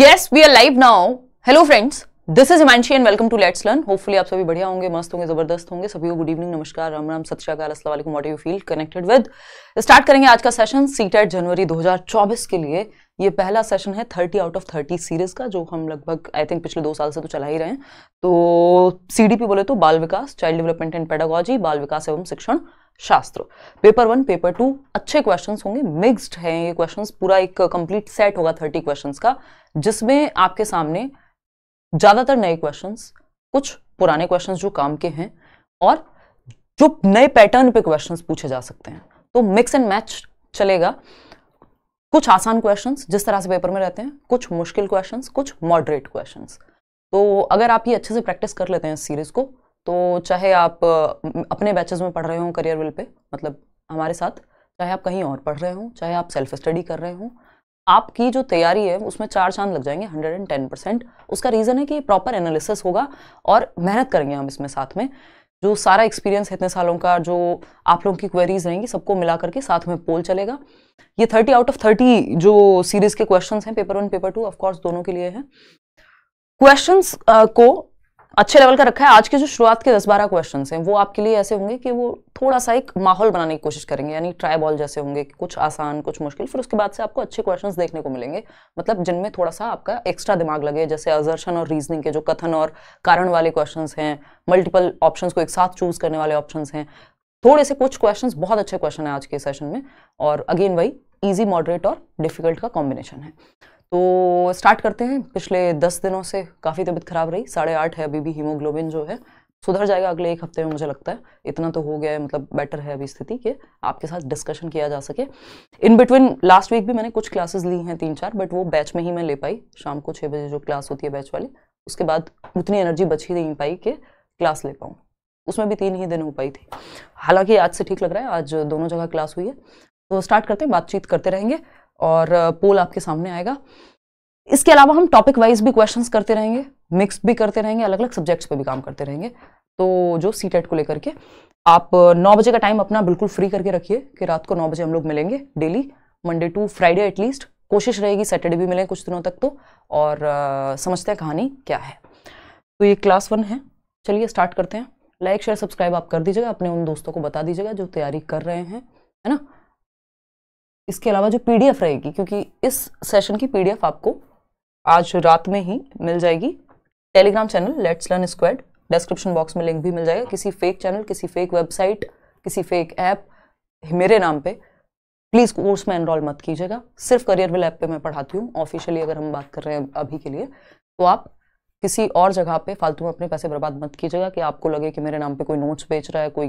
Yes, we are live now. Hello friends. This is Himanshi and welcome to let's learn hopefully आप सभी बढ़िया होंगे मस्त होंगे जबरदस्त होंगे सभी को गुड इवनिंग नमस्कार राम राम सत श्रीकाल you feel connected with start करेंगे आज का सेशन सी टेट जनवरी 2024 के लिए ये पहला सेशन है 30 आउट ऑफ 30 सीरीज का जो हम लगभग आई थिंक पिछले दो साल से तो चला ही रहे हैं तो पी बोले तो बाल विकास चाइल्ड डेवलपमेंट एंड पेडागोजी बाल विकास एवं शिक्षण शास्त्र पेपर वन पेपर टू अच्छे क्वेश्चंस होंगे मिक्स्ड हैं ये क्वेश्चंस पूरा एक कंप्लीट सेट होगा थर्टी क्वेश्चंस का जिसमें आपके सामने ज़्यादातर नए क्वेश्चन कुछ पुराने क्वेश्चन जो काम के हैं और जो नए पैटर्न पे क्वेश्चन पूछे जा सकते हैं तो मिक्स एंड मैच चलेगा कुछ आसान क्वेश्चंस जिस तरह से पेपर में रहते हैं कुछ मुश्किल क्वेश्चंस कुछ मॉडरेट क्वेश्चंस तो अगर आप ये अच्छे से प्रैक्टिस कर लेते हैं इस सीरीज़ को तो चाहे आप अपने बैचेस में पढ़ रहे हो करियर विल पे मतलब हमारे साथ चाहे आप कहीं और पढ़ रहे हो चाहे आप सेल्फ स्टडी कर रहे हो आपकी जो तैयारी है उसमें चार चांद लग जाएंगे 110 परसेंट उसका रीज़न है कि प्रॉपर एनालिसिस होगा और मेहनत करेंगे हम इसमें साथ में जो सारा एक्सपीरियंस है इतने सालों का जो आप लोगों की क्वेरीज रहेंगी सबको मिला करके साथ में पोल चलेगा ये थर्टी आउट ऑफ थर्टी जो सीरीज के क्वेश्चन हैं paper one paper two of course दोनों के लिए है क्वेश्चंस uh, को अच्छे लेवल का रखा है आज के जो शुरुआत के दस बारह क्वेश्चन हैं वो आपके लिए ऐसे होंगे कि वो थोड़ा सा एक माहौल बनाने की कोशिश करेंगे यानी ट्राई बॉल जैसे होंगे कि कुछ आसान कुछ मुश्किल फिर उसके बाद से आपको अच्छे क्वेश्चंस देखने को मिलेंगे मतलब जिनमें थोड़ा सा आपका एक्स्ट्रा दिमाग लगे जैसे अजर्शन और रीजनिंग के जो कथन और कारण वाले क्वेश्चन हैं मल्टीपल ऑप्शन को एक साथ चूज करने वाले ऑप्शन हैं थोड़े से कुछ क्वेश्चन बहुत अच्छे क्वेश्चन है आज के सेशन में और अगेन वही ईजी मॉडरेट और डिफिकल्ट का कॉम्बिनेशन है तो स्टार्ट करते हैं पिछले दस दिनों से काफ़ी तबीयत खराब रही साढ़े आठ है अभी भी हीमोग्लोबिन जो है सुधर जाएगा अगले एक हफ्ते में मुझे लगता है इतना तो हो गया है मतलब बेटर है अभी स्थिति कि आपके साथ डिस्कशन किया जा सके इन बिटवीन लास्ट वीक भी मैंने कुछ क्लासेस ली हैं तीन चार बट वो बैच में ही मैं ले पाई शाम को छः बजे जो क्लास होती है बैच वाली उसके बाद उतनी एनर्जी बच ही नहीं पाई कि क्लास ले पाऊँ उसमें भी तीन ही दिन हो पाई थी हालांकि आज से ठीक लग रहा है आज दोनों जगह क्लास हुई है तो स्टार्ट करते हैं बातचीत करते रहेंगे और पोल आपके सामने आएगा इसके अलावा हम टॉपिक वाइज भी क्वेश्चंस करते रहेंगे मिक्स भी करते रहेंगे अलग अलग सब्जेक्ट्स पे भी काम करते रहेंगे तो जो सी टेट e को लेकर के आप नौ बजे का टाइम अपना बिल्कुल फ्री करके रखिए कि रात को नौ बजे हम लोग मिलेंगे daily Monday to Friday at least कोशिश रहेगी सैटरडे भी मिलें कुछ दिनों तक तो और आ, समझते हैं कहानी क्या है तो ये क्लास वन है चलिए स्टार्ट करते हैं लाइक शेयर सब्सक्राइब आप कर दीजिएगा अपने उन दोस्तों को बता दीजिएगा जो तैयारी कर रहे हैं है ना इसके अलावा जो पीडीएफ रहेगी क्योंकि इस सेशन की पीडीएफ आपको आज रात में ही मिल जाएगी Telegram channel let's learn squad description box में लिंक भी मिल जाएगा किसी फेक चैनल किसी फेक वेबसाइट किसी फेक ऐप मेरे नाम पे प्लीज़ कोर्स में एनरोल मत कीजिएगा सिर्फ करियर विल ऐप पे मैं पढ़ाती हूँ ऑफिशियली अगर हम बात कर रहे हैं अभी के लिए तो आप किसी और जगह पे फालतू में अपने पैसे बर्बाद मत कीजिएगा कि आपको लगे कि मेरे नाम पे कोई नोट्स बेच रहा है कोई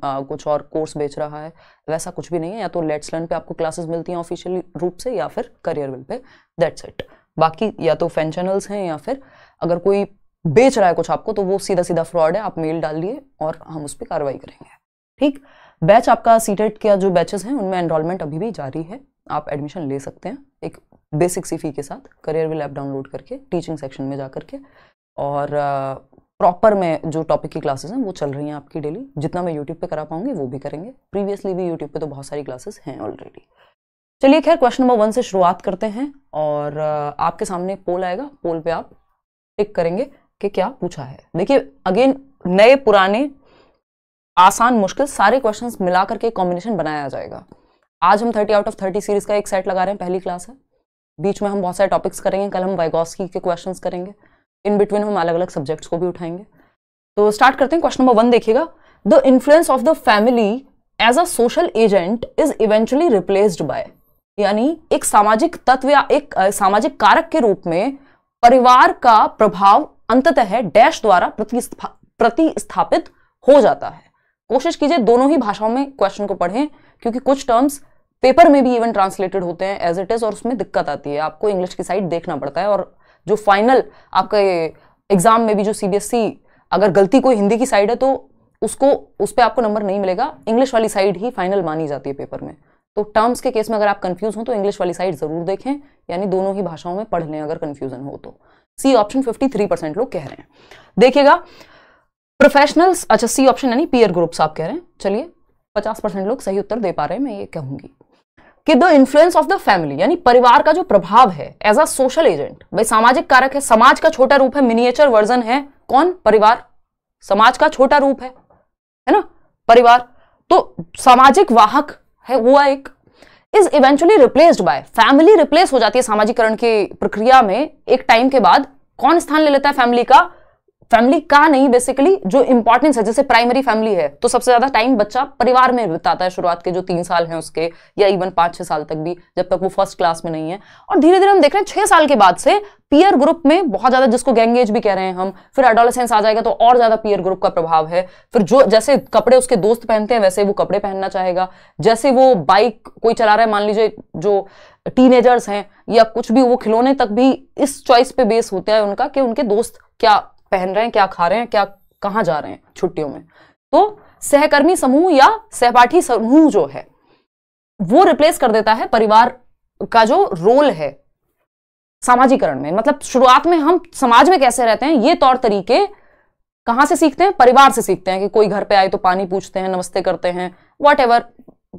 आ, कुछ और कोर्स बेच रहा है वैसा कुछ भी नहीं है या तो लेट्स लर्न पे आपको क्लासेस मिलती हैं ऑफिशियल रूप से या फिर करियर विल पे दैट्स इट बाकी या तो फैन चैनल्स हैं या फिर अगर कोई बेच रहा है कुछ आपको तो वो सीधा सीधा फ्रॉड है आप मेल डाल दिए और हम उस पर कार्रवाई करेंगे ठीक बैच आपका सीटेट के जो बैचेस हैं उनमें एनरोलमेंट अभी भी जारी है आप एडमिशन ले सकते हैं एक बेसिक सी फी के साथ करियर विल ऐप डाउनलोड करके टीचिंग सेक्शन में जा करके और प्रॉपर में जो टॉपिक की क्लासेस हैं वो चल रही हैं आपकी डेली जितना मैं यूट्यूब पे करा पाऊंगी वो भी करेंगे प्रीवियसली भी यूट्यूब पे तो बहुत सारी क्लासेस हैं ऑलरेडी चलिए खैर क्वेश्चन नंबर वन से शुरुआत करते हैं और आपके सामने पोल आएगा पोल पे आप टिक करेंगे कि क्या पूछा है देखिए अगेन नए पुराने आसान मुश्किल सारे क्वेश्चन मिला करके कॉम्बिनेशन बनाया जाएगा आज हम thirty out of thirty series का एक सेट लगा रहे हैं पहली क्लास है बीच में हम बहुत सारे टॉपिक्स करेंगे कल हम वाइगोस्की के क्वेश्चंस करेंगे इन बिटवीन हम अलग अलग सब्जेक्ट्स को भी उठाएंगे तो स्टार्ट करते हैं क्वेश्चन नंबर वन देखिएगा the influence of the family as a social agent is eventually replaced by यानी एक सामाजिक तत्व या एक सामाजिक कारक के रूप में परिवार का प्रभाव अंततः डैश द्वारा प्रतिस्थापित हो जाता है कोशिश कीजिए दोनों ही भाषाओं में क्वेश्चन को पढ़ें क्योंकि कुछ टर्म्स पेपर में भी इवन ट्रांसलेटेड होते हैं एज इट इज और उसमें दिक्कत आती है आपको इंग्लिश की साइड देखना पड़ता है और जो फाइनल आपके एग्ज़ाम में भी जो सीबीएसई e, अगर गलती कोई हिंदी की साइड है तो उसको उस पर आपको नंबर नहीं मिलेगा इंग्लिश वाली साइड ही फाइनल मानी जाती है पेपर में तो टर्म्स के केस में अगर आप कंफ्यूज हो तो इंग्लिश वाली साइड ज़रूर देखें यानी दोनों ही भाषाओं में पढ़ लें अगर कन्फ्यूजन हो तो सी ऑप्शन 53 परसेंट लोग कह रहे हैं देखिएगा प्रोफेशनल्स अच्छा सी ऑप्शन यानी पीयर ग्रुप्स आप कह रहे हैं चलिए 50 परसेंट लोग सही उत्तर दे पा रहे हैं मैं ये कहूँगी कि the influence of the family यानी परिवार का जो प्रभाव है एज अ सोशल एजेंट भाई सामाजिक कारक है समाज का छोटा रूप है मिनिएचर वर्जन है कौन परिवार समाज का छोटा रूप है है ना परिवार तो सामाजिक वाहक है हुआ एक is eventually replaced by family replace हो जाती है सामाजिकरण की प्रक्रिया में एक टाइम के बाद कौन स्थान ले लेता है फैमिली का फैमिली का नहीं बेसिकली जो इंपॉर्टेंस है जैसे प्राइमरी फैमिली है तो सबसे ज्यादा टाइम बच्चा परिवार में बिताता है शुरुआत के जो तीन साल हैं उसके या इवन पांच छह साल तक भी जब तक वो फर्स्ट क्लास में नहीं है और धीरे धीरे हम देख रहे हैं छह साल के बाद से पीयर ग्रुप में बहुत ज्यादा जिसको गैंगेज भी कह रहे हैं हम फिर एडोलसेंस आ जाएगा तो और ज्यादा पीयर ग्रुप का प्रभाव है फिर जो जैसे कपड़े उसके दोस्त पहनते हैं वैसे वो कपड़े पहनना चाहेगा जैसे वो बाइक कोई चला रहा है मान लीजिए जो टीनेजर्स हैं या कुछ भी वो खिलौने तक भी इस चॉइस पे बेस होता है उनका कि उनके दोस्त क्या पहन रहे हैं क्या खा रहे हैं क्या कहाँ जा रहे हैं छुट्टियों में तो सहकर्मी समूह या सहपाठी समूह जो है वो रिप्लेस कर देता है परिवार का जो रोल है सामाजिकरण में मतलब शुरुआत में हम समाज में कैसे रहते हैं ये तौर तरीके कहाँ से सीखते हैं परिवार से सीखते हैं कि कोई घर पे आए तो पानी पूछते हैं नमस्ते करते हैं वट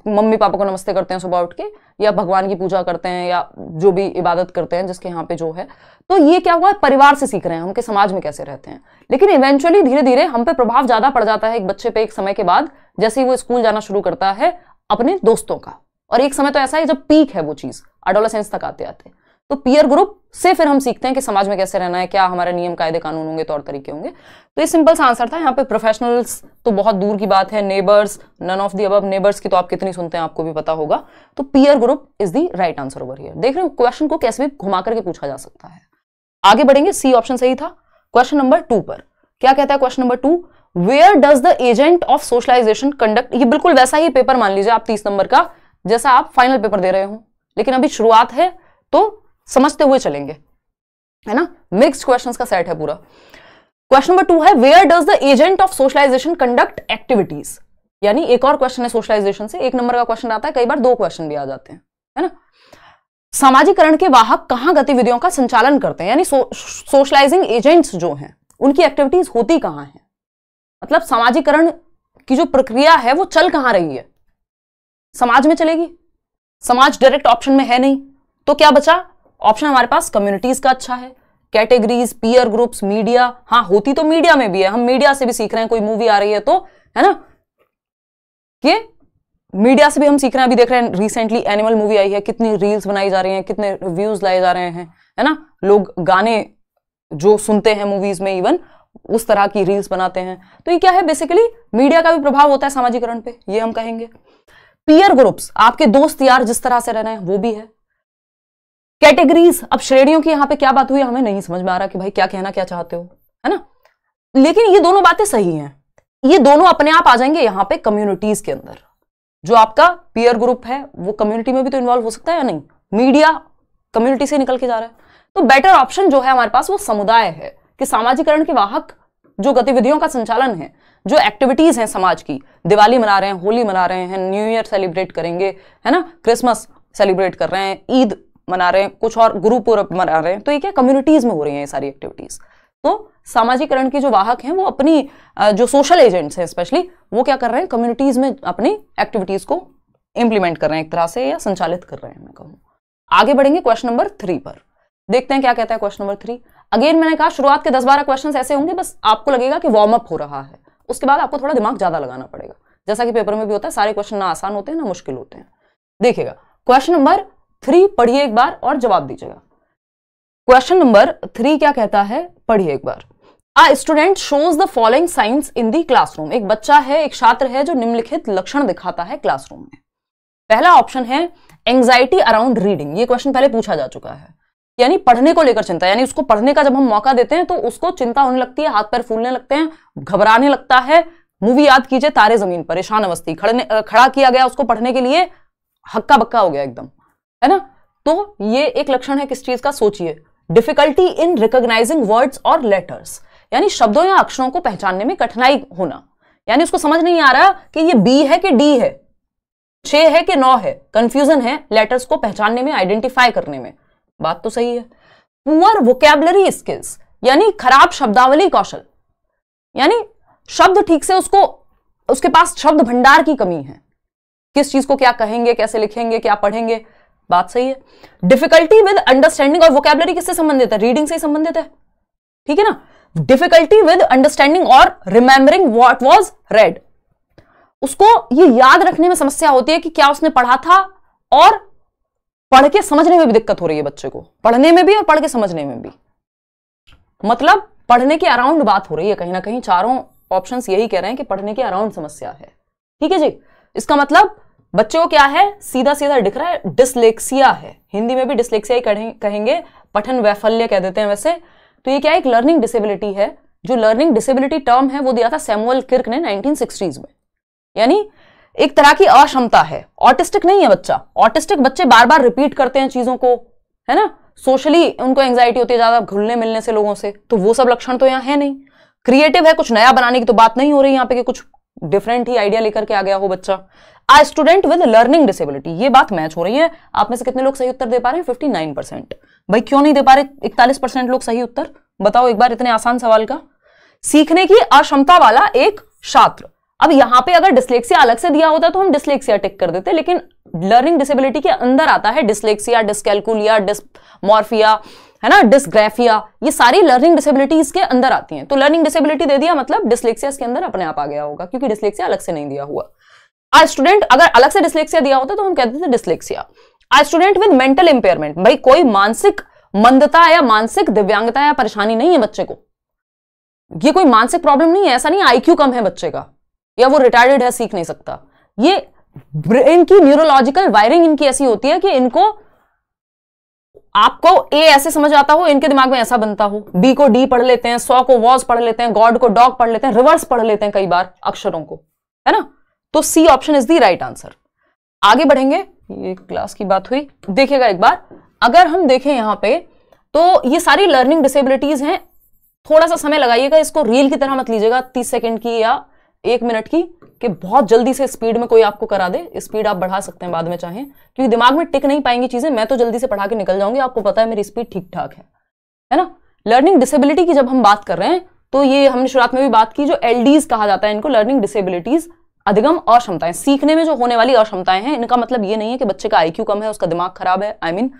मम्मी पापा को नमस्ते करते हैं सुबह उठ के या भगवान की पूजा करते हैं या जो भी इबादत करते हैं जिसके यहाँ पे जो है तो ये क्या हुआ परिवार से सीख रहे हैं हम के समाज में कैसे रहते हैं लेकिन इवेंचुअली धीरे धीरे हम पे प्रभाव ज़्यादा पड़ जाता है एक बच्चे पे एक समय के बाद जैसे ही वो स्कूल जाना शुरू करता है अपने दोस्तों का और एक समय तो ऐसा है जब पीक है वो चीज़ अडोलसेंस तक आते आते तो पीयर ग्रुप से फिर हम सीखते हैं कि समाज में कैसे रहना है क्या हमारे नियम कायदे कानून होंगे तौर तरीके होंगे तो ये सिंपल सा आंसर था यहाँ पे प्रोफेशनल्स तो बहुत दूर की बात है नेबर्स नन ऑफ दी अब नेबर्स की तो आप कितनी सुनते हैं आपको भी पता होगा तो peer group is the right answer over here देख रहे हैं क्वेश्चन को कैसे भी घुमा करके पूछा जा सकता है आगे बढ़ेंगे सी ऑप्शन सही था क्वेश्चन नंबर टू पर क्या कहता है question number two where does the agent of socialization conduct ये बिल्कुल वैसा ही पेपर मान लीजिए आप तीस नंबर का जैसा आप फाइनल पेपर दे रहे हो लेकिन अभी शुरुआत है तो समझते हुए चलेंगे है ना मिक्स क्वेश्चंस का सेट है पूरा क्वेश्चन नंबर टू है where does the agent of socialization conduct activities यानी एक और क्वेश्चन है सोशलाइजेशन से एक नंबर का क्वेश्चन आता है कई बार दो क्वेश्चन भी आ जाते हैं है ना सामाजिकरण के वाहक कहां गतिविधियों का संचालन करते हैं यानी सोशलाइजिंग एजेंट्स जो हैं उनकी एक्टिविटीज होती कहां है मतलब सामाजिकरण की जो प्रक्रिया है वो चल कहां रही है समाज में चलेगी समाज डायरेक्ट ऑप्शन में है नहीं तो क्या बचा ऑप्शन हमारे पास कम्युनिटीज का अच्छा है कैटेगरीज पीयर ग्रुप्स मीडिया हाँ होती तो मीडिया में भी है हम मीडिया से भी सीख रहे हैं कोई मूवी आ रही है तो है ना ये मीडिया से भी हम सीख रहे हैं अभी देख रहे हैं रिसेंटली एनिमल मूवी आई है कितनी रील्स बनाई जा रही हैं कितने रिव्यूज लाए जा रहे हैं है ना लोग गाने जो सुनते हैं मूवीज में इवन उस तरह की रील्स बनाते हैं तो ये क्या है बेसिकली मीडिया का भी प्रभाव होता है सामाजिकरण पे ये हम कहेंगे पीयर ग्रुप्स आपके दोस्त यार जिस तरह से रह रहे हैं वो भी है कैटेगरीज अब श्रेणियों की यहाँ पे क्या बात हुई हमें नहीं समझ में आ रहा कि भाई क्या कहना क्या चाहते हो है ना लेकिन ये दोनों बातें सही हैं ये दोनों अपने आप आ जाएंगे यहाँ पे कम्युनिटीज के अंदर जो आपका पीयर ग्रुप है वो कम्युनिटी में भी तो इन्वॉल्व हो सकता है या नहीं मीडिया कम्युनिटी से निकल के जा रहा है तो बेटर ऑप्शन जो है हमारे पास वो समुदाय है कि सामाजिकरण के वाहक जो गतिविधियों का संचालन है जो एक्टिविटीज हैं समाज की दिवाली मना रहे हैं होली मना रहे हैं न्यू ईयर सेलिब्रेट करेंगे है ना क्रिसमस सेलिब्रेट कर रहे हैं ईद मना रहे हैं कुछ और ग्रुप मना रहे हैं तो ये क्या कम्युनिटीज़ में हो रही हैं ये सारी एक्टिविटीज़ तो सामाजिकरण के जो वाहक हैं वो अपनी जो सोशल एजेंट्स हैं स्पेशली वो क्या कर रहे हैं कम्युनिटीज़ में अपनी एक्टिविटीज़ को इम्प्लीमेंट कर रहे हैं एक तरह से या संचालित कर रहे हैं मैं कहूँ आगे बढ़ेंगे क्वेश्चन नंबर थ्री पर देखते हैं क्या कहता है क्वेश्चन नंबर थ्री अगेन मैंने कहा शुरुआत के दस बारह क्वेश्चन ऐसे होंगे बस आपको लगेगा कि वार्म अप हो रहा है उसके बाद आपको थोड़ा दिमाग ज्यादा लगाना पड़ेगा जैसा कि पेपर में भी होता है सारे क्वेश्चन ना आसान होते हैं ना मुश्किल होते हैं देखिएगा क्वेश्चन नंबर थ्री पढ़िए एक बार और जवाब दीजिएगा क्वेश्चन नंबर थ्री क्या कहता है पढ़िए एक बार a student shows the following signs in the classroom एक बच्चा है एक छात्र है जो निम्नलिखित लक्षण दिखाता है क्लासरूम में पहला ऑप्शन है एंग्जाइटी अराउंड रीडिंग ये क्वेश्चन पहले पूछा जा चुका है यानी पढ़ने को लेकर चिंता यानी उसको पढ़ने का जब हम मौका देते हैं तो उसको चिंता होने लगती है हाथ पैर फूलने लगते हैं घबराने लगता है मूवी याद कीजिए तारे जमीन परेशान अवस्थी खड़ा किया गया उसको पढ़ने के लिए हक्का बक्का हो गया एकदम है ना तो ये एक लक्षण है किस चीज का सोचिए डिफिकल्टी इन रिकोगनाइजिंग वर्ड्स और लेटर्स यानी शब्दों या अक्षरों को पहचानने में कठिनाई होना यानी उसको समझ नहीं आ रहा कि ये बी है कि डी है छ है कि नौ है कंफ्यूजन है लेटर्स को पहचानने में आइडेंटिफाई करने में बात तो सही है पुअर वोकेबलरी स्किल्स यानी खराब शब्दावली कौशल यानी शब्द ठीक से उसको उसके पास शब्द भंडार की कमी है किस चीज को क्या कहेंगे कैसे लिखेंगे क्या पढ़ेंगे बात सही है डिफिकल्टी विद अंडरस्टैंडिंग और वोकेबलरी किससे संबंधित है रीडिंग से संबंधित है ठीक है ना डिफिकल्टी विद अंडरस्टैंडिंग और रिमेंबरिंग वॉट वॉज रेड उसको ये याद रखने में समस्या होती है कि क्या उसने पढ़ा था और पढ़ के समझने में भी दिक्कत हो रही है बच्चे को पढ़ने में भी और पढ़ के समझने में भी मतलब पढ़ने के अराउंड बात हो रही है कहीं ना कहीं चारों ऑप्शंस यही कह रहे हैं कि पढ़ने के अराउंड समस्या है ठीक है जी इसका मतलब बच्चों को क्या है सीधा सीधा दिख रहा है डिसलेक्सिया है हिंदी में भी डिसलेक्सिया ही कहेंगे पठन वैफल्य कह देते हैं वैसे तो ये क्या है एक लर्निंग डिसेबिलिटी है जो लर्निंग डिसेबिलिटी टर्म है वो दिया था सैमुअल किर्क ने 1960s में यानी एक तरह की अक्षमता है ऑटिस्टिक नहीं है बच्चा ऑटिस्टिक बच्चे बार बार रिपीट करते हैं चीजों को है ना सोशली उनको एंग्जाइटी होती है ज्यादा घुलने मिलने से लोगों से तो वो सब लक्षण तो यहाँ है नहीं क्रिएटिव है कुछ नया बनाने की तो बात नहीं हो रही यहाँ पे कि कुछ डिफरेंट ही आइडिया लेकर के आ गया हो बच्चा a student with learning disability ये बात मैच हो रही है आप में से कितने लोग सही उत्तर दे पा रहे हैं फिफ्टी नाइन परसेंट भाई क्यों नहीं दे पा रहे इकतालीस परसेंट लोग सही उत्तर बताओ एक बार इतने आसान सवाल का सीखने की अक्षमता वाला एक छात्र अब यहां पे अगर डिस्लेक्सिया अलग से दिया होता तो हम डिस्लेक्सिया टिक कर देते लेकिन लर्निंग डिसेबिलिटी के अंदर आता है डिस्लेक्सिया डिस्कैलकुलिया डिस्मोर्फिया है ना डिसग्राफिया ये सारी लर्निंग डिसेबिलिटीज के अंदर आती हैं तो लर्निंग डिसेबिलिटी दे दिया मतलब डिसलेक्सिया के अंदर अपने आप आ गया होगा क्योंकि डिसलेक्सिया अलग से नहीं दिया हुआ आज स्टूडेंट अगर अलग से डिस्लेक्सिया दिया होता तो हम कहते थे डिसलेक्सिया आज स्टूडेंट विद मेंटल इंपेयरमेंट भाई कोई मानसिक मंदता या मानसिक दिव्यांगता या परेशानी नहीं है बच्चे को ये कोई मानसिक प्रॉब्लम नहीं है ऐसा नहीं आईक्यू कम है बच्चे का या वो रिटायर्ड है सीख नहीं सकता ये ब्रेन की न्यूरोलॉजिकल वायरिंग इनकी ऐसी होती है कि इनको आपको ए ऐसे समझ आता हो इनके दिमाग में ऐसा बनता हो बी को डी पढ़ लेते हैं सौ को वॉज पढ़ लेते हैं गॉड को डॉग पढ़ लेते हैं रिवर्स पढ़ लेते हैं कई बार अक्षरों को है ना तो C option is the right answer आगे बढ़ेंगे ये क्लास की बात हुई देखिएगा एक बार अगर हम देखें यहां पे तो ये सारी लर्निंग डिसेबिलिटीज हैं थोड़ा सा समय लगाइएगा इसको रील की तरह मत लीजिएगा तीस सेकेंड की या एक मिनट की कि बहुत जल्दी से स्पीड में कोई आपको करा दे स्पीड आप बढ़ा सकते हैं बाद में चाहें क्योंकि दिमाग में टिक नहीं पाएंगी चीज़ें मैं तो जल्दी से पढ़ा के निकल जाऊंगी आपको पता है मेरी स्पीड ठीक ठाक है है ना लर्निंग डिसेबिलिटी की जब हम बात कर रहे हैं तो ये हमने शुरुआत में भी बात की जो एल कहा जाता है इनको लर्निंग डिसेबिलिटीज़ अधिगम और क्षमताएं सीखने में जो होने वाली अक्षमताएं हैं इनका मतलब ये नहीं है कि बच्चे का आई कम है उसका दिमाग खराब है आई मीन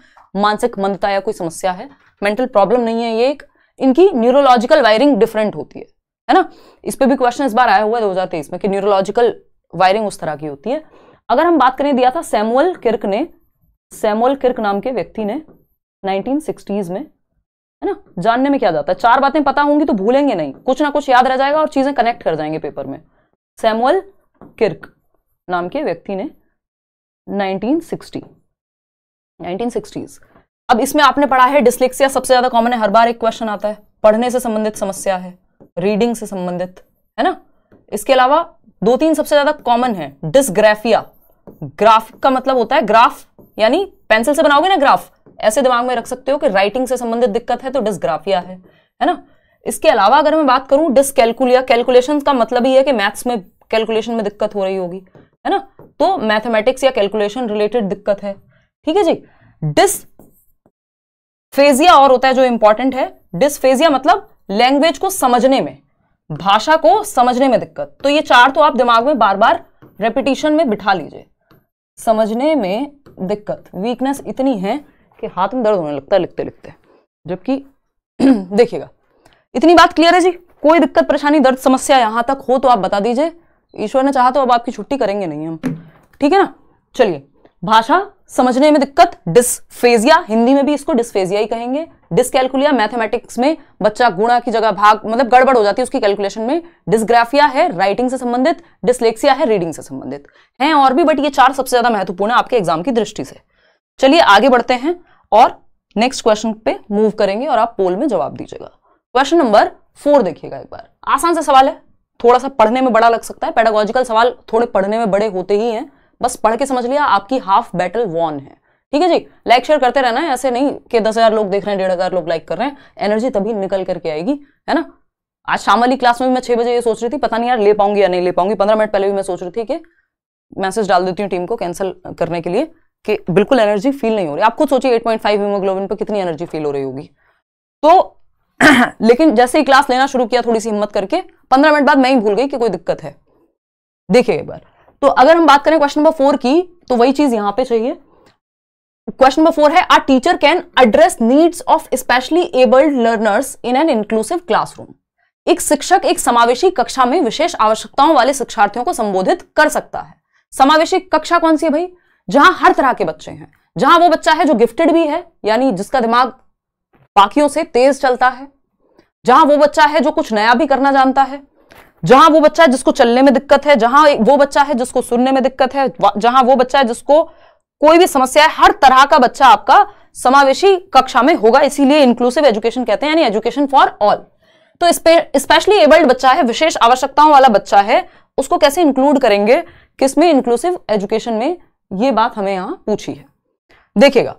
मानसिक मंदता या कोई समस्या है मेंटल प्रॉब्लम नहीं है ये एक इनकी न्यूरोलॉजिकल वायरिंग डिफरेंट होती है है ना इस पर भी क्वेश्चन इस बार आया हुआ है दो हजार तेईस में कि न्यूरोलॉजिकल वायरिंग उस तरह की होती है अगर हम बात करें दिया था सैमुअल किर्क ने सैमुअल किर्क नाम के व्यक्ति ने 1960s में है ना जानने में क्या जाता है चार बातें पता होंगी तो भूलेंगे नहीं कुछ ना कुछ याद रह जाएगा और चीजें कनेक्ट कर जाएंगे पेपर में सैमुअल किर्क नाम के व्यक्ति ने 1960 1960s अब इसमें आपने पढ़ा है डिस्लेक्सिया सबसे ज्यादा कॉमन है हर बार एक क्वेश्चन आता है पढ़ने से संबंधित समस्या है रीडिंग से संबंधित है ना इसके अलावा दो तीन सबसे ज्यादा कॉमन है डिसग्राफिया ग्राफ का मतलब होता है ग्राफ यानी पेंसिल से बनाओगे ना ग्राफ ऐसे दिमाग में रख सकते हो कि राइटिंग से संबंधित दिक्कत है तो डिस्ग्राफिया है है ना इसके अलावा अगर मैं बात करूं डिसकैलकुलिया कैलकुलेशन का मतलब ही है कि मैथ्स में कैलकुलेशन में दिक्कत हो रही होगी है ना तो मैथमेटिक्स या कैलकुलेशन रिलेटेड दिक्कत है ठीक है जी डिस और होता है जो इंपॉर्टेंट है डिसफेजिया मतलब लैंग्वेज को समझने में भाषा को समझने में दिक्कत तो ये चार तो आप दिमाग में बार बार रेपिटेशन में बिठा लीजिए समझने में दिक्कत वीकनेस इतनी है कि हाथ में दर्द होने लगता है लिखते लिखते जबकि देखिएगा इतनी बात क्लियर है जी कोई दिक्कत परेशानी दर्द समस्या यहां तक हो तो आप बता दीजिए ईश्वर ने चाहा तो अब आपकी छुट्टी करेंगे नहीं हम ठीक है ना चलिए भाषा समझने में दिक्कत डिसफेजिया हिंदी में भी इसको डिसफेजिया ही कहेंगे डिस्कैलकुलिया मैथमेटिक्स में बच्चा गुणा की जगह भाग मतलब गड़बड़ हो जाती है उसकी कैलकुलेशन में डिस्ग्राफिया है राइटिंग से संबंधित डिस्लेक्सिया है रीडिंग से संबंधित है और भी बट ये चार सबसे ज्यादा महत्वपूर्ण है आपके एग्जाम की दृष्टि से चलिए आगे बढ़ते हैं और नेक्स्ट क्वेश्चन पे मूव करेंगे और आप पोल में जवाब दीजिएगा क्वेश्चन नंबर फोर देखिएगा एक बार आसान सा सवाल है थोड़ा सा पढ़ने में बड़ा लग सकता है पेडागोजिकल सवाल थोड़े पढ़ने में बड़े होते ही हैं बस पढ़ के समझ लिया आपकी हाफ बैटल वॉन है ठीक है जी लाइक शेयर करते रहना ऐसे नहीं कि दस हजार लोग देख रहे हैं डेढ़ हजार लोग लाइक कर रहे हैं एनर्जी तभी निकल करके आएगी है ना आज शाम वाली क्लास में मैं छह बजे ये सोच रही थी पता नहीं यार ले पाऊंगी या नहीं ले पाऊंगी पंद्रह मिनट पहले भी मैं सोच रही थी कि मैसेज डाल देती हूँ टीम को कैंसिल करने के लिए कि बिल्कुल एनर्जी फील नहीं हो रही आप खुद सोचिए एट हीमोग्लोबिन पर कितनी एनर्जी फील हो रही होगी तो लेकिन जैसे ही क्लास लेना शुरू किया थोड़ी सी हिम्मत करके पंद्रह मिनट बाद मैं ही भूल गई कि कोई दिक्कत है देखिए एक बार तो अगर हम बात करें क्वेश्चन नंबर फोर की तो वही चीज यहां पे चाहिए क्वेश्चन नंबर फोर है our teacher can address needs of specially abled learners in an inclusive classroom एक शिक्षक एक समावेशी कक्षा में विशेष आवश्यकताओं वाले शिक्षार्थियों को संबोधित कर सकता है समावेशी कक्षा कौन सी है भाई जहां हर तरह के बच्चे हैं जहां वो बच्चा है जो गिफ्टेड भी है यानी जिसका दिमाग बाकियों से तेज चलता है जहां वो बच्चा है जो कुछ नया भी करना जानता है जहां वो बच्चा है जिसको चलने में दिक्कत है जहां वो बच्चा है जिसको सुनने में दिक्कत है जहां वो बच्चा है जिसको कोई भी समस्या है हर तरह का बच्चा आपका समावेशी कक्षा में होगा इसीलिए इंक्लूसिव एजुकेशन कहते हैं यानी एजुकेशन फॉर ऑल तो स्पेशली एबल्ड बच्चा है विशेष आवश्यकताओं वाला बच्चा है उसको कैसे इंक्लूड करेंगे किसमें इंक्लूसिव एजुकेशन में ये बात हमें यहां पूछी है देखिएगा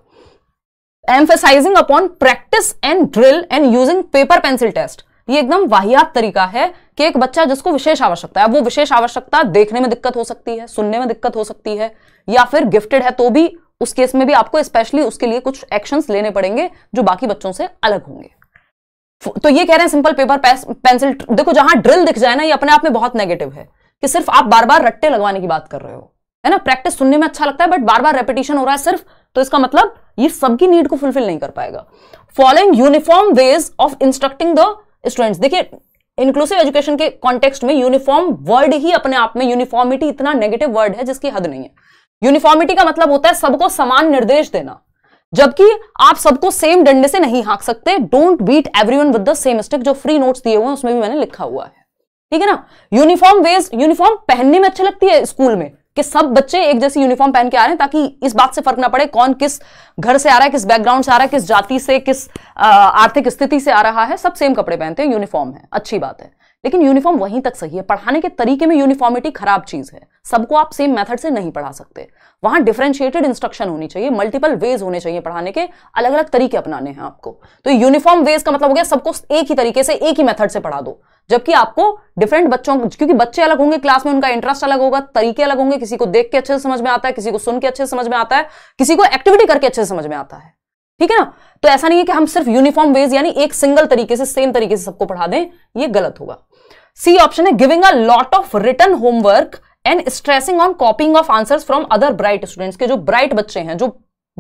emphasising upon practice and drill and using paper pencil test ये एकदम वाहियात तरीका है कि एक बच्चा जिसको विशेष आवश्यकता है वो विशेष आवश्यकता देखने में दिक्कत हो सकती है सुनने में दिक्कत हो सकती है या फिर गिफ्टेड है तो भी उस केस में भी आपको स्पेशली उसके लिए कुछ एक्शंस लेने पड़ेंगे जो बाकी बच्चों से अलग होंगे तो ये कह रहे हैं सिंपल पेपर पेंसिल देखो जहां ड्रिल दिख जाए ना ये अपने आप में बहुत नेगेटिव है कि सिर्फ आप बार बार रट्टे लगवाने की बात कर रहे हो है ना प्रैक्टिस सुनने में अच्छा लगता है बट बार बार रेपिटेशन हो रहा है सिर्फ तो इसका मतलब ये सबकी नीड को फुलफिल नहीं कर पाएगा following uniform ways of instructing the students देखिए इंक्लूसिव एजुकेशन के कॉन्टेक्स्ट में यूनिफॉर्म वर्ड ही अपने आप में यूनिफॉर्मिटी इतना नेगेटिव वर्ड है जिसकी हद नहीं है यूनिफॉर्मिटी का मतलब होता है सबको समान निर्देश देना जबकि आप सबको सेम डंडे से नहीं हाँक सकते don't beat everyone with same stick जो फ्री नोट्स दिए हुए हैं उसमें भी मैंने लिखा हुआ है ठीक है ना यूनिफॉर्म वेज यूनिफॉर्म पहनने में अच्छी लगती है स्कूल में कि सब बच्चे एक जैसी यूनिफॉर्म पहन के आ रहे हैं ताकि इस बात से फर्क ना पड़े कौन किस घर से आ रहा है किस बैकग्राउंड से आ रहा है किस जाति से किस आर्थिक स्थिति से आ रहा है सब सेम कपड़े पहनते हैं यूनिफॉर्म है अच्छी बात है लेकिन यूनिफॉर्म वहीं तक सही है पढ़ाने के तरीके में यूनिफॉर्मिटी खराब चीज़ है सबको आप सेम मेथड से नहीं पढ़ा सकते वहां डिफ्रेंशिएटेड इंस्ट्रक्शन होनी चाहिए मल्टीपल वेज होने चाहिए पढ़ाने के अलग अलग तरीके अपनाने हैं आपको तो यूनिफॉर्म वेज का मतलब हो गया सबको एक ही तरीके से एक ही मेथड से पढ़ा दो जबकि आपको डिफरेंट बच्चों क्योंकि बच्चे अलग होंगे क्लास में उनका इंटरेस्ट अलग होगा तरीके अलग होंगे किसी को देख के अच्छे से समझ में आता है किसी को सुन के अच्छे से समझ में आता है किसी को एक्टिविटी करके अच्छे से समझ में आता है ठीक है ना तो ऐसा नहीं है कि हम सिर्फ यूनिफॉर्म वेज यानी एक सिंगल तरीके से सेम तरीके से सबको पढ़ा दें ये गलत होगा सी ऑप्शन है giving a lot of written homework and stressing on copying of answers from other bright students के जो ब्राइट बच्चे हैं जो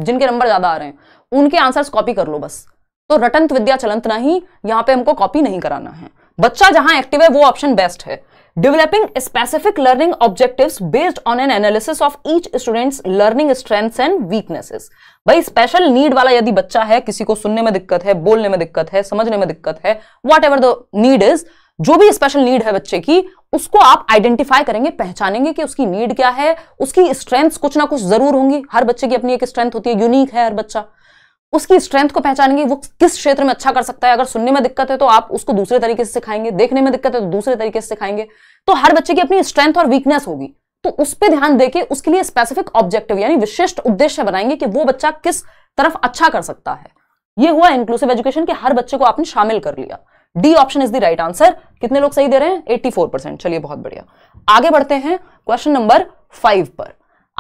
जिनके नंबर ज्यादा आ रहे हैं उनके आंसर्स कॉपी कर लो बस तो रटंत विद्या चलंत नहीं यहां पे हमको कॉपी नहीं कराना है बच्चा जहां एक्टिव है वो ऑप्शन बेस्ट है developing specific learning objective based on an analysis of each students learning strength and weaknesses भाई स्पेशल नीड वाला यदि बच्चा है किसी को सुनने में दिक्कत है बोलने में दिक्कत है समझने में दिक्कत है whatever the need is जो भी स्पेशल नीड है बच्चे की उसको आप आइडेंटिफाई करेंगे पहचानेंगे कि उसकी नीड क्या है उसकी स्ट्रेंथ कुछ ना कुछ जरूर होंगी हर बच्चे की अपनी एक स्ट्रेंथ होती है यूनिक है हर बच्चा उसकी स्ट्रेंथ को पहचानेंगे वो किस क्षेत्र में अच्छा कर सकता है अगर सुनने में दिक्कत है तो आप उसको दूसरे तरीके से सिखाएंगे देखने में दिक्कत है तो दूसरे तरीके से सिखाएंगे तो हर बच्चे की अपनी स्ट्रेंथ और वीकनेस होगी तो उस पर ध्यान देके उसके लिए स्पेसिफिक ऑब्जेक्टिव यानी विशिष्ट उद्देश्य बनाएंगे कि वो बच्चा किस तरफ अच्छा कर सकता है ये हुआ इंक्लूसिव एजुकेशन के हर बच्चे को आपने शामिल कर लिया D option is the right answer कितने लोग सही दे रहे हैं एट्टी फोर परसेंट चलिए बहुत बढ़िया आगे बढ़ते हैं क्वेश्चन नंबर फाइव पर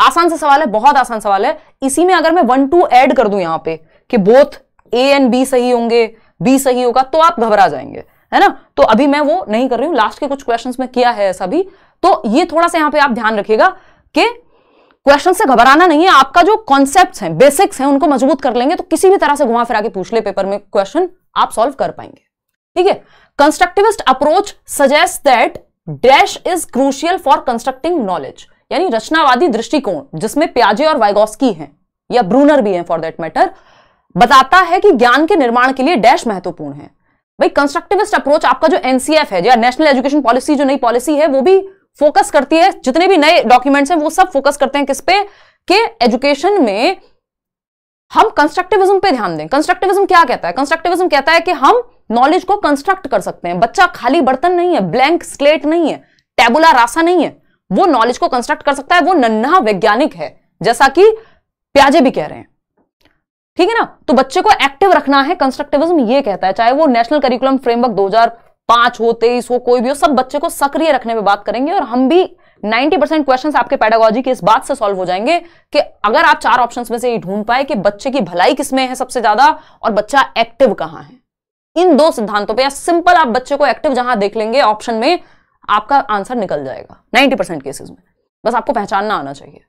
आसान से सवाल है बहुत आसान सवाल है इसी में अगर मैं वन टू एड कर दू यहां पे कि बोथ ए एंड बी सही होंगे बी सही होगा तो आप घबरा जाएंगे है ना तो अभी मैं वो नहीं कर रही हूं लास्ट के कुछ क्वेश्चन में किया है ऐसा भी तो ये थोड़ा सा यहां पे आप ध्यान रखिएगा कि क्वेश्चन से घबराना नहीं है आपका जो कॉन्सेप्ट है बेसिक्स हैं उनको मजबूत कर लेंगे तो किसी भी तरह से घुमा फिरा के पूछ ले पेपर में क्वेश्चन आप सॉल्व कर पाएंगे ठीक है constructivist approach suggest that dash is crucial for constructing knowledge यानी रचनावादी दृष्टिकोण जिसमें प्याजे और वाइगोस्की हैं या ब्रूनर भी हैं फॉर दैट मैटर बताता है कि ज्ञान के निर्माण के लिए डैश महत्वपूर्ण है भाई कंस्ट्रक्टिविस्ट अप्रोच आपका जो एनसीएफ है या नेशनल एजुकेशन पॉलिसी जो नई पॉलिसी है वो भी फोकस करती है जितने भी नए डॉक्यूमेंट्स हैं वो सब फोकस करते हैं किस पे के एजुकेशन में हम कंस्ट्रक्टिविज्म पे ध्यान दें कंस्ट्रक्टिविज्म क्या कहता है कंस्ट्रक्टिविज्म कहता है कि हम नॉलेज को कंस्ट्रक्ट कर सकते हैं बच्चा खाली बर्तन नहीं है ब्लैंक स्लेट नहीं है टेबुला रासा नहीं है वो नॉलेज को कंस्ट्रक्ट कर सकता है वो नन्हा वैज्ञानिक है जैसा कि प्याजे भी कह रहे हैं ठीक है ना तो बच्चे को एक्टिव रखना है कंस्ट्रक्टिविज्म ये कहता है चाहे वो नेशनल करिकुलम फ्रेमवर्क 2005 हो तेईस हो कोई भी हो सब बच्चे को सक्रिय रखने पे बात करेंगे और हम भी 90 परसेंट क्वेश्चन आपके पैडागोलॉजी के इस बात से सॉल्व हो जाएंगे कि अगर आप चार ऑप्शन में से ये ढूंढ पाए कि बच्चे की भलाई किसमें है सबसे ज्यादा और बच्चा एक्टिव कहाँ है इन दो सिद्धांतों पे या सिंपल आप बच्चे को एक्टिव जहां देख लेंगे ऑप्शन में आपका आंसर निकल जाएगा 90 परसेंट केसेज में बस आपको पहचानना आना चाहिए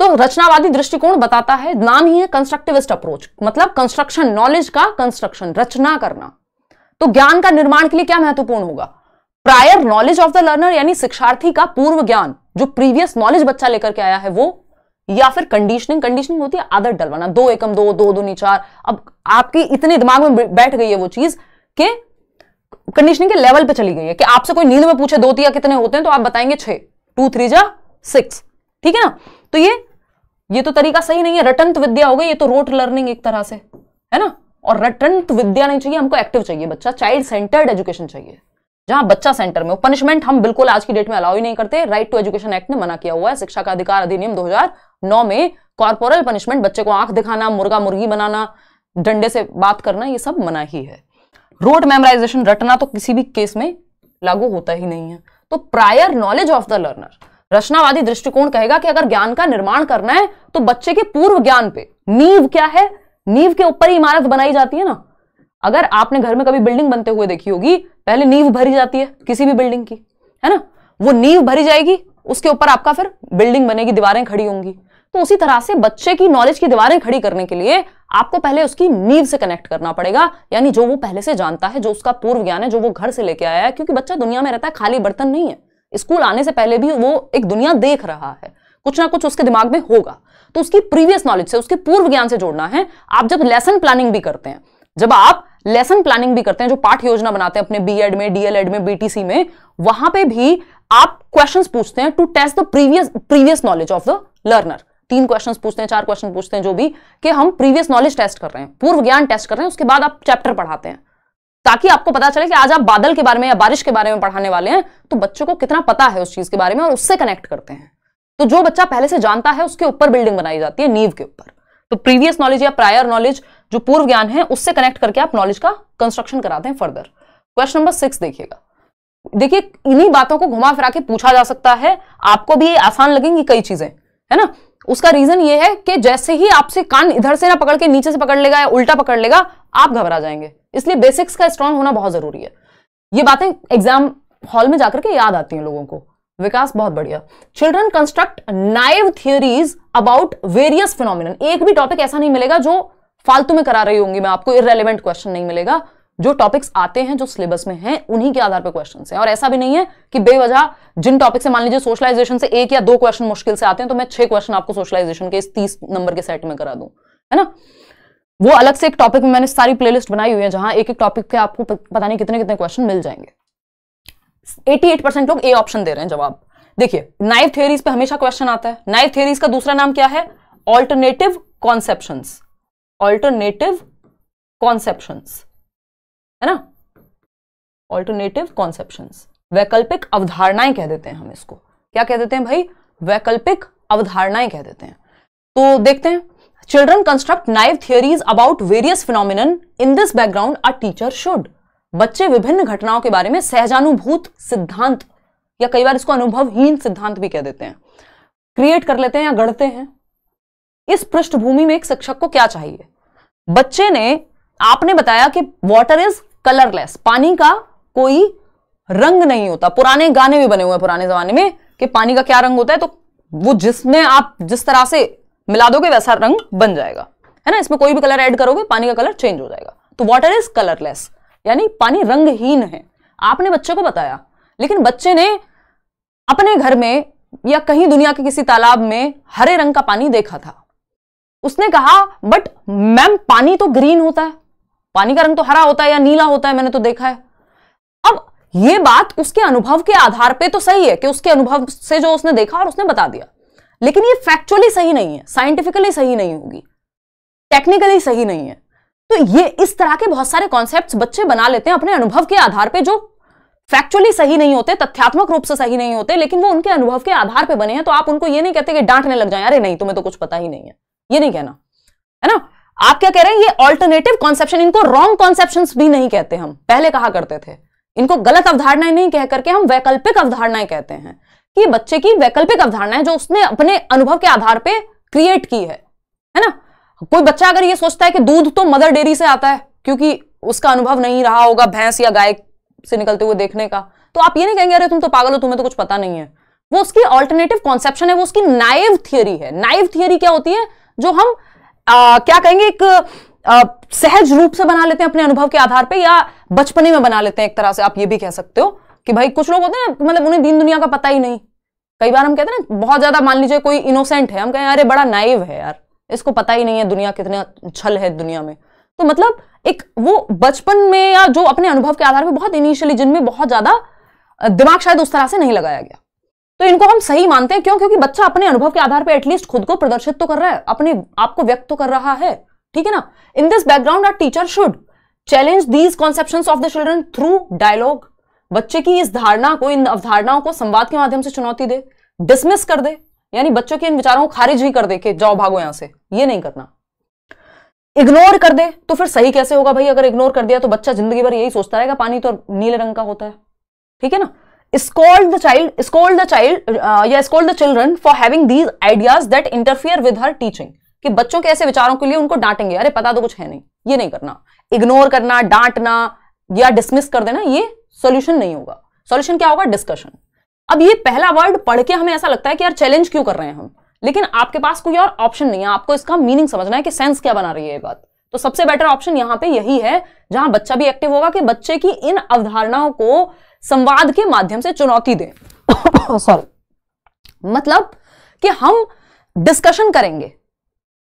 तो रचनावादी दृष्टिकोण बताता है नाम ही है कंस्ट्रक्टिविस्ट अप्रोच मतलब कंस्ट्रक्शन नॉलेज का कंस्ट्रक्शन रचना करना तो ज्ञान का निर्माण के लिए क्या महत्वपूर्ण होगा prior knowledge of the learner यानी शिक्षार्थी का पूर्व ज्ञान जो प्रीवियस नॉलेज बच्चा लेकर के आया है वो या फिर कंडीशनिंग कंडीशनिंग होती है आदत डलवाना दो एकम दो दो दूनी चार अब आपके इतने दिमाग में बैठ गई है वो चीज के कंडीशनिंग के लेवल पे चली गई है कि आपसे कोई नींद में पूछे दो तिया कितने होते हैं तो आप बताएंगे छह टू थ्री जा सिक्स ठीक है ना तो ये ये तो तरीका सही नहीं है रटंत विद्या हो गई ये तो रोट लर्निंग एक तरह से है ना और रटंत विद्या नहीं चाहिए हमको एक्टिव चाहिए बच्चा चाइल्ड सेंटर्ड एजुकेशन चाहिए जहां बच्चा सेंटर में हो पनिशमेंट हम बिल्कुल आज की डेट में अलाउ ही नहीं करते राइट टू एजुकेशन एक्ट ने मना किया हुआ है शिक्षा का अधिकार अधिनियम 2009 में कॉर्पोरल पनिशमेंट बच्चे को आंख दिखाना मुर्गा मुर्गी बनाना डंडे से बात करना ये सब मना ही है रोड मेमोराइजेशन रटना तो किसी भी केस में लागू होता ही नहीं है तो prior knowledge of the learner रचनावादी दृष्टिकोण कहेगा कि अगर ज्ञान का निर्माण करना है तो बच्चे के पूर्व ज्ञान पे नींव क्या है नींव के ऊपर ही इमारत बनाई जाती है ना अगर आपने घर में कभी बिल्डिंग बनते हुए देखी होगी पहले नींव भरी जाती है किसी भी बिल्डिंग की है ना वो नींव भरी जाएगी उसके ऊपर आपका फिर बिल्डिंग बनेगी दीवारें खड़ी होंगी तो उसी तरह से बच्चे की नॉलेज की दीवारें खड़ी करने के लिए आपको पहले उसकी नींव से कनेक्ट करना पड़ेगा यानी जो वो पहले से जानता है जो उसका पूर्व ज्ञान है जो वो घर से लेके आया है क्योंकि बच्चा दुनिया में रहता है खाली बर्तन नहीं है स्कूल आने से पहले भी वो एक दुनिया देख रहा है कुछ ना कुछ उसके दिमाग में होगा तो उसकी प्रीवियस नॉलेज से उसके पूर्व ज्ञान से जोड़ना है आप जब लेसन प्लानिंग भी करते हैं जब आप लेसन प्लानिंग भी करते हैं जो पाठ योजना बनाते हैं अपने बी एड में डीएलएड में बीटीसी में वहां पे भी आप क्वेश्चंस पूछते हैं to test the previous previous knowledge of the learner तीन क्वेश्चंस पूछते हैं चार क्वेश्चन पूछते हैं जो भी कि हम प्रीवियस नॉलेज टेस्ट कर रहे हैं पूर्व ज्ञान टेस्ट कर रहे हैं उसके बाद आप चैप्टर पढ़ाते हैं ताकि आपको पता चले कि आज आप बादल के बारे में या बारिश के बारे में पढ़ाने वाले हैं तो बच्चों को कितना पता है उस चीज के बारे में और उससे कनेक्ट करते हैं तो जो बच्चा पहले से जानता है उसके ऊपर बिल्डिंग बनाई जाती है नींव के ऊपर तो प्रीवियस नॉलेज या प्रायर नॉलेज जो पूर्व ज्ञान है उससे कनेक्ट करके आप नॉलेज का कंस्ट्रक्शन कराते हैं फर्दर क्वेश्चन नंबर सिक्स देखिएगा देखिए इन्हीं बातों को घुमा फिरा के पूछा जा सकता है आपको भी आसान लगेंगी कई चीजें है ना उसका रीजन ये है कि जैसे ही आपसे कान इधर से ना पकड़ के नीचे से पकड़ लेगा या उल्टा पकड़ लेगा आप घबरा जाएंगे इसलिए बेसिक्स का स्ट्रांग होना बहुत जरूरी है ये बातें एग्जाम हॉल में जाकर के याद आती हैं लोगों को विकास बहुत बढ़िया children construct naive theories about various phenomena एक भी टॉपिक ऐसा नहीं मिलेगा जो फालतू में करा रही होंगी मैं आपको इरेलीवेंट क्वेश्चन नहीं मिलेगा जो टॉपिक्स आते हैं जो सिलेबस में हैं उन्हीं के आधार पर क्वेश्चन हैं और ऐसा भी नहीं है कि बेवजह जिन टॉपिक से मान लीजिए सोशलाइजेशन से एक या दो क्वेश्चन मुश्किल से आते हैं तो मैं छह क्वेश्चन आपको सोशलाइजेशन के इस तीस नंबर के सेट में करा दूं है ना वो अलग से एक टॉपिक में मैंने सारी प्लेलिस्ट बनाई हुई है जहां एक एक टॉपिक के आपको पता नहीं कितने कितने क्वेश्चन मिल जाएंगे 88 परसेंट लोग ए ऑप्शन दे रहे हैं जवाब देखिए नाइव थ्योरीज पे हमेशा क्वेश्चन आता है नाइव थ्योरीज का दूसरा नाम क्या है ऑल्टरनेटिव कॉन्सेप्शन ऑल्टरनेटिव कॉन्सेप्शन है ना ऑल्टरनेटिव कॉन्सेप्शन वैकल्पिक अवधारणाएं कह देते हैं हम इसको क्या कह देते हैं भाई वैकल्पिक अवधारणाएं कह देते हैं तो देखते हैं children construct naive theories about various phenomena in this background a teacher should बच्चे विभिन्न घटनाओं के बारे में सहजानुभूत सिद्धांत या कई बार इसको अनुभवहीन सिद्धांत भी कह देते हैं क्रिएट कर लेते हैं या गढ़ते हैं इस पृष्ठभूमि में एक शिक्षक को क्या चाहिए बच्चे ने आपने बताया कि वॉटर इज कलरलेस पानी का कोई रंग नहीं होता पुराने गाने भी बने हुए हैं पुराने जमाने में कि पानी का क्या रंग होता है तो वो जिसमें आप जिस तरह से मिला दोगे वैसा रंग बन जाएगा है ना इसमें कोई भी कलर ऐड करोगे पानी का कलर चेंज हो जाएगा तो वाटर इज कलरलेस यानी पानी रंगहीन है आपने बच्चों को बताया लेकिन बच्चे ने अपने घर में या कहीं दुनिया के किसी तालाब में हरे रंग का पानी देखा था उसने कहा बट मैम पानी तो ग्रीन होता है पानी का रंग तो हरा होता है या नीला होता है मैंने तो देखा है अब यह बात उसके अनुभव के आधार पे तो सही है कि उसके अनुभव से जो उसने देखा और उसने बता दिया लेकिन ये फैक्चुअली सही नहीं है साइंटिफिकली सही नहीं होगी टेक्निकली सही नहीं है तो ये इस तरह के बहुत सारे कॉन्सेप्ट बच्चे बना लेते हैं अपने अनुभव के आधार पर जो फैक्चुअली सही नहीं होते तथ्यात्मक रूप से सही नहीं होते लेकिन वो उनके अनुभव के आधार पर बने हैं तो आप उनको ये नहीं कहते कि डांटने लग जाए अरे नहीं तुम्हें तो कुछ पता ही नहीं है ये नहीं कहना है ना आप क्या कह रहे हैं ये ऑल्टरनेटिव कॉन्सेप्शन इनको रॉन्ग कॉन्सेप्शन भी नहीं कहते हम पहले कहा करते थे इनको गलत अवधारणाएं नहीं कह करके हम वैकल्पिक अवधारणाएं कहते हैं कि बच्चे की वैकल्पिक अवधारणाएं जो उसने अपने अनुभव के आधार पे क्रिएट की है है ना कोई बच्चा अगर ये सोचता है कि दूध तो मदर डेयरी से आता है क्योंकि उसका अनुभव नहीं रहा होगा भैंस या गाय से निकलते हुए देखने का तो आप ये नहीं कहेंगे अरे तुम तो पागल हो तुम्हें तो कुछ पता नहीं है वो उसकी ऑल्टरनेटिव कॉन्सेप्शन है वो उसकी नाइव थियोरी है नाइव थियोरी क्या होती है जो हम आ, क्या कहेंगे एक आ, सहज रूप से बना लेते हैं अपने अनुभव के आधार पर या बचपने में बना लेते हैं एक तरह से आप ये भी कह सकते हो कि भाई कुछ लोग होते हैं मतलब उन्हें दीन दुनिया का पता ही नहीं कई बार हम कहते हैं ना बहुत ज्यादा मान लीजिए कोई इनोसेंट है हम कहें अरे बड़ा नाइव है यार इसको पता ही नहीं है दुनिया कितना छल है दुनिया में तो मतलब एक वो बचपन में या जो अपने अनुभव के आधार पर बहुत इनिशियली जिनमें बहुत ज्यादा दिमाग शायद उस तरह से नहीं लगाया गया तो इनको हम सही मानते हैं क्यों क्योंकि बच्चा अपने अनुभव के आधार पर एटलीस्ट खुद को प्रदर्शित तो कर रहा है अपने आप को व्यक्त तो कर रहा है ठीक है ना in this background our teacher should challenge these conception of the children through dialogue बच्चे की इस धारणा को इन अवधारणाओं को संवाद के माध्यम से चुनौती दे डिसमिस कर दे यानी बच्चों के इन विचारों को खारिज ही कर दे के जाओ भागो यहां से ये नहीं करना इग्नोर कर दे तो फिर सही कैसे होगा भाई अगर इग्नोर कर दिया तो बच्चा जिंदगी भर यही सोचता रहेगा पानी तो नीले रंग का होता है ठीक है ना scold the child scold the child या scold the children for having these ideas that interfere with her teaching कि बच्चों के ऐसे विचारों के लिए उनको डांटेंगे अरे पता तो कुछ है नहीं ये नहीं करना इग्नोर करना डांटना या डिसमिस कर देना ये सोल्यूशन नहीं होगा सोल्यूशन क्या होगा डिस्कशन अब ये पहला वर्ड पढ़ के हमें ऐसा लगता है कि यार चैलेंज क्यों कर रहे हैं हम लेकिन आपके पास कोई और ऑप्शन नहीं है आपको इसका मीनिंग समझना है कि सेंस क्या बना रही है ये बात तो सबसे बेटर ऑप्शन यहां पे यही है जहां बच्चा भी एक्टिव होगा कि बच्चे की इन अवधारणाओं को संवाद के माध्यम से चुनौती दे सॉरी मतलब कि हम डिस्कशन करेंगे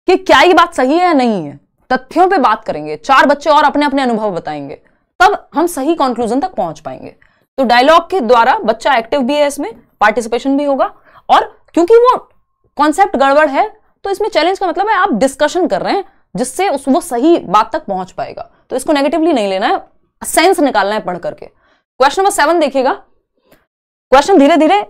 कि क्या ये बात सही है या नहीं है तथ्यों पे बात करेंगे चार बच्चे और अपने अपने अनुभव बताएंगे तब हम सही कंक्लूजन तक पहुंच पाएंगे तो डायलॉग के द्वारा बच्चा एक्टिव भी है इसमें पार्टिसिपेशन भी होगा और क्योंकि वो कॉन्सेप्ट गड़बड़ है तो इसमें चैलेंज का मतलब है आप डिस्कशन कर रहे हैं जिससे उस वो सही बात तक पहुंच पाएगा तो इसको नेगेटिवली नहीं लेना है सेंस निकालना है पढ़ करके क्वेश्चन नंबर सेवन देखिएगा क्वेश्चन धीरे धीरे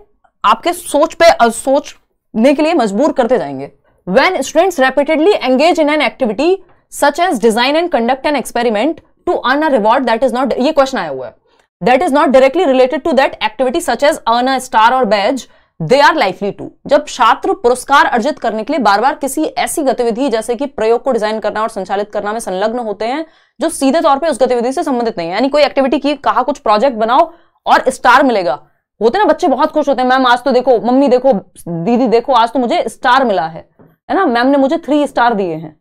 आपके सोच पे सोचने के लिए मजबूर करते जाएंगे when students repeatedly engage in an activity such as design and conduct an experiment to earn a reward that is not ये क्वेश्चन आया हुआ है that is not directly related to that activity such as earn star और badge they are likely to जब छात्र पुरस्कार अर्जित करने के लिए बार बार किसी ऐसी गतिविधि जैसे कि प्रयोग को डिजाइन करना और संचालित करना में संलग्न होते हैं जो सीधे तौर पे उस गतिविधि से संबंधित नहीं है यानी कोई एक्टिविटी की कहा कुछ प्रोजेक्ट बनाओ और स्टार मिलेगा होते ना बच्चे बहुत खुश होते हैं मैम आज तो देखो मम्मी देखो दीदी देखो आज तो मुझे स्टार मिला है है ना मैम ने मुझे थ्री स्टार दिए हैं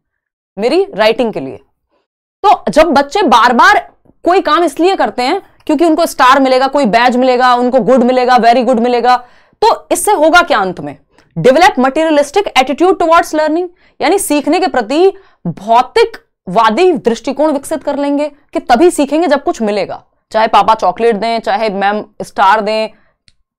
मेरी राइटिंग के लिए तो जब बच्चे बार बार कोई काम इसलिए करते हैं क्योंकि उनको स्टार मिलेगा कोई बैज मिलेगा उनको गुड मिलेगा वेरी गुड मिलेगा तो इससे होगा क्या अंत में develop materialistic attitude towards learning यानी सीखने के प्रति भौतिक वादी दृष्टिकोण विकसित कर लेंगे कि तभी सीखेंगे जब कुछ मिलेगा चाहे पापा चॉकलेट दें चाहे मैम स्टार दें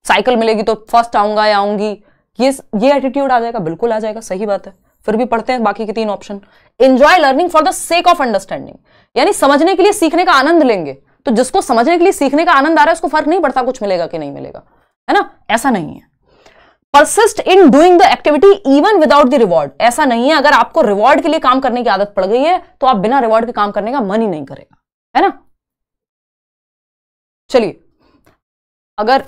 साइकिल मिलेगी तो फर्स्ट आऊंगा या आऊंगी ये ये एटीट्यूड आ जाएगा बिल्कुल आ जाएगा सही बात है फिर भी पढ़ते हैं बाकी के तीन option enjoy learning for the sake of understanding यानी समझने के लिए सीखने का आनंद लेंगे तो जिसको समझने के लिए सीखने का आनंद आ रहा है उसको फर्क नहीं पड़ता कुछ मिलेगा कि नहीं मिलेगा है ना ऐसा नहीं है persist in doing the activity even without the reward ऐसा नहीं है अगर आपको रिवॉर्ड के लिए काम करने की आदत पड़ गई है तो आप बिना रिवॉर्ड के काम करने का मन ही नहीं करेगा है ना चलिए अगर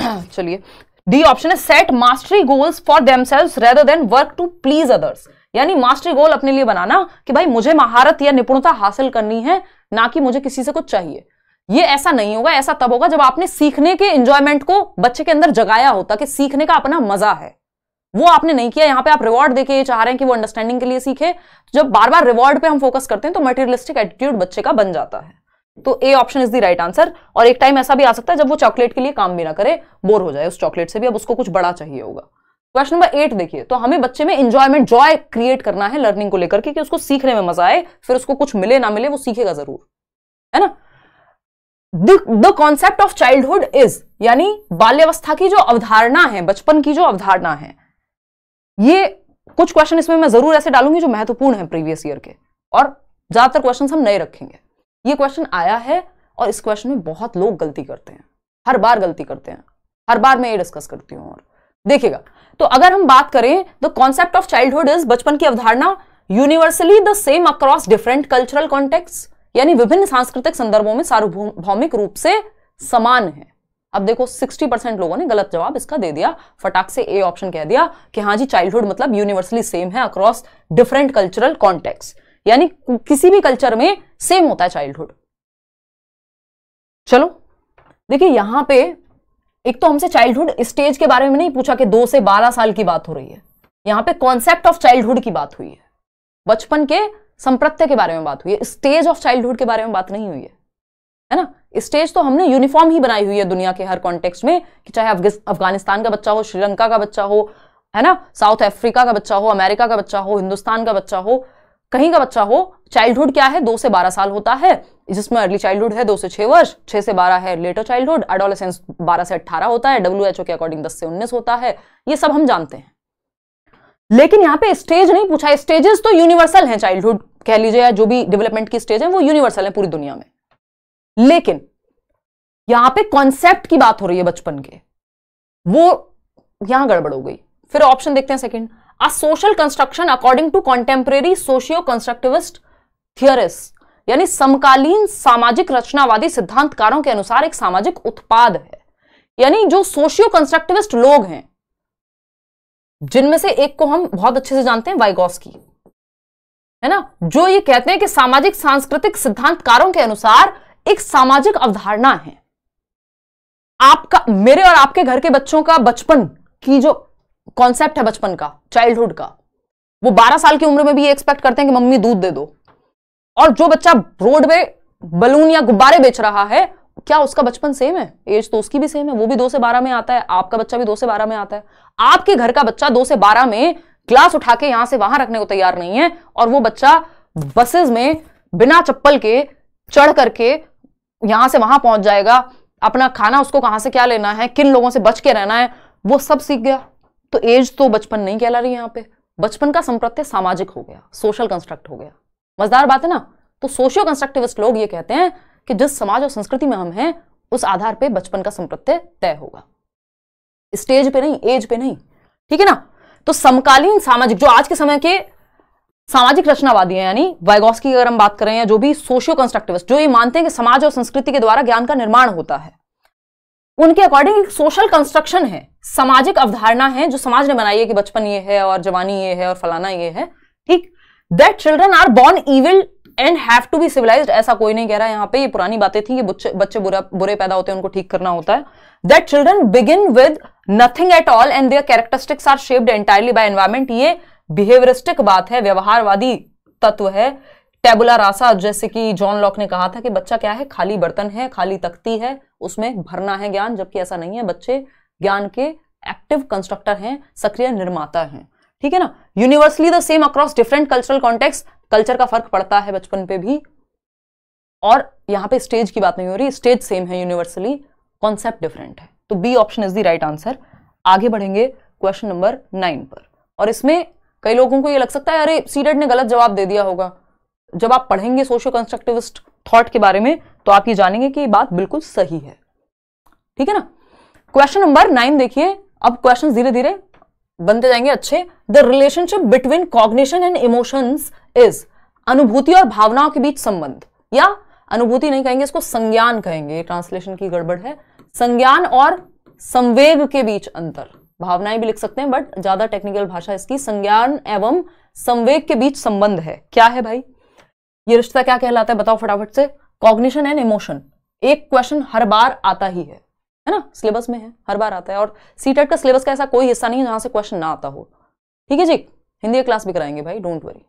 चलिए डी ऑप्शन है set mastery goals for themselves rather than work to please others यानी मास्टरी गोल अपने लिए बनाना कि भाई मुझे महारत या निपुणता हासिल करनी है ना कि मुझे किसी से कुछ चाहिए ये ऐसा नहीं होगा ऐसा तब होगा जब आपने सीखने के एंजॉयमेंट को बच्चे के अंदर जगाया होता कि सीखने का अपना मजा है वो आपने नहीं किया यहाँ पे आप रिवॉर्ड देके ये चाह रहे हैं कि वो अंडरस्टैंडिंग के लिए सीखे तो जब बार बार रिवॉर्ड पे हम फोकस करते हैं तो मटेरियलिस्टिक एटीट्यूड बच्चे का बन जाता है तो A option is the right answer और एक टाइम ऐसा भी आ सकता है जब वो चॉकलेट के लिए काम भी ना करे बोर हो जाए उस चॉकलेट से भी अब उसको कुछ बड़ा चाहिए होगा क्वेश्चन नंबर एट देखिए तो हमें बच्चे में इंजॉयमेंट जॉय क्रिएट करना है लर्निंग को लेकर के कि उसको सीखने में मजा आए फिर उसको कुछ मिले ना मिले वो सीखेगा जरूर है ना the concept of childhood is यानी बाल्यवस्था की जो अवधारणा है बचपन की जो अवधारणा है ये कुछ क्वेश्चन इसमें मैं जरूर ऐसे डालूंगी जो महत्वपूर्ण है प्रीवियस ईयर के और ज्यादातर क्वेश्चन हम नए रखेंगे ये क्वेश्चन आया है और इस क्वेश्चन में बहुत लोग गलती करते हैं हर बार गलती करते हैं हर बार मैं ये डिस्कस करती हूँ और देखिएगा तो अगर हम बात करें the concept of childhood is बचपन की अवधारणा universally the same across different cultural context यानी विभिन्न सांस्कृतिक संदर्भों में सार्वभौमिक रूप से समान है अब देखो 60 परसेंट लोगों ने गलत जवाब इसका दे दिया फटाक से ए ऑप्शन कह दिया कि हाँ जी चाइल्डहुड मतलब यूनिवर्सली सेम है अक्रॉस डिफरेंट कल्चरल कॉन्टेक्स यानी किसी भी कल्चर में सेम होता है चाइल्डहुड चलो देखिए यहां पे एक तो हमसे चाइल्डहुड स्टेज के बारे में नहीं पूछा कि दो से बारह साल की बात हो रही है यहाँ पे कॉन्सेप्ट ऑफ चाइल्डहुड की बात हुई है बचपन के संप्रत्य के बारे में बात हुई है स्टेज ऑफ चाइल्डहुड के बारे में बात नहीं हुई है है ना स्टेज तो हमने यूनिफॉर्म ही बनाई हुई है दुनिया के हर कॉन्टेक्स्ट में कि चाहे अफगानिस्तान का बच्चा हो श्रीलंका का बच्चा हो है ना साउथ अफ्रीका का बच्चा हो अमेरिका का बच्चा हो हिंदुस्तान का बच्चा हो कहीं का बच्चा हो चाइल्डहुड क्या है दो से बारह साल होता है जिसमें अर्ली चाइल्डहुड है दो से छह वर्ष छह से बारह है लेटर चाइल्डहुड एडोलेसेंस बारह से अट्ठारह होता है डब्ल्यू के अकॉर्डिंग दस से उन्नीस होता है ये सब हम जानते हैं लेकिन यहाँ पे स्टेज नहीं पूछा स्टेजेस तो यूनिवर्सल हैं चाइल्डहुड कह लीजिए या जो भी डेवलपमेंट की स्टेज है वो यूनिवर्सल है पूरी दुनिया में लेकिन यहां पे कॉन्सेप्ट की बात हो रही है बचपन के वो यहां गड़बड़ हो गई फिर ऑप्शन देखते हैं second a social construction according to contemporary socio constructivist theorist यानी समकालीन सामाजिक रचनावादी सिद्धांतकारों के अनुसार एक सामाजिक उत्पाद है यानी जो सोशियो कंस्ट्रक्टिविस्ट लोग हैं जिनमें से एक को हम बहुत अच्छे से जानते हैं की है ना जो ये कहते हैं कि सामाजिक सांस्कृतिक सिद्धांतकारों के अनुसार एक सामाजिक अवधारणा है आपका मेरे और आपके घर के बच्चों का बचपन की जो कॉन्सेप्ट है बचपन का चाइल्डहुड का वो 12 साल की उम्र में भी ये एक्सपेक्ट करते हैं कि मम्मी दूध दे दो और जो बच्चा रोड में बलून या गुब्बारे बेच रहा है क्या उसका बचपन सेम है एज तो उसकी भी सेम है वो भी दो से बारह में आता है आपका बच्चा भी दो से बारह में आता है आपके घर का बच्चा दो से बारह में ग्लास उठा के यहां से वहां रखने को तैयार नहीं है और वो बच्चा बसेस में बिना चप्पल के चढ़ करके यहां से वहां पहुंच जाएगा अपना खाना उसको कहां से क्या लेना है किन लोगों से बच के रहना है वो सब सीख गया तो एज तो बचपन नहीं कहला रही यहाँ पे बचपन का संप्रत्य सामाजिक हो गया सोशल कंस्ट्रक्ट हो गया मजदार बात है ना तो सोशियो कंस्ट्रक्टिविस्ट लोग ये कहते हैं कि जिस समाज और संस्कृति में हम हैं उस आधार पे बचपन का संप्रत्य तय होगा स्टेज पे नहीं एज पे नहीं ठीक है ना तो समकालीन सामाजिक जो आज के समय के सामाजिक रचनावादी हैं यानी वाइगॉस की अगर हम बात करें या जो भी सोशियो कंस्ट्रक्टिविस्ट जो ये मानते हैं कि समाज और संस्कृति के द्वारा ज्ञान का निर्माण होता है उनके अकॉर्डिंग एक सोशल कंस्ट्रक्शन है सामाजिक अवधारणा है जो समाज ने बनाई है कि बचपन ये है और जवानी ये है और फलाना ये है ठीक that children are born evil and have to be civilise ऐसा कोई नहीं कह रहा है यहाँ पे ये पुरानी बातें थी कि बच्चे बच्चे बुरा बुरे पैदा होते हैं उनको ठीक करना होता है that children begin with nothing at all and their characteristics are shaped entirely by environment ये बिहेवियरिस्टिक बात है व्यवहारवादी तत्व है टेबुला रासा जैसे कि जॉन लॉक ने कहा था कि बच्चा क्या है खाली बर्तन है खाली तख्ती है उसमें भरना है ज्ञान जबकि ऐसा नहीं है बच्चे ज्ञान के एक्टिव कंस्ट्रक्टर हैं सक्रिय निर्माता हैं ठीक है ना universally the same across different cultural context culture का फर्क पड़ता है बचपन पे भी और यहां पे स्टेज की बात नहीं हो रही स्टेज सेम है यूनिवर्सली कॉन्सेप्ट डिफरेंट है तो B option is the right answer आगे बढ़ेंगे क्वेश्चन नंबर नाइन पर और इसमें कई लोगों को ये लग सकता है अरे सीडेट ने गलत जवाब दे दिया होगा जब आप पढ़ेंगे सोशियो कंस्ट्रक्टिविस्ट थॉट के बारे में तो आप ये जानेंगे कि ये बात बिल्कुल सही है ठीक है ना क्वेश्चन नंबर नाइन देखिए अब क्वेश्चन धीरे धीरे बनते जाएंगे अच्छे the relationship between cognition and emotions is अनुभूति और भावनाओं के बीच संबंध या अनुभूति नहीं कहेंगे इसको संज्ञान कहेंगे ट्रांसलेशन की गड़बड़ है संज्ञान और संवेग के बीच अंतर भावनाएं भी लिख सकते हैं बट ज्यादा टेक्निकल भाषा इसकी संज्ञान एवं संवेग के बीच संबंध है क्या है भाई ये रिश्ता क्या कहलाता है बताओ फटाफट से कॉग्निशन एंड इमोशन एक क्वेश्चन हर बार आता ही है है ना सिलेबस में है हर बार आता है और सी e का सिलेबस का ऐसा कोई हिस्सा नहीं है जहां से क्वेश्चन ना आता हो ठीक है जी हिंदी क्लास भी कराएंगे भाई डोंट वरी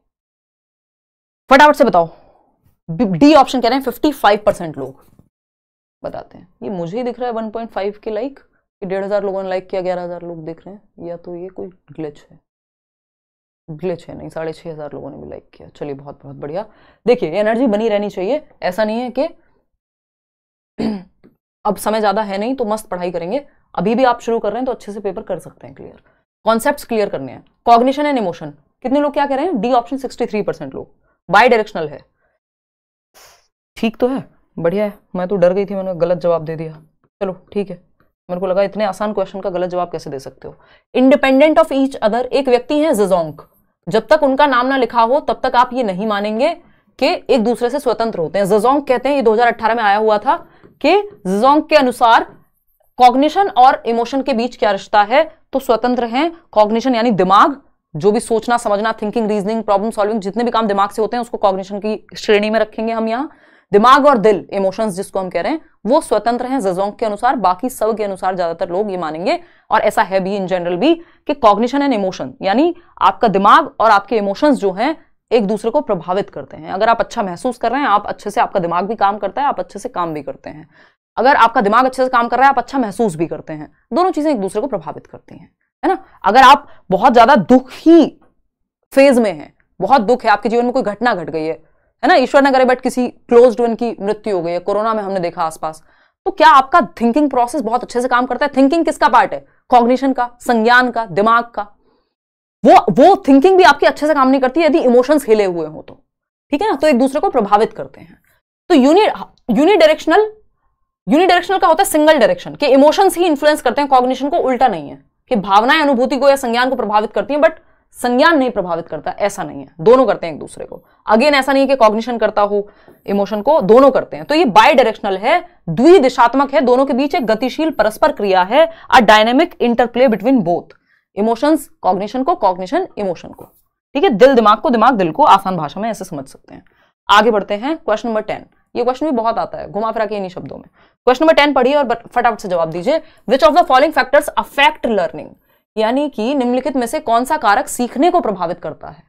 फटाफट से बताओ डी ऑप्शन कह रहे हैं फिफ्टी फाइव परसेंट लोग बताते हैं ये मुझे ही दिख रहा है वन पॉइंट फाइव के लाइक कि डेढ़ हज़ार लोगों ने लाइक किया ग्यारह हज़ार लोग देख रहे हैं या तो ये कोई ग्लिच है ग्लिच है नहीं साढ़े छः हज़ार लोगों ने भी लाइक किया चलिए बहुत बहुत बढ़िया देखिए एनर्जी बनी रहनी चाहिए ऐसा नहीं है कि अब समय ज़्यादा है नहीं तो मस्त पढ़ाई करेंगे अभी भी आप शुरू कर रहे हैं तो अच्छे से पेपर कर सकते हैं क्लियर कॉन्सेप्ट क्लियर करने हैं कॉग्निशन एंड इमोशन कितने लोग क्या कह रहे हैं डी ऑप्शन सिक्सटी लोग बाई डायरेक्शनल है ठीक तो है बढ़िया है मैं तो डर गई थी मैंने गलत जवाब दे दिया चलो ठीक है मेरे को लगा इतने आसान क्वेश्चन का गलत जवाब कैसे दे सकते हो इंडिपेंडेंट ऑफ ईच अदर एक व्यक्ति है जिजोंक जब तक उनका नाम ना लिखा हो तब तक आप ये नहीं मानेंगे के एक दूसरे से स्वतंत्र होते हैं जजोंग कहते हैं ये 2018 में आया हुआ था कि जजोंग के अनुसार कॉग्निशन और इमोशन के बीच क्या रिश्ता है तो स्वतंत्र हैं कॉग्निशन यानी दिमाग जो भी सोचना समझना थिंकिंग रीजनिंग प्रॉब्लम सॉल्विंग जितने भी काम दिमाग से होते हैं उसको कॉग्निशन की श्रेणी में रखेंगे हम यहाँ दिमाग और दिल इमोशंस जिसको हम कह रहे हैं वो स्वतंत्र हैं जजोंग के अनुसार बाकी सब के अनुसार ज्यादातर लोग ये मानेंगे और ऐसा है भी इन जनरल भी कि कॉग्निशन एंड इमोशन यानी आपका दिमाग और आपके इमोशंस जो हैं एक दूसरे को प्रभावित करते हैं अगर आप अच्छा महसूस कर रहे हैं आप अच्छे से आपका दिमाग भी काम करता है आप अच्छे से काम भी करते हैं अगर आपका दिमाग अच्छे से काम कर रहा है आप अच्छा महसूस भी करते हैं दोनों चीज़ें एक दूसरे को प्रभावित करती हैं है ना अगर आप बहुत ज़्यादा दुख ही फेज में हैं बहुत दुख है आपके जीवन में कोई घटना घट गई है है ना ईश्वर न करे बट किसी क्लोज वन की मृत्यु हो गई है कोरोना में हमने देखा आसपास तो क्या आपका थिंकिंग प्रोसेस बहुत अच्छे से काम करता है थिंकिंग किसका पार्ट है कॉग्निशन का संज्ञान का दिमाग का वो वो थिंकिंग भी आपकी अच्छे से काम नहीं करती यदि इमोशंस हिले हुए हो तो ठीक है ना तो एक दूसरे को प्रभावित करते हैं तो यूनि यूनिडायरेक्शनल यूनिडायरेक्शनल का होता है सिंगल डायरेक्शन के इमोशंस ही इन्फ्लुएंस करते हैं कॉग्निशन को उल्टा नहीं है कि भावनाएं अनुभूति को या संज्ञान को प्रभावित करती हैं बट संज्ञान नहीं प्रभावित करता ऐसा नहीं है दोनों करते हैं एक दूसरे को अगेन ऐसा नहीं है कि कॉग्निशन करता हो इमोशन को दोनों करते हैं तो ये बाय डायरेक्शनल है द्विदिशात्मक है दोनों के बीच एक गतिशील परस्पर क्रिया है a dynamic interplay between both emotions cognition को कॉग्निशन इमोशन को ठीक है दिल दिमाग को दिमाग दिल को आसान भाषा में ऐसे समझ सकते हैं आगे बढ़ते हैं क्वेश्चन नंबर टेन ये क्वेश्चन भी बहुत आता है घुमा फिरा के इन्हीं शब्दों में क्वेश्चन नंबर टेन पढ़िए और फटाफट से जवाब दीजिए which of the following factors affect learning यानी कि निम्नलिखित में से कौन सा कारक सीखने को प्रभावित करता है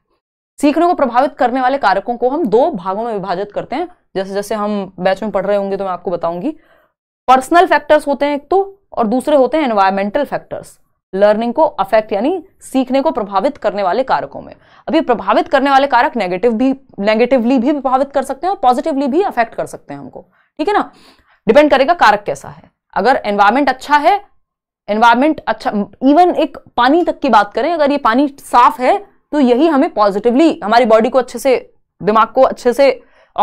सीखने को प्रभावित करने वाले कारकों को हम दो भागों में विभाजित करते हैं जैसे जैसे हम बैच में पढ़ रहे होंगे तो मैं आपको बताऊंगी पर्सनल फैक्टर्स होते हैं एक तो और दूसरे होते हैं एनवायरमेंटल फैक्टर्स लर्निंग को अफेक्ट यानी सीखने को प्रभावित करने वाले कारकों में अभी प्रभावित करने वाले कारक नेगेटिव भी नेगेटिवली भी प्रभावित कर सकते हैं और पॉजिटिवली भी अफेक्ट कर सकते हैं हमको ठीक है ना डिपेंड करेगा कारक कैसा है अगर एनवायरमेंट अच्छा है एनवायरमेंट अच्छा इवन एक पानी तक की बात करें अगर ये पानी साफ है तो यही हमें पॉजिटिवली हमारी बॉडी को अच्छे से दिमाग को अच्छे से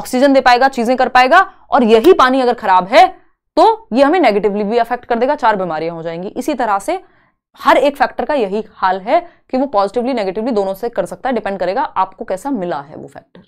ऑक्सीजन दे पाएगा चीजें कर पाएगा और यही पानी अगर खराब है तो ये हमें नेगेटिवली भी अफेक्ट कर देगा चार बीमारियां हो जाएंगी इसी तरह से हर एक फैक्टर का यही हाल है कि वो पॉजिटिवली नेगेटिवली दोनों से कर सकता है डिपेंड करेगा आपको कैसा मिला है वो फैक्टर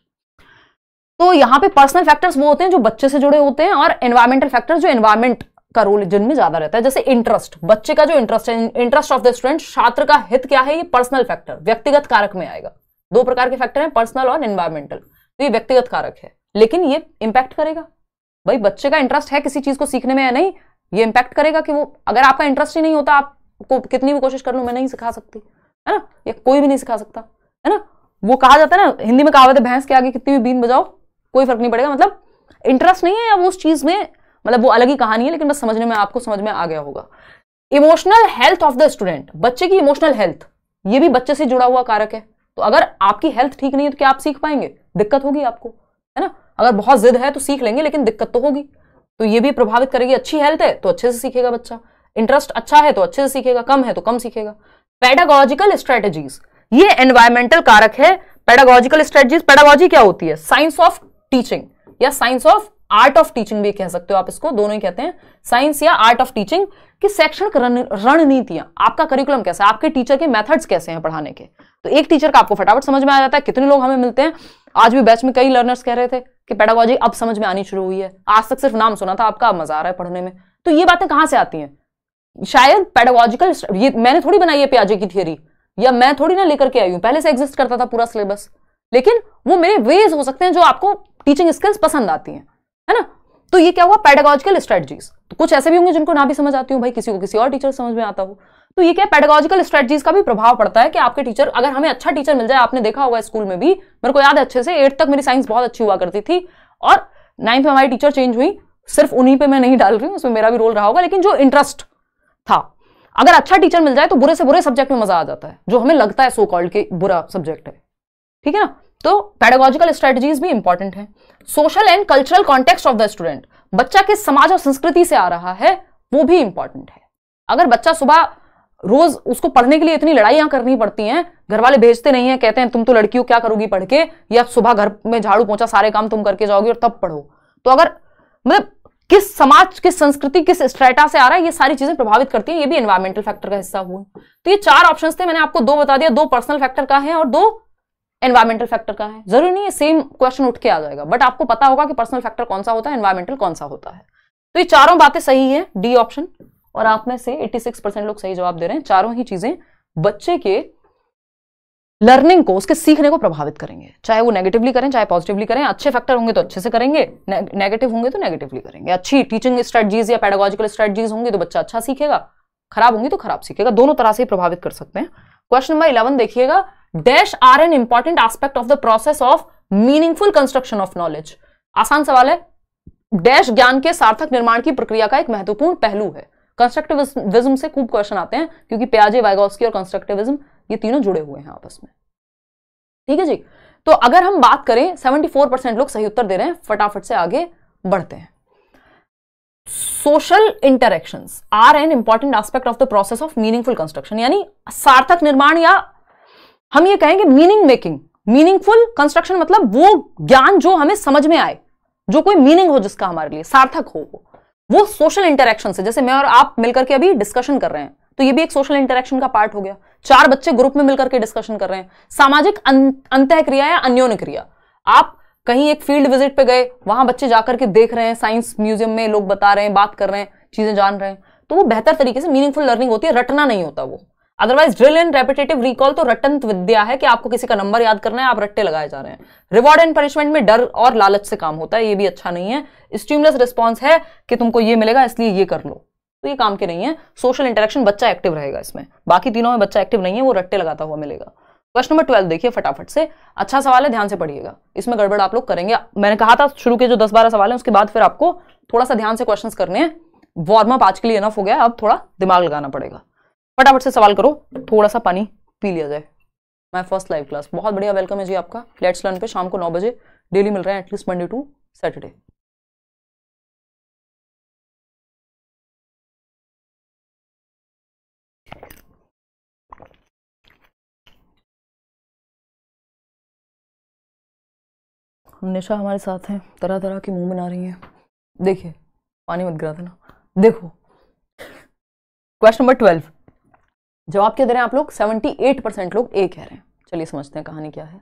तो यहाँ पे पर्सनल फैक्टर्स वो होते हैं जो बच्चे से जुड़े होते हैं और एनवायरमेंटल फैक्टर्स जो एनवायरमेंट का रोल जिनमें ज्यादा रहता है जैसे इंटरेस्ट बच्चे का जो इंटरेस्ट है इंटरेस्ट ऑफ द स्टूडेंट छात्र का हित क्या है ये पर्सनल फैक्टर व्यक्तिगत कारक में आएगा दो प्रकार के फैक्टर है पर्सनल और एनवायरमेंटल तो ये व्यक्तिगत कारक है लेकिन ये इंपैक्ट करेगा भाई बच्चे का इंटरेस्ट है किसी चीज को सीखने में या नहीं ये इंपैक्ट करेगा कि वो अगर आपका इंटरेस्ट ही नहीं होता आप को कितनी भी कोशिश कर लूँ मैं नहीं सिखा सकती है ना या कोई भी नहीं सिखा सकता है ना वो कहा जाता है ना हिंदी में कहावत है भैंस के आगे कितनी भी बीन बजाओ कोई फर्क नहीं पड़ेगा मतलब इंटरेस्ट नहीं है या वो उस चीज़ में मतलब वो अलग ही कहानी है लेकिन बस समझने में आपको समझ में आ गया होगा emotional health of the student बच्चे की इमोशनल हेल्थ ये भी बच्चे से जुड़ा हुआ कारक है तो अगर आपकी हेल्थ ठीक नहीं है तो क्या आप सीख पाएंगे दिक्कत होगी आपको है ना अगर बहुत जिद है तो सीख लेंगे लेकिन दिक्कत तो होगी तो ये भी प्रभावित करेगी अच्छी हेल्थ है तो अच्छे से सीखेगा बच्चा इंटरेस्ट अच्छा है तो अच्छे से सीखेगा कम है तो कम सीखेगा पेडागोजिकल स्ट्रेटजीज ये एनवायरमेंटल कारक है पेडागोजिकल स्ट्रेटजीज पेडागोजी क्या होती है साइंस ऑफ टीचिंग या science of art of teaching भी कह सकते हो आप इसको दोनों ही कहते हैं साइंस या आर्ट ऑफ टीचिंग की शैक्षणिक रणनीतियां आपका करिकुलम कैसा है आपके टीचर के मेथड्स कैसे हैं पढ़ाने के तो एक टीचर का आपको फटाफट समझ में आ जाता है कितने लोग हमें मिलते हैं आज भी बैच में कई लर्नर्स कह रहे थे कि पेडागोजी अब समझ में आनी शुरू हुई है आज तक सिर्फ नाम सुना था आपका अब मजा आ रहा है पढ़ने में तो ये बातें कहां से आती हैं शायद पेडोलॉजिकल ये मैंने थोड़ी बनाई है प्याजे की थियोरी या मैं थोड़ी ना लेकर के आई हूं पहले से एग्जिस्ट करता था पूरा सिलेबस लेकिन वो मेरे वेज हो सकते हैं जो आपको टीचिंग स्किल्स पसंद आती हैं है ना तो ये क्या हुआ पेडागोजिकल स्ट्रेटजीज तो कुछ ऐसे भी होंगे जिनको ना भी समझ आती हूँ भाई किसी को किसी और टीचर समझ में आता हो तो ये क्या पेडागोजिकल स्ट्रेटजीज का भी प्रभाव पड़ता है कि आपके टीचर अगर हमें अच्छा टीचर मिल जाए आपने देखा होगा स्कूल में भी मेरे को याद है अच्छे से एट तक मेरी साइंस बहुत अच्छी हुआ करती थी और नाइन्थ में हमारी टीचर चेंज हुई सिर्फ उन्हीं पर मैं नहीं डाल रही हूँ उसमें मेरा भी रोल रहा होगा लेकिन जो इंटरेस्ट था अगर अच्छा टीचर मिल जाए तो बुरे से बुरे सब्जेक्ट में मजा आ जाता है जो हमें लगता है सो कॉल्ड के बुरा सब्जेक्ट है ठीक है ना तो पेडागोजिकल स्ट्रेटजीज भी इंपॉर्टेंट है social and cultural context of the student बच्चा किस समाज और संस्कृति से आ रहा है वो भी इंपॉर्टेंट है अगर बच्चा सुबह रोज उसको पढ़ने के लिए इतनी लड़ाइयां करनी पड़ती हैं घर वाले भेजते नहीं है कहते हैं तुम तो लड़की हो क्या करोगी पढ़ के या सुबह घर में झाड़ू पहुंचा सारे काम तुम करके जाओगी और तब पढ़ो तो अगर मतलब किस समाज किस संस्कृति किस स्ट्रेटा से आ रहा है ये सारी चीजें प्रभावित करती हैं ये भी एनवायरमेंटल फैक्टर का हिस्सा हुआ तो ये चार ऑप्शंस थे मैंने आपको दो बता दिया दो पर्सनल फैक्टर का है और दो एनवायरमेंटल फैक्टर का है जरूरी नहीं है सेम क्वेश्चन उठ के आ जाएगा बट आपको पता होगा कि पर्सनल फैक्टर कौन सा होता है एनवायरमेंटल कौन सा होता है तो ये चारों बातें सही है डी ऑप्शन और आप में से 86 परसेंट लोग सही जवाब दे रहे हैं चारों ही चीजें बच्चे के लर्निंग को उसके सीखने को प्रभावित करेंगे चाहे वो नेगेटिवली करें चाहे पॉजिटिवली करें अच्छे फैक्टर होंगे तो अच्छे से करेंगे नेगेटिव होंगे तो नेगेटिवली करेंगे अच्छी टीचिंग स्ट्रेटजीज या पेडागोजिकल स्ट्रेटजीज होंगी तो बच्चा अच्छा सीखेगा खराब होंगी तो खराब सीखेगा दोनों तरह से प्रभावित कर सकते हैं क्वेश्चन नंबर इलेवन देखिएगा dash are an important aspect of the process of meaningful construction of knowledge आसान सवाल है डैश ज्ञान के सार्थक निर्माण की प्रक्रिया का एक महत्वपूर्ण पहलू है कंस्ट्रक्टिविज्म से खूब क्वेश्चन आते हैं क्योंकि प्याजे वाइगोस्की और कंस्ट्रक्टिविज्म ये तीनों जुड़े हुए हैं आपस में ठीक है जी तो अगर हम बात करें 74 परसेंट लोग सही उत्तर दे रहे हैं फटाफट से आगे बढ़ते हैं social interaction are an important aspect of the process of meaningful construction यानी सार्थक निर्माण या हम ये कहेंगे मीनिंग मेकिंग मीनिंगफुल कंस्ट्रक्शन मतलब वो ज्ञान जो हमें समझ में आए जो कोई मीनिंग हो जिसका हमारे लिए सार्थक हो वो सोशल इंटरेक्शन से जैसे मैं और आप मिलकर के अभी डिस्कशन कर रहे हैं तो ये भी एक सोशल इंटरेक्शन का पार्ट हो गया चार बच्चे ग्रुप में मिलकर के डिस्कशन कर रहे हैं सामाजिक अं-, अंत क्रिया या अन्योन क्रिया आप कहीं एक फील्ड विजिट पे गए वहां बच्चे जाकर के देख रहे हैं साइंस म्यूजियम में लोग बता रहे हैं बात कर रहे हैं चीजें जान रहे हैं तो वो बेहतर तरीके से मीनिंगफुल लर्निंग होती है रटना नहीं होता वो otherwise drill and repetitive recall तो रटंत विद्या है कि आपको किसी का नंबर याद करना है आप रट्टे लगाए जा रहे हैं रिवॉर्ड एंड पनिशमेंट में डर और लालच से काम होता है ये भी अच्छा नहीं है स्ट्रीमलेस रिस्पॉन्स है कि तुमको ये मिलेगा इसलिए ये कर लो तो ये काम के नहीं है सोशल इंटरेक्शन बच्चा एक्टिव रहेगा इसमें बाकी तीनों में बच्चा एक्टिव नहीं है वो रट्टे लगाता हुआ मिलेगा क्वेश्चन नंबर ट्वेल्व देखिए फटाफट से अच्छा सवाल है ध्यान से पढ़िएगा इसमें गड़बड़ आप लोग करेंगे मैंने कहा था शुरू के जो दस बारह सवाल है उसके बाद फिर आपको थोड़ा सा ध्यान से क्वेश्चन करने हैं वार्म अप आज के लिए इनफ हो गया अब थोड़ा दिमाग लगाना पड़ेगा फटाफट से सवाल करो थोड़ा सा पानी पी लिया जाए माई फर्स्ट लाइव क्लास बहुत बढ़िया वेलकम है जी आपका लेट्स लर्न पे शाम को नौ बजे डेली मिल रहा है at least Monday to Saturday Nisha हमारे साथ हैं तरह तरह की मुंह बना रही हैं देखिए पानी मत गिरा देना देखो क्वेश्चन नंबर ट्वेल्व जवाब क्या दे रहे हैं आप लोग सेवेंटी एट परसेंट लोग ए कह रहे हैं चलिए समझते हैं कहानी क्या है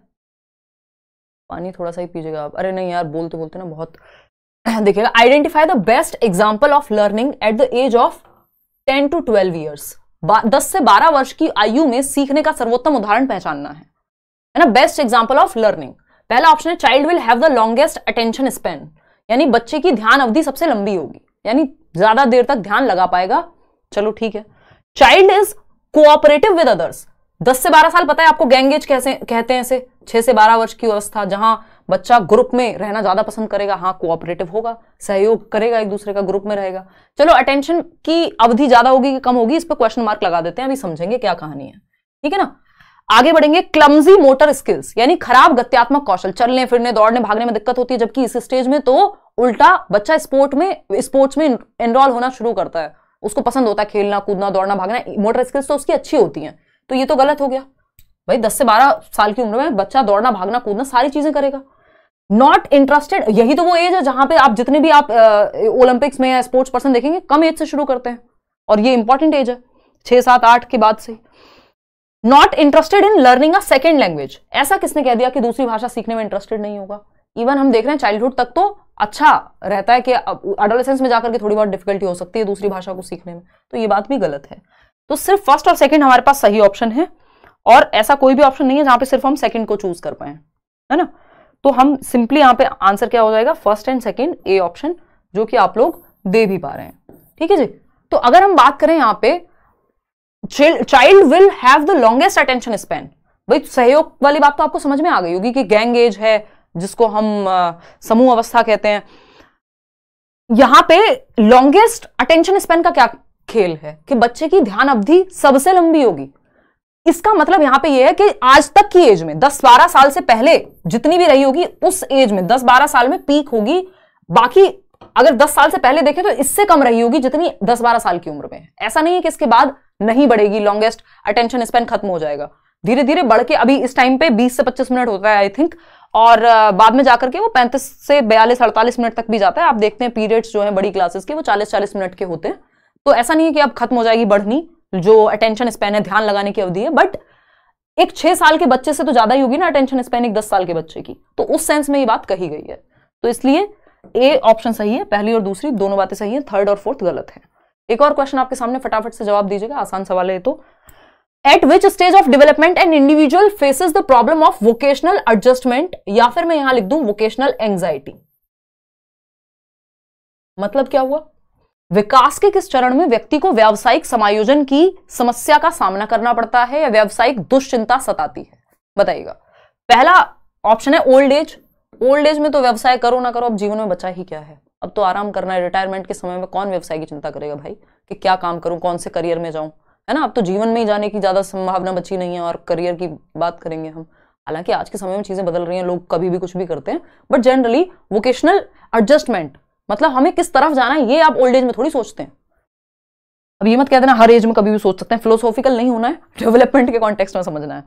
पानी थोड़ा सा ही पीजिएगा आप अरे नहीं यार बोलते बोलते ना बहुत देखिएगा identify the best example of learning at the age of ten to twelve years दस से बारह वर्ष की आयु में सीखने का सर्वोत्तम उदाहरण पहचानना है ना बेस्ट एग्जाम्पल ऑफ लर्निंग पहला ऑप्शन है child will have the longest attention span यानी बच्चे की ध्यान अवधि सबसे लंबी होगी यानी ज्यादा देर तक ध्यान लगा पाएगा चलो ठीक है child is cooperative with others दस से बारह साल पता है आपको गैंगेज कैसे कहते हैं इसे छह से बारह वर्ष की अवस्था जहां बच्चा ग्रुप में रहना ज्यादा पसंद करेगा हाँ कोऑपरेटिव होगा सहयोग करेगा एक दूसरे का ग्रुप में रहेगा चलो अटेंशन की अवधि ज्यादा होगी कि कम होगी इस पर क्वेश्चन मार्क लगा देते हैं अभी समझेंगे क्या कहानी है ठीक है ना आगे बढ़ेंगे क्लमजी मोटर स्किल्स यानी खराब गत्यात्मक कौशल चलने फिरने दौड़ने भागने में दिक्कत होती है जबकि इस स्टेज में तो उल्टा बच्चा स्पोर्ट में स्पोर्ट्स में एनरोल होना शुरू करता है उसको पसंद होता है खेलना कूदना दौड़ना भागना मोटर स्किल्स तो उसकी अच्छी होती है तो ये तो गलत हो गया भाई दस से बारह साल की उम्र में बच्चा दौड़ना भागना कूदना सारी चीजें करेगा नॉट इंटरेस्टेड यही तो वो एज है जहां पे आप जितने भी आप ओलंपिक्स में या स्पोर्ट्स पर्सन देखेंगे कम एज से शुरू करते हैं और ये इंपॉर्टेंट एज है छह सात आठ के बाद से not interested in learning a second language ऐसा किसने कह दिया कि दूसरी भाषा सीखने में इंटरेस्टेड नहीं होगा इवन हम देख रहे हैं चाइल्डहुड तक तो अच्छा रहता है कि अडोलेसेंस में जाकर के थोड़ी बहुत डिफिकल्टी हो सकती है दूसरी भाषा को सीखने में तो ये बात भी गलत है तो सिर्फ फर्स्ट और सेकेंड हमारे पास सही ऑप्शन है और ऐसा कोई भी ऑप्शन नहीं है जहां पे सिर्फ हम सेकेंड को चूज कर पाए है ना तो हम सिंपली यहाँ पे आंसर क्या हो जाएगा first and second A option जो कि आप लोग दे भी पा रहे हैं ठीक है जी तो अगर हम बात करें यहाँ पे child will have the longest attention span भाई सहयोग वाली बात तो आपको समझ में आ गई होगी कि गैंग एज है जिसको हम समूह अवस्था कहते हैं यहां पे लॉन्गेस्ट अटेंशन स्पेन का क्या खेल है कि बच्चे की ध्यान अवधि सबसे लंबी होगी इसका मतलब यहां पे ये है कि आज तक की एज में 10-12 साल से पहले जितनी भी रही होगी उस एज में 10-12 साल में पीक होगी बाकी अगर 10 साल से पहले देखें तो इससे कम रही होगी जितनी 10-12 साल की उम्र में ऐसा नहीं है कि इसके बाद नहीं बढ़ेगी लॉन्गेस्ट अटेंशन स्पेन खत्म हो जाएगा धीरे धीरे बढ़ के अभी इस टाइम पे 20 से 25 मिनट होता है आई थिंक और बाद में जाकर के वो 35 से 42 48 मिनट तक भी जाता है आप देखते हैं पीरियड्स जो है बड़ी क्लासेस के वो 40 40 मिनट के होते हैं तो ऐसा नहीं है कि अब खत्म हो जाएगी बढ़नी जो अटेंशन स्पेन है ध्यान लगाने की अवधि है बट एक छह साल के बच्चे से तो ज्यादा ही होगी ना अटेंशन स्पेन एक दस साल के बच्चे की तो उस सेंस में ये बात कही गई है तो इसलिए ए ऑप्शन सही है पहली और दूसरी दोनों बातें सही है थर्ड और फोर्थ गलत है एक और क्वेश्चन आपके सामने फटाफट से जवाब दीजिएगा आसान सवाल है तो at which stage of development and individual faces the problem of vocational adjustment या फिर मैं यहां लिख दूं वोकेशनल एंग्जाइटी मतलब क्या हुआ विकास के किस चरण में व्यक्ति को व्यावसायिक समायोजन की समस्या का सामना करना पड़ता है या व्यावसायिक दुश्चिंता सताती है बताइएगा पहला ऑप्शन है ओल्ड एज ओल्ड एज में तो व्यवसाय करो ना करो अब जीवन में बचा ही क्या है अब तो आराम करना है रिटायरमेंट के समय में कौन व्यवसाय की चिंता करेगा भाई कि क्या काम करूं कौन से करियर में जाऊं है ना अब तो जीवन में ही जाने की ज़्यादा संभावना बची नहीं है और करियर की बात करेंगे हम हालांकि आज के समय में चीज़ें बदल रही हैं लोग कभी भी कुछ भी करते हैं बट जनरली वोकेशनल एडजस्टमेंट मतलब हमें किस तरफ जाना है ये आप ओल्ड एज में थोड़ी सोचते हैं अब ये मत कहते ना हर एज में कभी भी सोच सकते हैं फिलोसॉफिकल नहीं होना है डेवलपमेंट के कॉन्टेक्स में समझना है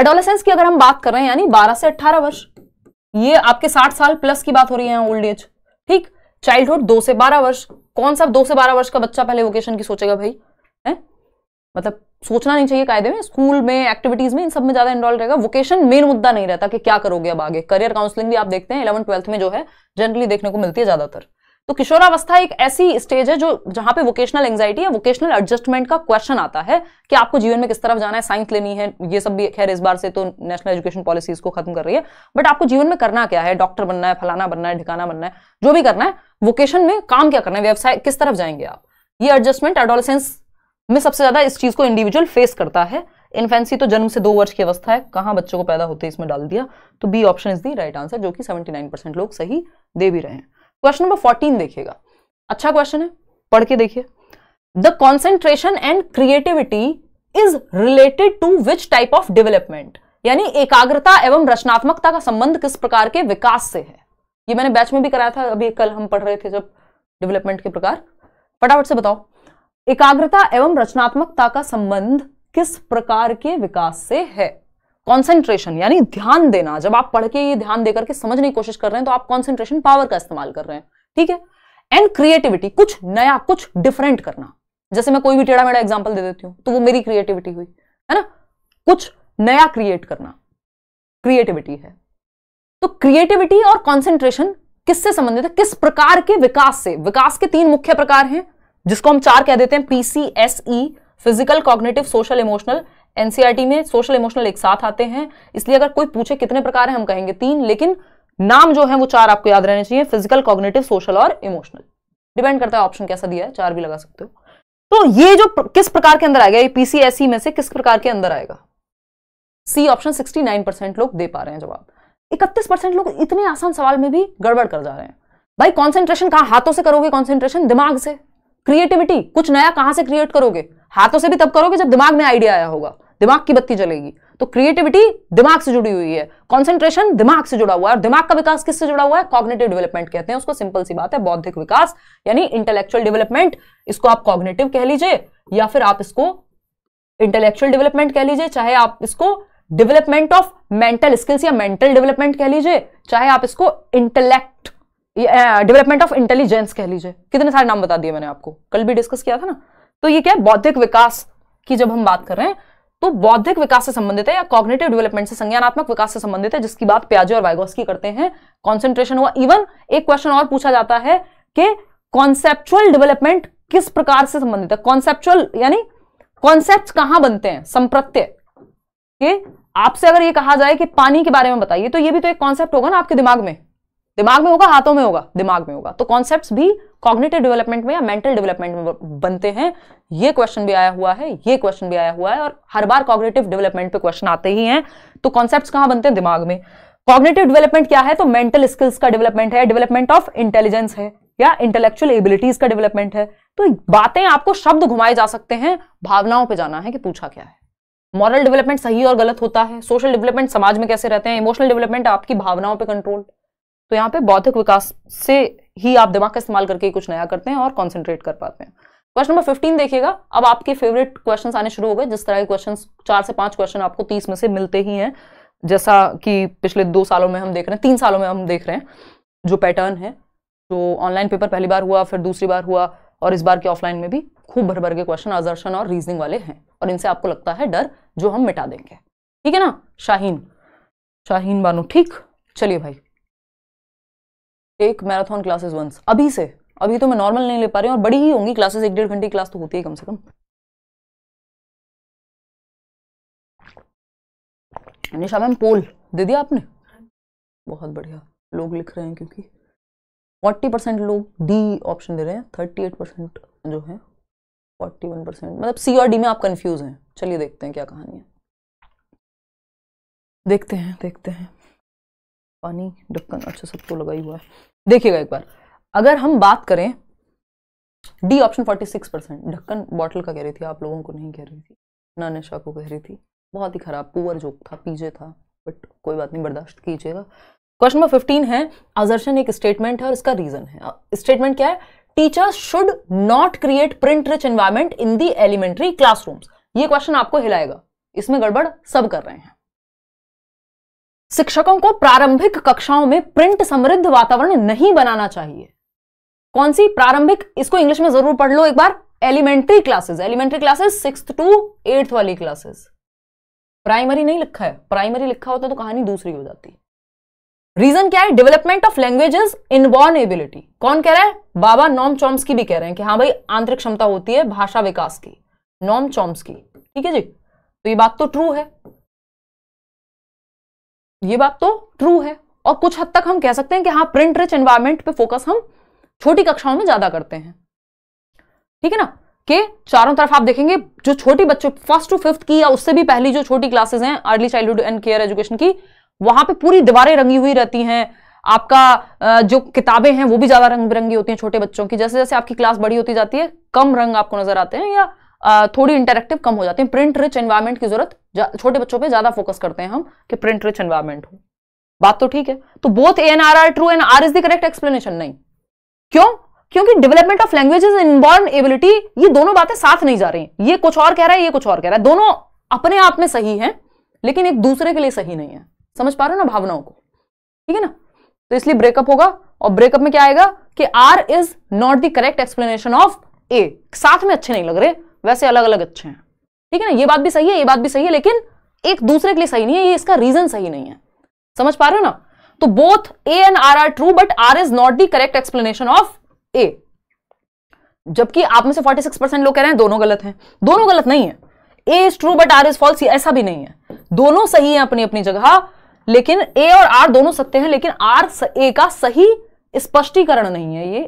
एडोलेसेंस की अगर हम बात कर रहे हैं यानी 12 से 18 वर्ष ये आपके 60 साल प्लस की बात हो रही है ओल्ड एज ठीक चाइल्डहुड दो से बारह वर्ष कौन सा दो से बारह वर्ष का बच्चा पहले वोकेशन की सोचेगा भाई है मतलब सोचना नहीं चाहिए कायदे में स्कूल में एक्टिविटीज में इन सब में ज्यादा इन्वॉल्व रहेगा वोकेशन मेन मुद्दा नहीं रहता कि क्या करोगे अब आगे करियर काउंसलिंग भी आप देखते हैं इलेवन ट्वेल्थ में जो है जनरली देखने को मिलती है ज्यादातर तो किशोरावस्था एक ऐसी स्टेज है जो जहां पे वोकेशनल एंग्जाइटी या वोकेशनल एडजस्टमेंट का क्वेश्चन आता है कि आपको जीवन में किस तरफ जाना है साइंस लेनी है ये सब भी खैर इस बार से तो नेशनल एजुकेशन पॉलिसीज को खत्म कर रही है बट आपको जीवन में करना क्या है डॉक्टर बनना है फलाना बनना है ठिकाना बनना है जो भी करना है वोकेशन में काम क्या करना है व्यवसाय किस तरफ जाएंगे आप ये एडजस्टमेंट एडोलसेंस में सबसे ज्यादा इस चीज को इंडिविजुअल फेस करता है इन्फेंसी तो जन्म से दो वर्ष की अवस्था है कहां बच्चों को पैदा होते इसमें डाल दिया तो B option is the right answer जो कि सेवेंटी परसेंट लोग सही दे भी रहे हैं क्वेश्चन नंबर फोर्टीन देखिएगा अच्छा क्वेश्चन है पढ़ के देखिए the concentration and creativity is related to which type of development यानी एकाग्रता एवं रचनात्मकता का संबंध किस प्रकार के विकास से है ये मैंने बैच में भी कराया था अभी कल हम पढ़ रहे थे जब डेवलपमेंट के प्रकार फटाफट से बताओ एकाग्रता एवं रचनात्मकता का संबंध किस प्रकार के विकास से है कॉन्सेंट्रेशन यानी ध्यान देना जब आप पढ़ के ये ध्यान देकर के समझने की कोशिश कर रहे हैं तो आप कॉन्सेंट्रेशन पावर का इस्तेमाल कर रहे हैं ठीक है एंड क्रिएटिविटी कुछ नया कुछ डिफरेंट करना जैसे मैं कोई भी टेढ़ा मेढ़ा एग्जाम्पल दे देती हूँ तो वो मेरी क्रिएटिविटी हुई है ना कुछ नया क्रिएट करना क्रिएटिविटी है तो क्रिएटिविटी और कॉन्सेंट्रेशन किससे संबंधित है किस प्रकार के विकास से विकास के तीन मुख्य प्रकार हैं जिसको हम चार कह देते हैं PCSE physical cognitive social emotional NCERT में सोशल इमोशनल एक साथ आते हैं इसलिए अगर कोई पूछे कितने प्रकार हैं हम कहेंगे तीन लेकिन नाम जो है वो चार आपको याद रहने चाहिए फिजिकल कॉग्नेटिव सोशल और इमोशनल डिपेंड करता है ऑप्शन कैसा दिया है चार भी लगा सकते हो तो ये जो प्र, किस प्रकार के अंदर आएगा ये पीसीएसई e में से किस प्रकार के अंदर आएगा सी ऑप्शन 69 परसेंट लोग दे पा रहे हैं जवाब इकतीस परसेंट लोग इतने आसान सवाल में भी गड़बड़ कर जा रहे हैं भाई कॉन्सेंट्रेशन कहा हाथों से करोगे कॉन्सेंट्रेशन दिमाग से क्रिएटिविटी कुछ नया कहां से क्रिएट करोगे हाथों से भी तब करोगे जब दिमाग में आइडिया आया होगा दिमाग की बत्ती जलेगी तो क्रिएटिविटी दिमाग से जुड़ी हुई है कॉन्सेंट्रेशन दिमाग से जुड़ा हुआ है और दिमाग का विकास किससे जुड़ा हुआ है कॉग्नेटिव डेवलपमेंट कहते हैं उसको सिंपल सी बात है बौद्धिक विकास यानी इंटेलेक्चुअल डेवलपमेंट इसको आप कॉग्नेटिव कह लीजिए या फिर आप इसको इंटेलेक्चुअल डेवलपमेंट कह लीजिए चाहे आप इसको डेवलपमेंट ऑफ मेंटल स्किल्स या मेंटल डेवलपमेंट कह लीजिए चाहे आप इसको इंटेलेक्ट डेवलपमेंट ऑफ इंटेलिजेंस कह लीजिए कितने सारे नाम बता दिए मैंने आपको कल भी डिस्कस किया था ना तो ये क्या है बौद्धिक विकास की जब हम बात कर रहे हैं तो बौद्धिक विकास से संबंधित है या कॉग्नेटिव डेवलपमेंट से संज्ञानात्मक विकास से संबंधित है जिसकी बात प्याजे और की करते हैं कॉन्सेंट्रेशन हुआ इवन एक क्वेश्चन और पूछा जाता है कि कॉन्सेप्चुअल डेवलपमेंट किस प्रकार से संबंधित है कॉन्सेप्चुअल यानी कॉन्सेप्ट कहां बनते हैं संप्रत्य आपसे अगर ये कहा जाए कि पानी के बारे में बताइए तो ये भी तो एक कॉन्सेप्ट होगा ना आपके दिमाग में दिमाग में होगा हाथों में होगा दिमाग में होगा तो कॉन्सेप्ट भी कॉग्नेटिव डेवलपमेंट में या मेंटल डेवलपमेंट में बनते हैं ये क्वेश्चन भी आया हुआ है ये क्वेश्चन भी आया हुआ है और हर बार कॉग्नेटिव डेवलपमेंट पे क्वेश्चन आते ही हैं तो कॉन्सेप्ट कहां बनते हैं दिमाग में कॉग्नेटिव डेवलपमेंट क्या है तो मेंटल स्किल्स का डेवलपमेंट है डेवलपमेंट ऑफ इंटेलिजेंस है या इंटेलेक्चुअल एबिलिटीज का डेवलपमेंट है तो बातें आपको शब्द घुमाए जा सकते हैं भावनाओं पर जाना है कि पूछा क्या है मॉरल डेवलपमेंट सही और गलत होता है सोशल डेवलपमेंट समाज में कैसे रहते हैं इमोशनल डेवलपमेंट आपकी भावनाओं पर कंट्रोल तो यहाँ पे बौद्धिक विकास से ही आप दिमाग का इस्तेमाल करके कुछ नया करते हैं और कॉन्सेंट्रेट कर पाते हैं क्वेश्चन नंबर फिफ्टीन देखिएगा अब आपके फेवरेट क्वेश्चन आने शुरू हो गए जिस तरह के क्वेश्चन चार से पांच क्वेश्चन आपको तीस में से मिलते ही हैं जैसा कि पिछले दो सालों में हम देख रहे हैं तीन सालों में हम देख रहे हैं जो पैटर्न है जो ऑनलाइन पेपर पहली बार हुआ फिर दूसरी बार हुआ और इस बार के ऑफलाइन में भी खूब भर भर के क्वेश्चन आजर्शन और रीजनिंग वाले हैं और इनसे आपको लगता है डर जो हम मिटा देंगे ठीक है ना शाहीन शाहीन बानो ठीक चलिए भाई टेक मैराथन क्लासेज वंस अभी से अभी तो मैं नॉर्मल नहीं ले पा रही हूँ और बड़ी ही होंगी क्लासेस एक डेढ़ घंटे की क्लास तो होती है कम से कम निशा मैम पोल दे दिया आपने बहुत बढ़िया लोग लिख रहे हैं क्योंकि फोर्टी परसेंट लोग डी ऑप्शन दे रहे हैं थर्टी एट परसेंट जो है फोर्टी वन परसेंट मतलब सी और डी में आप कंफ्यूज हैं चलिए देखते हैं क्या कहानी है देखते हैं देखते हैं पानी ढक्कन अच्छा सबको तो लगा ही हुआ है देखिएगा एक बार अगर हम बात करें D option forty six percent ढक्कन बॉटल का कह रही थी आप लोगों को नहीं कह रही थी ना निशा को कह रही थी बहुत ही खराब पुअर जोक था पीजे था बट कोई बात नहीं बर्दाश्त कीजिएगा क्वेश्चन नंबर फिफ्टीन है आजर्शन एक स्टेटमेंट है और इसका रीजन है स्टेटमेंट क्या है teachers should not create print rich environment in the elementary classrooms ये क्वेश्चन आपको हिलाएगा इसमें गड़बड़ सब कर रहे हैं शिक्षकों को प्रारंभिक कक्षाओं में प्रिंट समृद्ध वातावरण नहीं बनाना चाहिए कौन सी प्रारंभिक इसको इंग्लिश में जरूर पढ़ लो एक बार elementary classes elementary classes six to eighth वाली क्लासेस प्राइमरी नहीं लिखा है प्राइमरी लिखा होता तो, तो कहानी दूसरी हो जाती रीजन क्या है development of languages inborn ability कौन कह रहा है बाबा नॉम चॉम्स की भी कह रहे हैं कि हाँ भाई आंतरिक क्षमता होती है भाषा विकास की नॉम चॉम्स की ठीक है जी तो ये बात तो ट्रू है ये बात तो ट्रू है और कुछ हद तक हम कह सकते हैं कि हाँ प्रिंट रिच एनवायरमेंट पे फोकस हम छोटी कक्षाओं में ज्यादा करते हैं ठीक है ना कि चारों तरफ आप देखेंगे जो छोटे बच्चे फर्स्ट टू फिफ्थ की या उससे भी पहली जो छोटी क्लासेस हैं early childhood and care education की वहां पे पूरी दीवारें रंगी हुई रहती हैं आपका जो किताबें हैं वो भी ज्यादा रंग बिरंगी होती हैं छोटे बच्चों की जैसे जैसे आपकी क्लास बड़ी होती जाती है कम रंग आपको नजर आते हैं या थोड़ी इंटरेक्टिव कम हो जाती है प्रिंट रिच एनवायरमेंट की जरूरत छोटे बच्चों पे ज्यादा फोकस करते हैं हम कि प्रिंट रिच एनवायरमेंट हो बात तो ठीक है तो both A and R are true and R is the correct explanation नहीं क्यों क्योंकि development of languages inborn ability ये दोनों बातें साथ नहीं जा रही है ये कुछ और कह रहा है ये कुछ और कह रहा है दोनों अपने आप में सही है लेकिन एक दूसरे के लिए सही नहीं है समझ पा रहे हो ना भावनाओं को ठीक है ना तो इसलिए ब्रेकअप होगा और ब्रेकअप में क्या आएगा कि R is not the correct explanation of A साथ में अच्छे नहीं लग रहे वैसे अलग अलग अच्छे हैं ठीक है ना ये बात भी सही है ये बात भी सही है लेकिन एक दूसरे के लिए सही नहीं है ये इसका रीजन सही नहीं है समझ पा रहे हो ना तो both A and R are true but R is not the correct explanation of A जबकि आप में से 46 परसेंट लोग कह रहे हैं दोनों गलत हैं दोनों गलत नहीं है A is true but R is false ऐसा भी नहीं है दोनों सही है अपनी अपनी जगह लेकिन ए और आर दोनों सत्य हैं लेकिन आर ए का सही स्पष्टीकरण नहीं है ये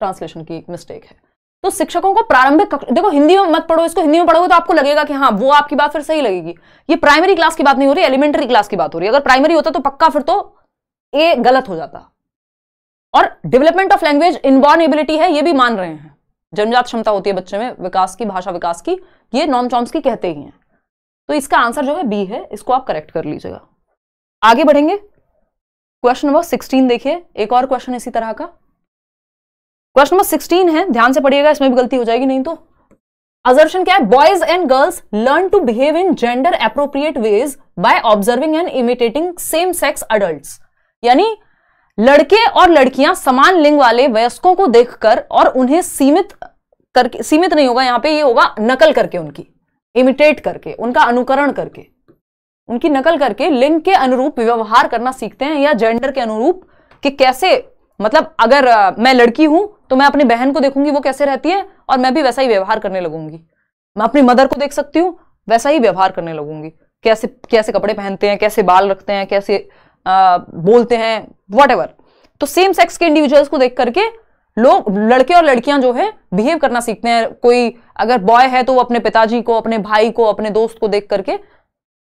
ट्रांसलेशन की मिस्टेक है तो शिक्षकों को प्रारंभिक देखो हिंदी में मत पढ़ो इसको हिंदी में पढ़ोगे तो आपको लगेगा कि हाँ वो आपकी बात फिर सही लगेगी ये प्राइमरी क्लास की बात नहीं हो रही एलिमेंट्री क्लास की बात हो रही है अगर प्राइमरी होता तो पक्का फिर तो ए गलत हो जाता और development of language inborn ability है ये भी मान रहे हैं जनजात क्षमता होती है बच्चे में विकास की भाषा विकास की ये नॉम चॉम्स की कहते ही हैं तो इसका आंसर जो है बी है इसको आप करेक्ट कर लीजिएगा आगे बढ़ेंगे क्वेश्चन नंबर सिक्सटीन देखिए एक और क्वेश्चन इसी तरह का प्रश्न नंबर सिक्सटीन है ध्यान से पढ़िएगा इसमें भी गलती हो जाएगी नहीं तो अजर्शन क्या है boys and girls learn to behave in gender appropriate ways by observing and imitating same sex adult यानी लड़के और लड़कियां समान लिंग वाले वयस्कों को देखकर और उन्हें सीमित करके सीमित नहीं होगा यहां पे ये होगा नकल करके उनकी इमिटेट करके उनका अनुकरण करके उनकी नकल करके लिंग के अनुरूप व्यवहार करना सीखते हैं या जेंडर के अनुरूप कि कैसे मतलब अगर मैं लड़की हूं तो मैं अपनी बहन को देखूंगी वो कैसे रहती है और मैं भी वैसा ही व्यवहार करने लगूंगी मैं अपनी मदर को देख सकती हूँ वैसा ही व्यवहार करने लगूंगी कैसे कैसे कपड़े पहनते हैं कैसे बाल रखते हैं कैसे आ, बोलते हैं वट तो सेम सेक्स के इंडिविजुअल्स को देख करके लोग लड़के और लड़कियां जो है बिहेव करना सीखते हैं कोई अगर बॉय है तो वो अपने पिताजी को अपने भाई को अपने दोस्त को देख करके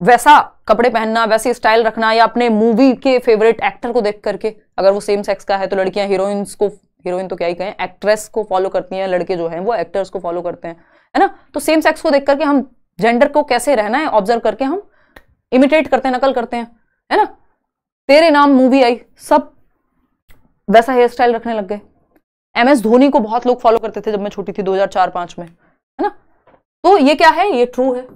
वैसा कपड़े पहनना वैसे स्टाइल रखना या अपने मूवी के फेवरेट एक्टर को देख करके अगर वो सेम सेक्स का है तो लड़कियां हीरोइंस को हीरोइन तो क्या ही कहें एक्ट्रेस को फॉलो करती हैं लड़के जो हैं वो एक्टर्स को फॉलो करते हैं है ना तो सेम सेक्स को देख करके हम जेंडर को कैसे रहना है ऑब्जर्व करके हम इमिटेट करते हैं नकल करते हैं है ना तेरे नाम मूवी आई सब वैसा हेयर स्टाइल रखने लग गए एम एस धोनी को बहुत लोग फॉलो करते थे जब मैं छोटी थी 2004-5 में है ना तो ये क्या है ये ट्रू है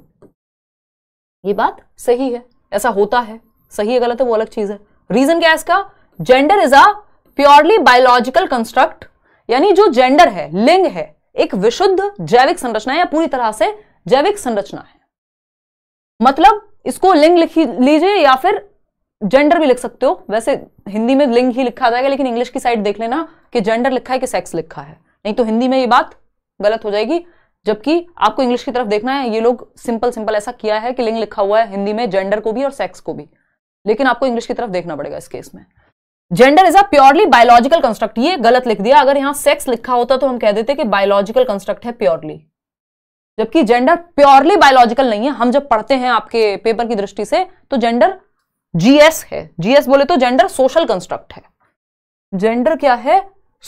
ये बात सही है ऐसा होता है सही है गलत है वो अलग चीज है रीजन क्या है इसका gender is a purely biological construct यानी जो जेंडर है लिंग है एक विशुद्ध जैविक संरचना है या पूरी तरह से जैविक संरचना है मतलब इसको लिंग लिखी लीजिए या फिर जेंडर भी लिख सकते हो वैसे हिंदी में लिंग ही लिखा जाएगा लेकिन इंग्लिश की साइड देख लेना कि जेंडर लिखा है कि सेक्स लिखा है नहीं तो हिंदी में ये बात गलत हो जाएगी जबकि आपको इंग्लिश की तरफ देखना है ये लोग सिंपल सिंपल ऐसा किया है कि लिंग लिखा हुआ है हिंदी में जेंडर को भी और सेक्स को भी लेकिन आपको इंग्लिश की तरफ देखना पड़ेगा इस केस में gender is a purely biological construct ये गलत लिख दिया अगर यहां सेक्स लिखा होता तो हम कह देते कि बायोलॉजिकल कंस्ट्रक्ट है प्योरली जबकि जेंडर प्योरली बायोलॉजिकल नहीं है हम जब पढ़ते हैं आपके पेपर की दृष्टि से तो जेंडर जीएस है जीएस बोले तो जेंडर सोशल कंस्ट्रक्ट है जेंडर क्या है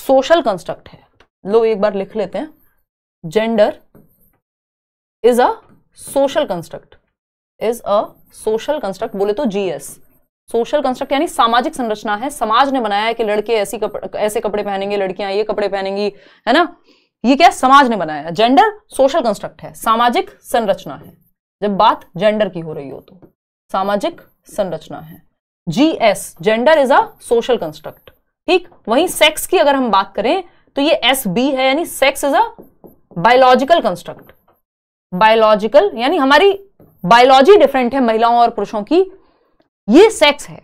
सोशल कंस्ट्रक्ट है लो एक बार लिख लेते हैं gender is a social construct is a social construct बोले तो जीएस सोशल कंस्ट्रक्ट यानी सामाजिक संरचना है समाज ने बनाया है कि लड़के ऐसी कपड़, ऐसे कपड़े पहनेंगे लड़कियां ये कपड़े पहनेंगी है ना ये क्या समाज ने बनाया जेंडर सोशल कंस्ट्रक्ट है सामाजिक संरचना है जब बात जेंडर की हो रही हो तो सामाजिक संरचना है G S gender is a social construct ठीक वहीं सेक्स की अगर हम बात करें तो ये एस बी है यानी sex is a biological construct biological यानी हमारी बायोलॉजी डिफरेंट है महिलाओं और पुरुषों की ये सेक्स है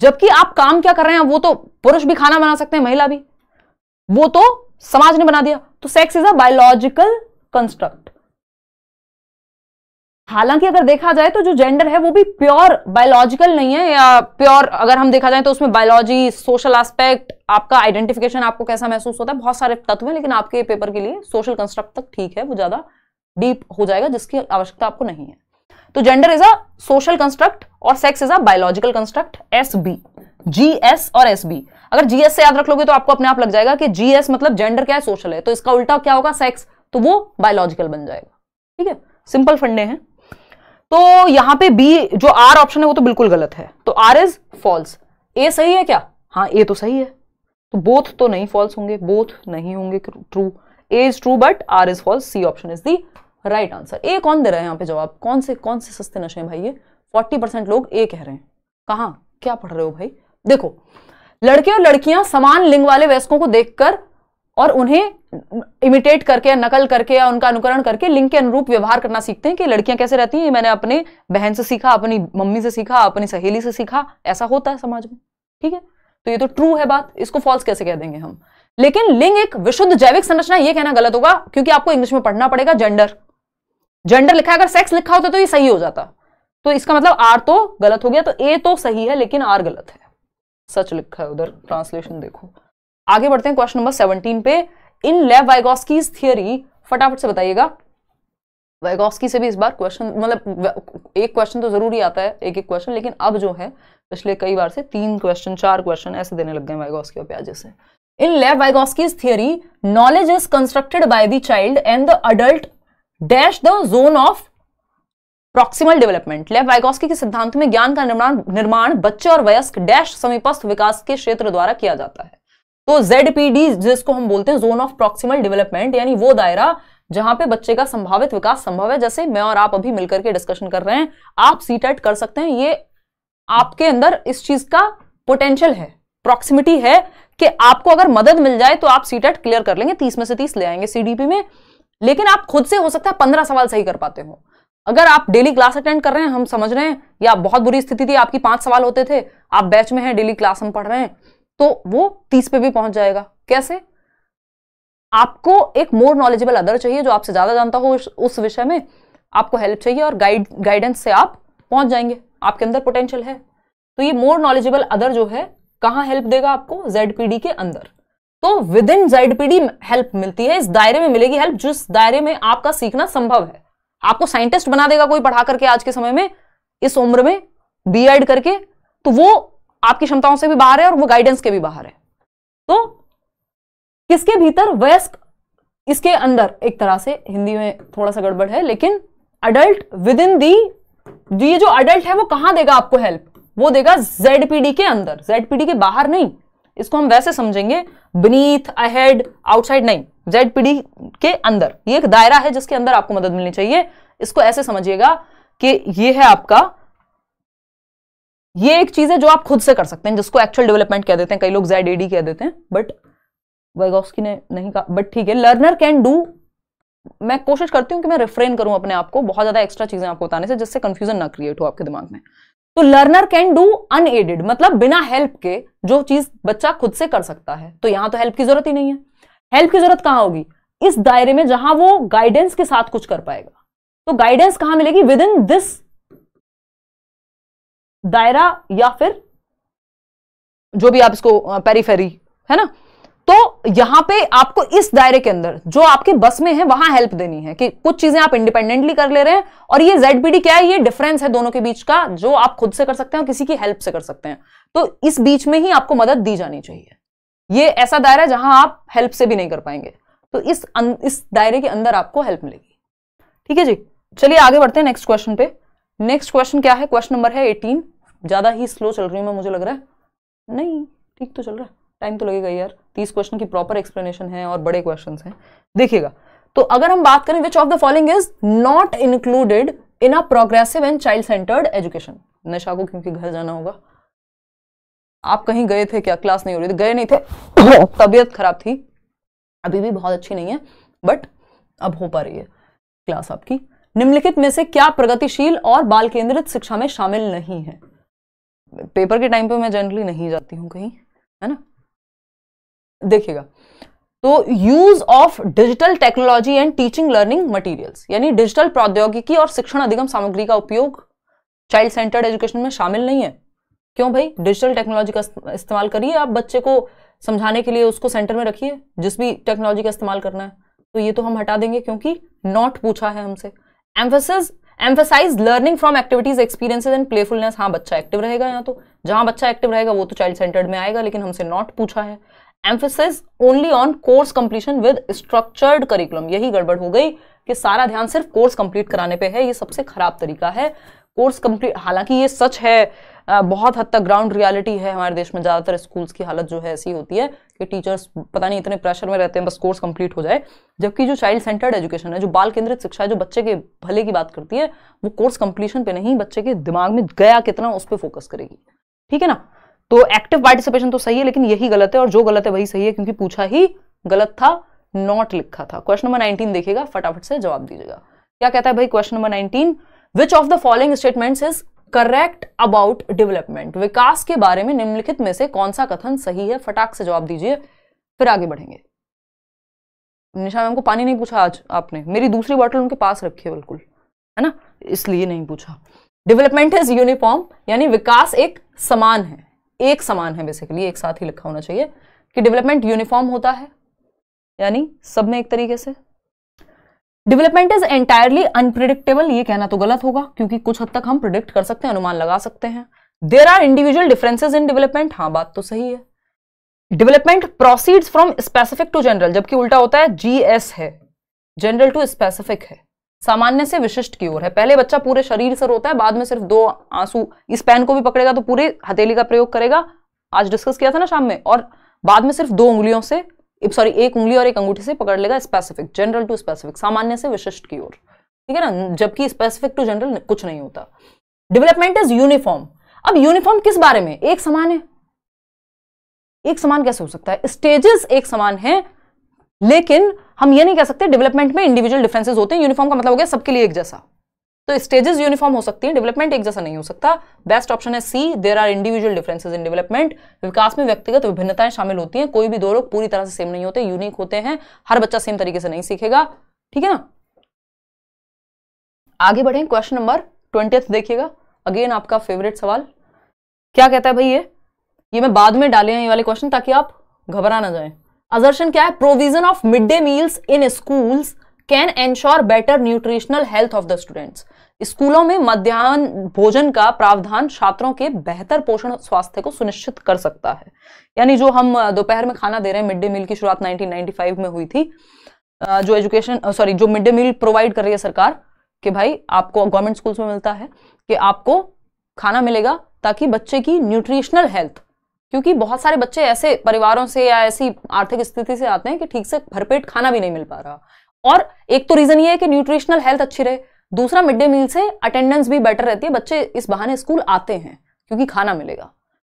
जबकि आप काम क्या कर रहे हैं वो तो पुरुष भी खाना बना सकते हैं महिला भी वो तो समाज ने बना दिया तो sex is a biological construct हालांकि अगर देखा जाए तो जो जेंडर है वो भी प्योर बायोलॉजिकल नहीं है या प्योर अगर हम देखा जाए तो उसमें बायोलॉजी सोशल एस्पेक्ट आपका आइडेंटिफिकेशन आपको कैसा महसूस होता है बहुत सारे तत्व हैं लेकिन आपके पेपर के लिए सोशल कंस्ट्रक्ट तक ठीक है वो ज्यादा डीप हो जाएगा जिसकी आवश्यकता आपको नहीं है तो gender is a social construct और sex is a biological construct S B G S और एस बी अगर जीएस से याद रख लोगे तो आपको अपने आप लग जाएगा कि जीएस मतलब जेंडर क्या है सोशल है तो इसका उल्टा क्या होगा सेक्स तो वो बायोलॉजिकल बन जाएगा ठीक है सिंपल फंडे हैं तो यहां पे बी जो आर ऑप्शन है वो तो बिल्कुल गलत है तो आर इज फॉल्स ए सही है क्या हाँ ए तो सही है तो बोथ तो नहीं फॉल्स होंगे बोथ नहीं होंगे true A is true but R is false C option is the right answer A कौन दे रहा है यहाँ पे जवाब कौन से कौन से सस्ते नशे हैं भाई ये फोर्टी परसेंट लोग ए कह रहे हैं कहाँ क्या पढ़ रहे हो भाई देखो लड़के और लड़कियां समान लिंग वाले वयस्कों को देखकर और उन्हें इमिटेट करके या नकल करके या उनका अनुकरण करके लिंग के अनुरूप व्यवहार करना सीखते हैं कि लड़कियां कैसे रहती हैं मैंने अपने बहन से सीखा अपनी मम्मी से सीखा अपनी सहेली से सीखा ऐसा होता है समाज में ठीक है तो ये तो ट्रू है बात इसको फॉल्स कैसे कह देंगे हम लेकिन लिंग एक विशुद्ध जैविक संरचना यह कहना गलत होगा क्योंकि आपको इंग्लिश में पढ़ना पड़ेगा जेंडर जेंडर लिखा है अगर सेक्स लिखा होता तो ये सही हो जाता तो इसका मतलब आर तो गलत हो गया तो ए तो सही है लेकिन आर गलत है सच लिखा है उधर ट्रांसलेशन देखो आगे बढ़ते हैं क्वेश्चन नंबर सेवनटीन पे इन लेव वाइगोस्की थियरी फटाफट से बताइएगा वाइगोस्की से भी इस बार क्वेश्चन मतलब एक क्वेश्चन तो जरूर ही आता है एक एक क्वेश्चन लेकिन अब जो है पिछले कई बार से तीन क्वेश्चन चार क्वेश्चन ऐसे देने लग गए वाइगोस्की और प्याजे से in Lev Vygotsky theory knowledge is constructed by the child and the adult dash the zone of proximal development Lev Vygotsky के सिद्धांत में ज्ञान का निर्माण निर्माण बच्चे और वयस्क डैश समीपस्थ विकास के क्षेत्र द्वारा किया जाता है तो ZPD जिसको हम बोलते हैं जोन ऑफ प्रॉक्सिमल डेवलपमेंट यानी वो दायरा जहां पे बच्चे का संभावित विकास संभव है जैसे मैं और आप अभी मिलकर के डिस्कशन कर रहे हैं आप सी टेट e कर सकते हैं ये आपके अंदर इस चीज का पोटेंशियल है प्रॉक्सिमिटी है कि आपको अगर मदद मिल जाए तो आप सी टेट क्लियर कर लेंगे तीस में से तीस ले आएंगे सीडीपी में लेकिन आप खुद से हो सकता है पंद्रह सवाल सही कर पाते हो अगर आप डेली क्लास अटेंड कर रहे हैं हम समझ रहे हैं या बहुत बुरी स्थिति थी आपकी पांच सवाल होते थे आप बैच में हैं डेली क्लास हम पढ़ रहे हैं तो वो तीस पे भी पहुंच जाएगा कैसे आपको एक मोर नॉलेजेबल अदर चाहिए जो आपसे ज़्यादा जानता हो उस विषय में आपको हेल्प चाहिए और गाइड गाइडेंस से आप पहुंच जाएंगे आपके अंदर पोटेंशियल है तो ये मोर नॉलेजेबल अदर जो है कहाँ हेल्प देगा आपको जेड के अंदर तो विद इन जेडपीडी हेल्प मिलती है इस दायरे में मिलेगी हेल्प जिस दायरे में आपका सीखना संभव है आपको साइंटिस्ट बना देगा कोई पढ़ा करके आज के समय में इस उम्र में बी करके तो वो आपकी क्षमताओं से भी बाहर है और वो गाइडेंस के भी बाहर है तो किसके भीतर वयस्क इसके अंदर एक तरह से हिंदी में थोड़ा सा गड़बड़ है लेकिन अडल्ट विद इन दी ये जो अडल्ट है वो कहां देगा आपको हेल्प वो देगा जेडपीडी के अंदर जेडपीडी के बाहर नहीं इसको हम वैसे समझेंगे बीनीथ अहेड आउटसाइड नहीं जेड पीडी के अंदर ये एक दायरा है जिसके अंदर आपको मदद मिलनी चाहिए इसको ऐसे समझिएगा कि ये है आपका ये एक चीज है जो आप खुद से कर सकते हैं जिसको एक्चुअल डेवलपमेंट कह देते हैं कई लोग जेड एडी कह देते हैं बट वाइगोस्की ने नहीं कहा बट ठीक है लर्नर कैन डू मैं कोशिश करती हूं कि मैं रिफ्रेन करूं अपने आप को बहुत ज़्यादा एक्स्ट्रा चीज़ें आपको बताने से जिससे कंफ्यूजन ना क्रिएट हो आपके दिमाग में तो लर्नर कैन डू अनएडेड मतलब बिना हेल्प के जो चीज बच्चा खुद से कर सकता है तो यहां तो हेल्प की जरूरत ही नहीं है हेल्प की जरूरत कहां होगी इस दायरे में जहां वो गाइडेंस के साथ कुछ कर पाएगा तो गाइडेंस कहां मिलेगी विद इन दिस दायरा या फिर जो भी आप इसको पेरीफेरी है ना तो यहां पे आपको इस दायरे के अंदर जो आपके बस में है वहां हेल्प देनी है कि कुछ चीजें आप इंडिपेंडेंटली कर ले रहे हैं और ये जेडपीडी क्या है ये डिफरेंस है दोनों के बीच का जो आप खुद से कर सकते हैं और किसी की हेल्प से कर सकते हैं तो इस बीच में ही आपको मदद दी जानी चाहिए ये ऐसा दायरा है जहां आप हेल्प से भी नहीं कर पाएंगे तो इस अं-, इस दायरे के अंदर आपको हेल्प मिलेगी ठीक है जी चलिए आगे बढ़ते हैं नेक्स्ट क्वेश्चन पे नेक्स्ट क्वेश्चन क्या है क्वेश्चन नंबर है एटीन ज्यादा ही स्लो चल रही हूं मैं मुझे लग रहा है नहीं ठीक तो चल रहा है टाइम तो लगेगा यार तीस क्वेश्चन की प्रॉपर एक्सप्लेनेशन है और बड़े क्वेश्चन हैं देखिएगा तो अगर हम बात करें which of the following is not included in a progressive and child centred education नशा को क्योंकि घर जाना होगा आप कहीं गए थे क्या क्लास नहीं हो रही थी गए नहीं थे तबीयत खराब थी अभी भी बहुत अच्छी नहीं है बट अब हो पा रही है क्लास आपकी निम्नलिखित में से क्या प्रगतिशील और बाल केंद्रित शिक्षा में शामिल नहीं है पेपर के टाइम पे मैं जनरली नहीं जाती हूँ कहीं है ना देखिएगा तो use of digital technology and teaching learning materials यानी डिजिटल प्रौद्योगिकी और शिक्षण अधिगम सामग्री का उपयोग चाइल्ड सेंटर्ड एजुकेशन में शामिल नहीं है क्यों भाई डिजिटल टेक्नोलॉजी का इस्तेमाल करिए आप बच्चे को समझाने के लिए उसको सेंटर में रखिए जिस भी टेक्नोलॉजी का इस्तेमाल करना है तो ये तो हम हटा देंगे क्योंकि नॉट पूछा है हमसे emphasis emphasise learning from activities experiences and playfulness हाँ बच्चा एक्टिव रहेगा यहाँ तो जहां बच्चा एक्टिव रहेगा वो तो चाइल्ड सेंटर्ड में आएगा लेकिन हमसे नॉट पूछा है emphasis only on course completion with structured curriculum यही गड़बड़ हो गई कि सारा ध्यान सिर्फ कोर्स कंप्लीट कराने पे है ये सबसे खराब तरीका है कोर्स कंप्लीट हालांकि ये सच है बहुत हद तक ग्राउंड रियलिटी है हमारे देश में ज़्यादातर स्कूल्स की हालत जो है ऐसी होती है कि टीचर्स पता नहीं इतने प्रेशर में रहते हैं बस कोर्स कंप्लीट हो जाए जबकि जो चाइल्ड सेंटर्ड एजुकेशन है जो बाल केंद्रित शिक्षा है जो बच्चे के भले की बात करती है वो कोर्स कंप्लीशन पे नहीं बच्चे के दिमाग में गया कितना उस पर फोकस करेगी ठीक है ना तो एक्टिव पार्टिसिपेशन तो सही है लेकिन यही गलत है और जो गलत है वही सही है क्योंकि पूछा ही गलत था नॉट लिखा था क्वेश्चन नंबर नाइनटीन देखिएगा फटाफट से जवाब दीजिएगा क्या कहता है भाई question number nineteen which of the following statement is correct about development विकास के बारे में निम्नलिखित में से कौन सा कथन सही है फटाक से जवाब दीजिए फिर आगे बढ़ेंगे निशा मैम को पानी नहीं पूछा आज आपने मेरी दूसरी बॉटल उनके पास रखी है बिल्कुल है ना इसलिए नहीं पूछा डेवलपमेंट इज यूनिफॉर्म यानी विकास एक समान है एक समान है बेसिकली एक साथ ही लिखा होना चाहिए कि डेवलपमेंट यूनिफॉर्म होता है यानी सब में एक तरीके से डेवलपमेंट इज एंटायरली अनप्रिडिक्टेबल ये कहना तो गलत होगा क्योंकि कुछ हद तक हम प्रिडिक्ट कर सकते हैं अनुमान लगा सकते हैं there are individual differences in development हाँ बात तो सही है development proceeds from specific to general जबकि उल्टा होता है जीएस है जनरल टू स्पेसिफिक है सामान्य से विशिष्ट की ओर है पहले बच्चा पूरे शरीर से रोता है बाद में सिर्फ दो आंसू इस पेन को भी पकड़ेगा तो पूरे हथेली का प्रयोग करेगा आज डिस्कस किया था ना शाम में और बाद में सिर्फ दो उंगलियों से सॉरी एक उंगली और एक अंगूठी से पकड़ लेगा स्पेसिफिक जनरल टू स्पेसिफिक सामान्य से विशिष्ट की ओर ठीक है ना जबकि स्पेसिफिक टू जनरल कुछ नहीं होता डेवलपमेंट इज यूनिफॉर्म अब यूनिफॉर्म किस बारे में एक समान है एक समान कैसे हो सकता है स्टेजेस एक समान है लेकिन हम ये नहीं कह सकते डेवलपमेंट में इंडिविजुअल डिफरेंसेस होते हैं यूनिफॉर्म का मतलब हो गया सबके लिए एक जैसा तो स्टेजेस यूनिफॉर्म हो सकती हैं डेवलपमेंट एक जैसा नहीं हो सकता बेस्ट ऑप्शन है C there are individual differences in development विकास में व्यक्तिगत विभिन्नताएं शामिल होती हैं कोई भी दो लोग पूरी तरह से सेम नहीं होते यूनिक होते हैं हर बच्चा सेम तरीके से नहीं सीखेगा ठीक है ना आगे बढ़े क्वेश्चन नंबर ट्वेंटी देखिएगा अगेन आपका फेवरेट सवाल क्या कहता है भाई ये ये मैं बाद में डाले हैं ये वाले क्वेश्चन ताकि आप घबरा ना जाए अजर्शन क्या है provision of mid day meals in schools can ensure better nutritional health of the students स्कूलों में मध्यान्ह भोजन का प्रावधान छात्रों के बेहतर पोषण स्वास्थ्य को सुनिश्चित कर सकता है यानी जो हम दोपहर में खाना दे रहे हैं मिड डे मील की शुरुआत 1995 में हुई थी जो एजुकेशन सॉरी जो मिड डे मील प्रोवाइड कर रही है सरकार कि भाई आपको गवर्नमेंट स्कूल्स में मिलता है कि आपको खाना मिलेगा ताकि बच्चे की न्यूट्रिशनल हेल्थ क्योंकि बहुत सारे बच्चे ऐसे परिवारों से या ऐसी आर्थिक स्थिति से आते हैं कि ठीक से भरपेट खाना भी नहीं मिल पा रहा और एक तो रीज़न ये है कि न्यूट्रिशनल हेल्थ अच्छी रहे दूसरा मिड डे मील से अटेंडेंस भी बेटर रहती है बच्चे इस बहाने स्कूल आते हैं क्योंकि खाना मिलेगा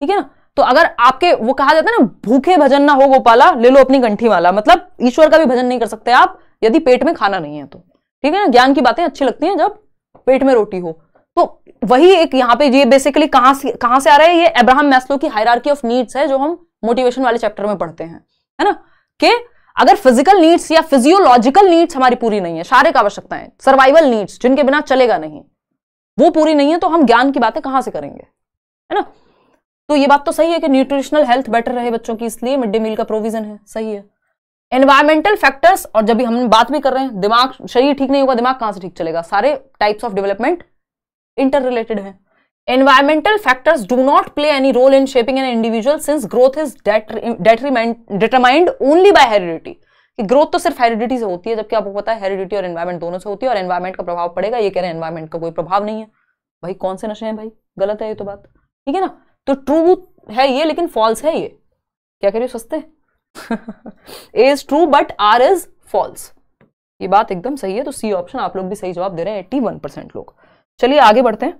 ठीक है ना तो अगर आपके वो कहा जाता है ना भूखे भजन ना हो गोपाला ले लो अपनी गंठी वाला मतलब ईश्वर का भी भजन नहीं कर सकते आप यदि पेट में खाना नहीं है तो ठीक है ना ज्ञान की बातें अच्छी लगती हैं जब पेट में रोटी हो तो वही एक यहाँ पे ये बेसिकली कहां से कहां से आ रहा है ये अब्राहम मैस्लो की हायरार्की ऑफ नीड्स है जो हम मोटिवेशन वाले चैप्टर में पढ़ते हैं है ना कि अगर फिजिकल नीड्स या फिजियोलॉजिकल नीड्स हमारी पूरी नहीं है शारीरिक आवश्यकताएं सर्वाइवल नीड्स जिनके बिना चलेगा नहीं वो पूरी नहीं है तो हम ज्ञान की बातें कहां से करेंगे है ना तो ये बात तो सही है कि न्यूट्रिशनल हेल्थ बेटर रहे बच्चों की इसलिए मिड डे मील का प्रोविजन है सही है एनवायरमेंटल फैक्टर्स और जब भी हम बात भी कर रहे हैं दिमाग शरीर ठीक नहीं होगा दिमाग कहां से ठीक चलेगा सारे types of development interrelated है environmental factors do not play any role in shaping an individual since growth is determined only by heredity कि ग्रोथ तो सिर्फ हेरिडिटी से होती है जबकि आपको पता है हेरिडिटी और एनवायरमेंट दोनों से होती है और एनवायरमेंट का प्रभाव पड़ेगा ये कह रहे हैं एनवायरमेंट का कोई प्रभाव नहीं है भाई कौन से नशे हैं भाई गलत है ये तो बात ठीक है ना तो ट्रू है ये लेकिन फॉल्स है ये क्या कह रही हो सस्ते is true but R is false ये बात एकदम सही है तो सी ऑप्शन आप लोग भी सही जवाब दे रहे हैं एट्टी वन परसेंट लोग चलिए आगे बढ़ते हैं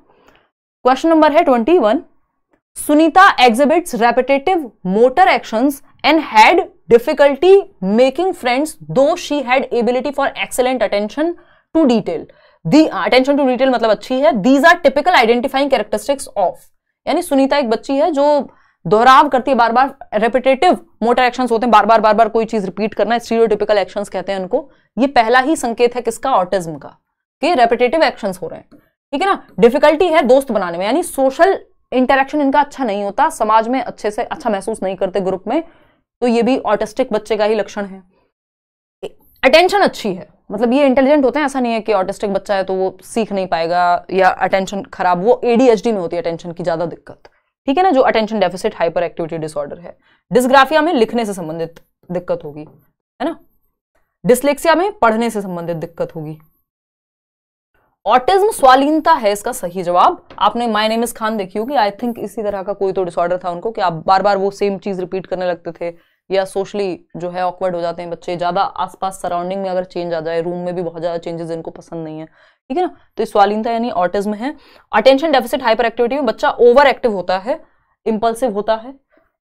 क्वेश्चन नंबर है twenty one Sunita exhibits repetitive motor actions and had difficulty making friends though she had ability for excellent attention to detail the attention to detail मतलब अच्छी है these are typical identifying characteristics of यानी सुनीता एक बच्ची है जो दोहराव करती है बार बार रेपिटेटिव मोटर एक्शन होते हैं बार बार बार बार कोई चीज रिपीट करना स्टीरियोटिपिकल एक्शंस कहते हैं उनको ये पहला ही संकेत है किसका ऑटिज्म का कि रेपिटेटिव एक्शंस हो रहे हैं ठीक है ना डिफिकल्टी है दोस्त बनाने में यानी सोशल इंटरेक्शन इनका अच्छा नहीं होता समाज में अच्छे से अच्छा महसूस नहीं करते ग्रुप में तो ये भी ऑटिस्टिक बच्चे का ही लक्षण है अटेंशन अच्छी है मतलब ये इंटेलिजेंट होते हैं ऐसा नहीं है कि ऑटिस्टिक बच्चा है तो वो सीख नहीं पाएगा या अटेंशन खराब वो एडीएचडी में होती है अटेंशन की ज़्यादा दिक्कत ठीक है ना जो attention deficit hyperactivity disorder है डिस्ग्राफिया में लिखने से संबंधित दिक्कत होगी है ना डिस्लेक्सिया में पढ़ने से संबंधित दिक्कत होगी ऑटिज्म स्वालीनता है इसका सही जवाब आपने माय नेम इज खान देखी होगी आई थिंक इसी तरह का कोई तो डिसऑर्डर था उनको कि आप बार बार वो सेम चीज रिपीट करने लगते थे या सोशली जो है ऑकवर्ड हो जाते हैं बच्चे ज़्यादा आसपास सराउंडिंग में अगर चेंज आ जाए रूम में भी बहुत ज़्यादा चेंजेस इनको पसंद नहीं है ठीक है ना तो स्वालीनता यानी ऑटिज्म है अटेंशन डेफिसिट हाइपर एक्टिविटी में बच्चा ओवर एक्टिव होता है इम्पल्सिव होता है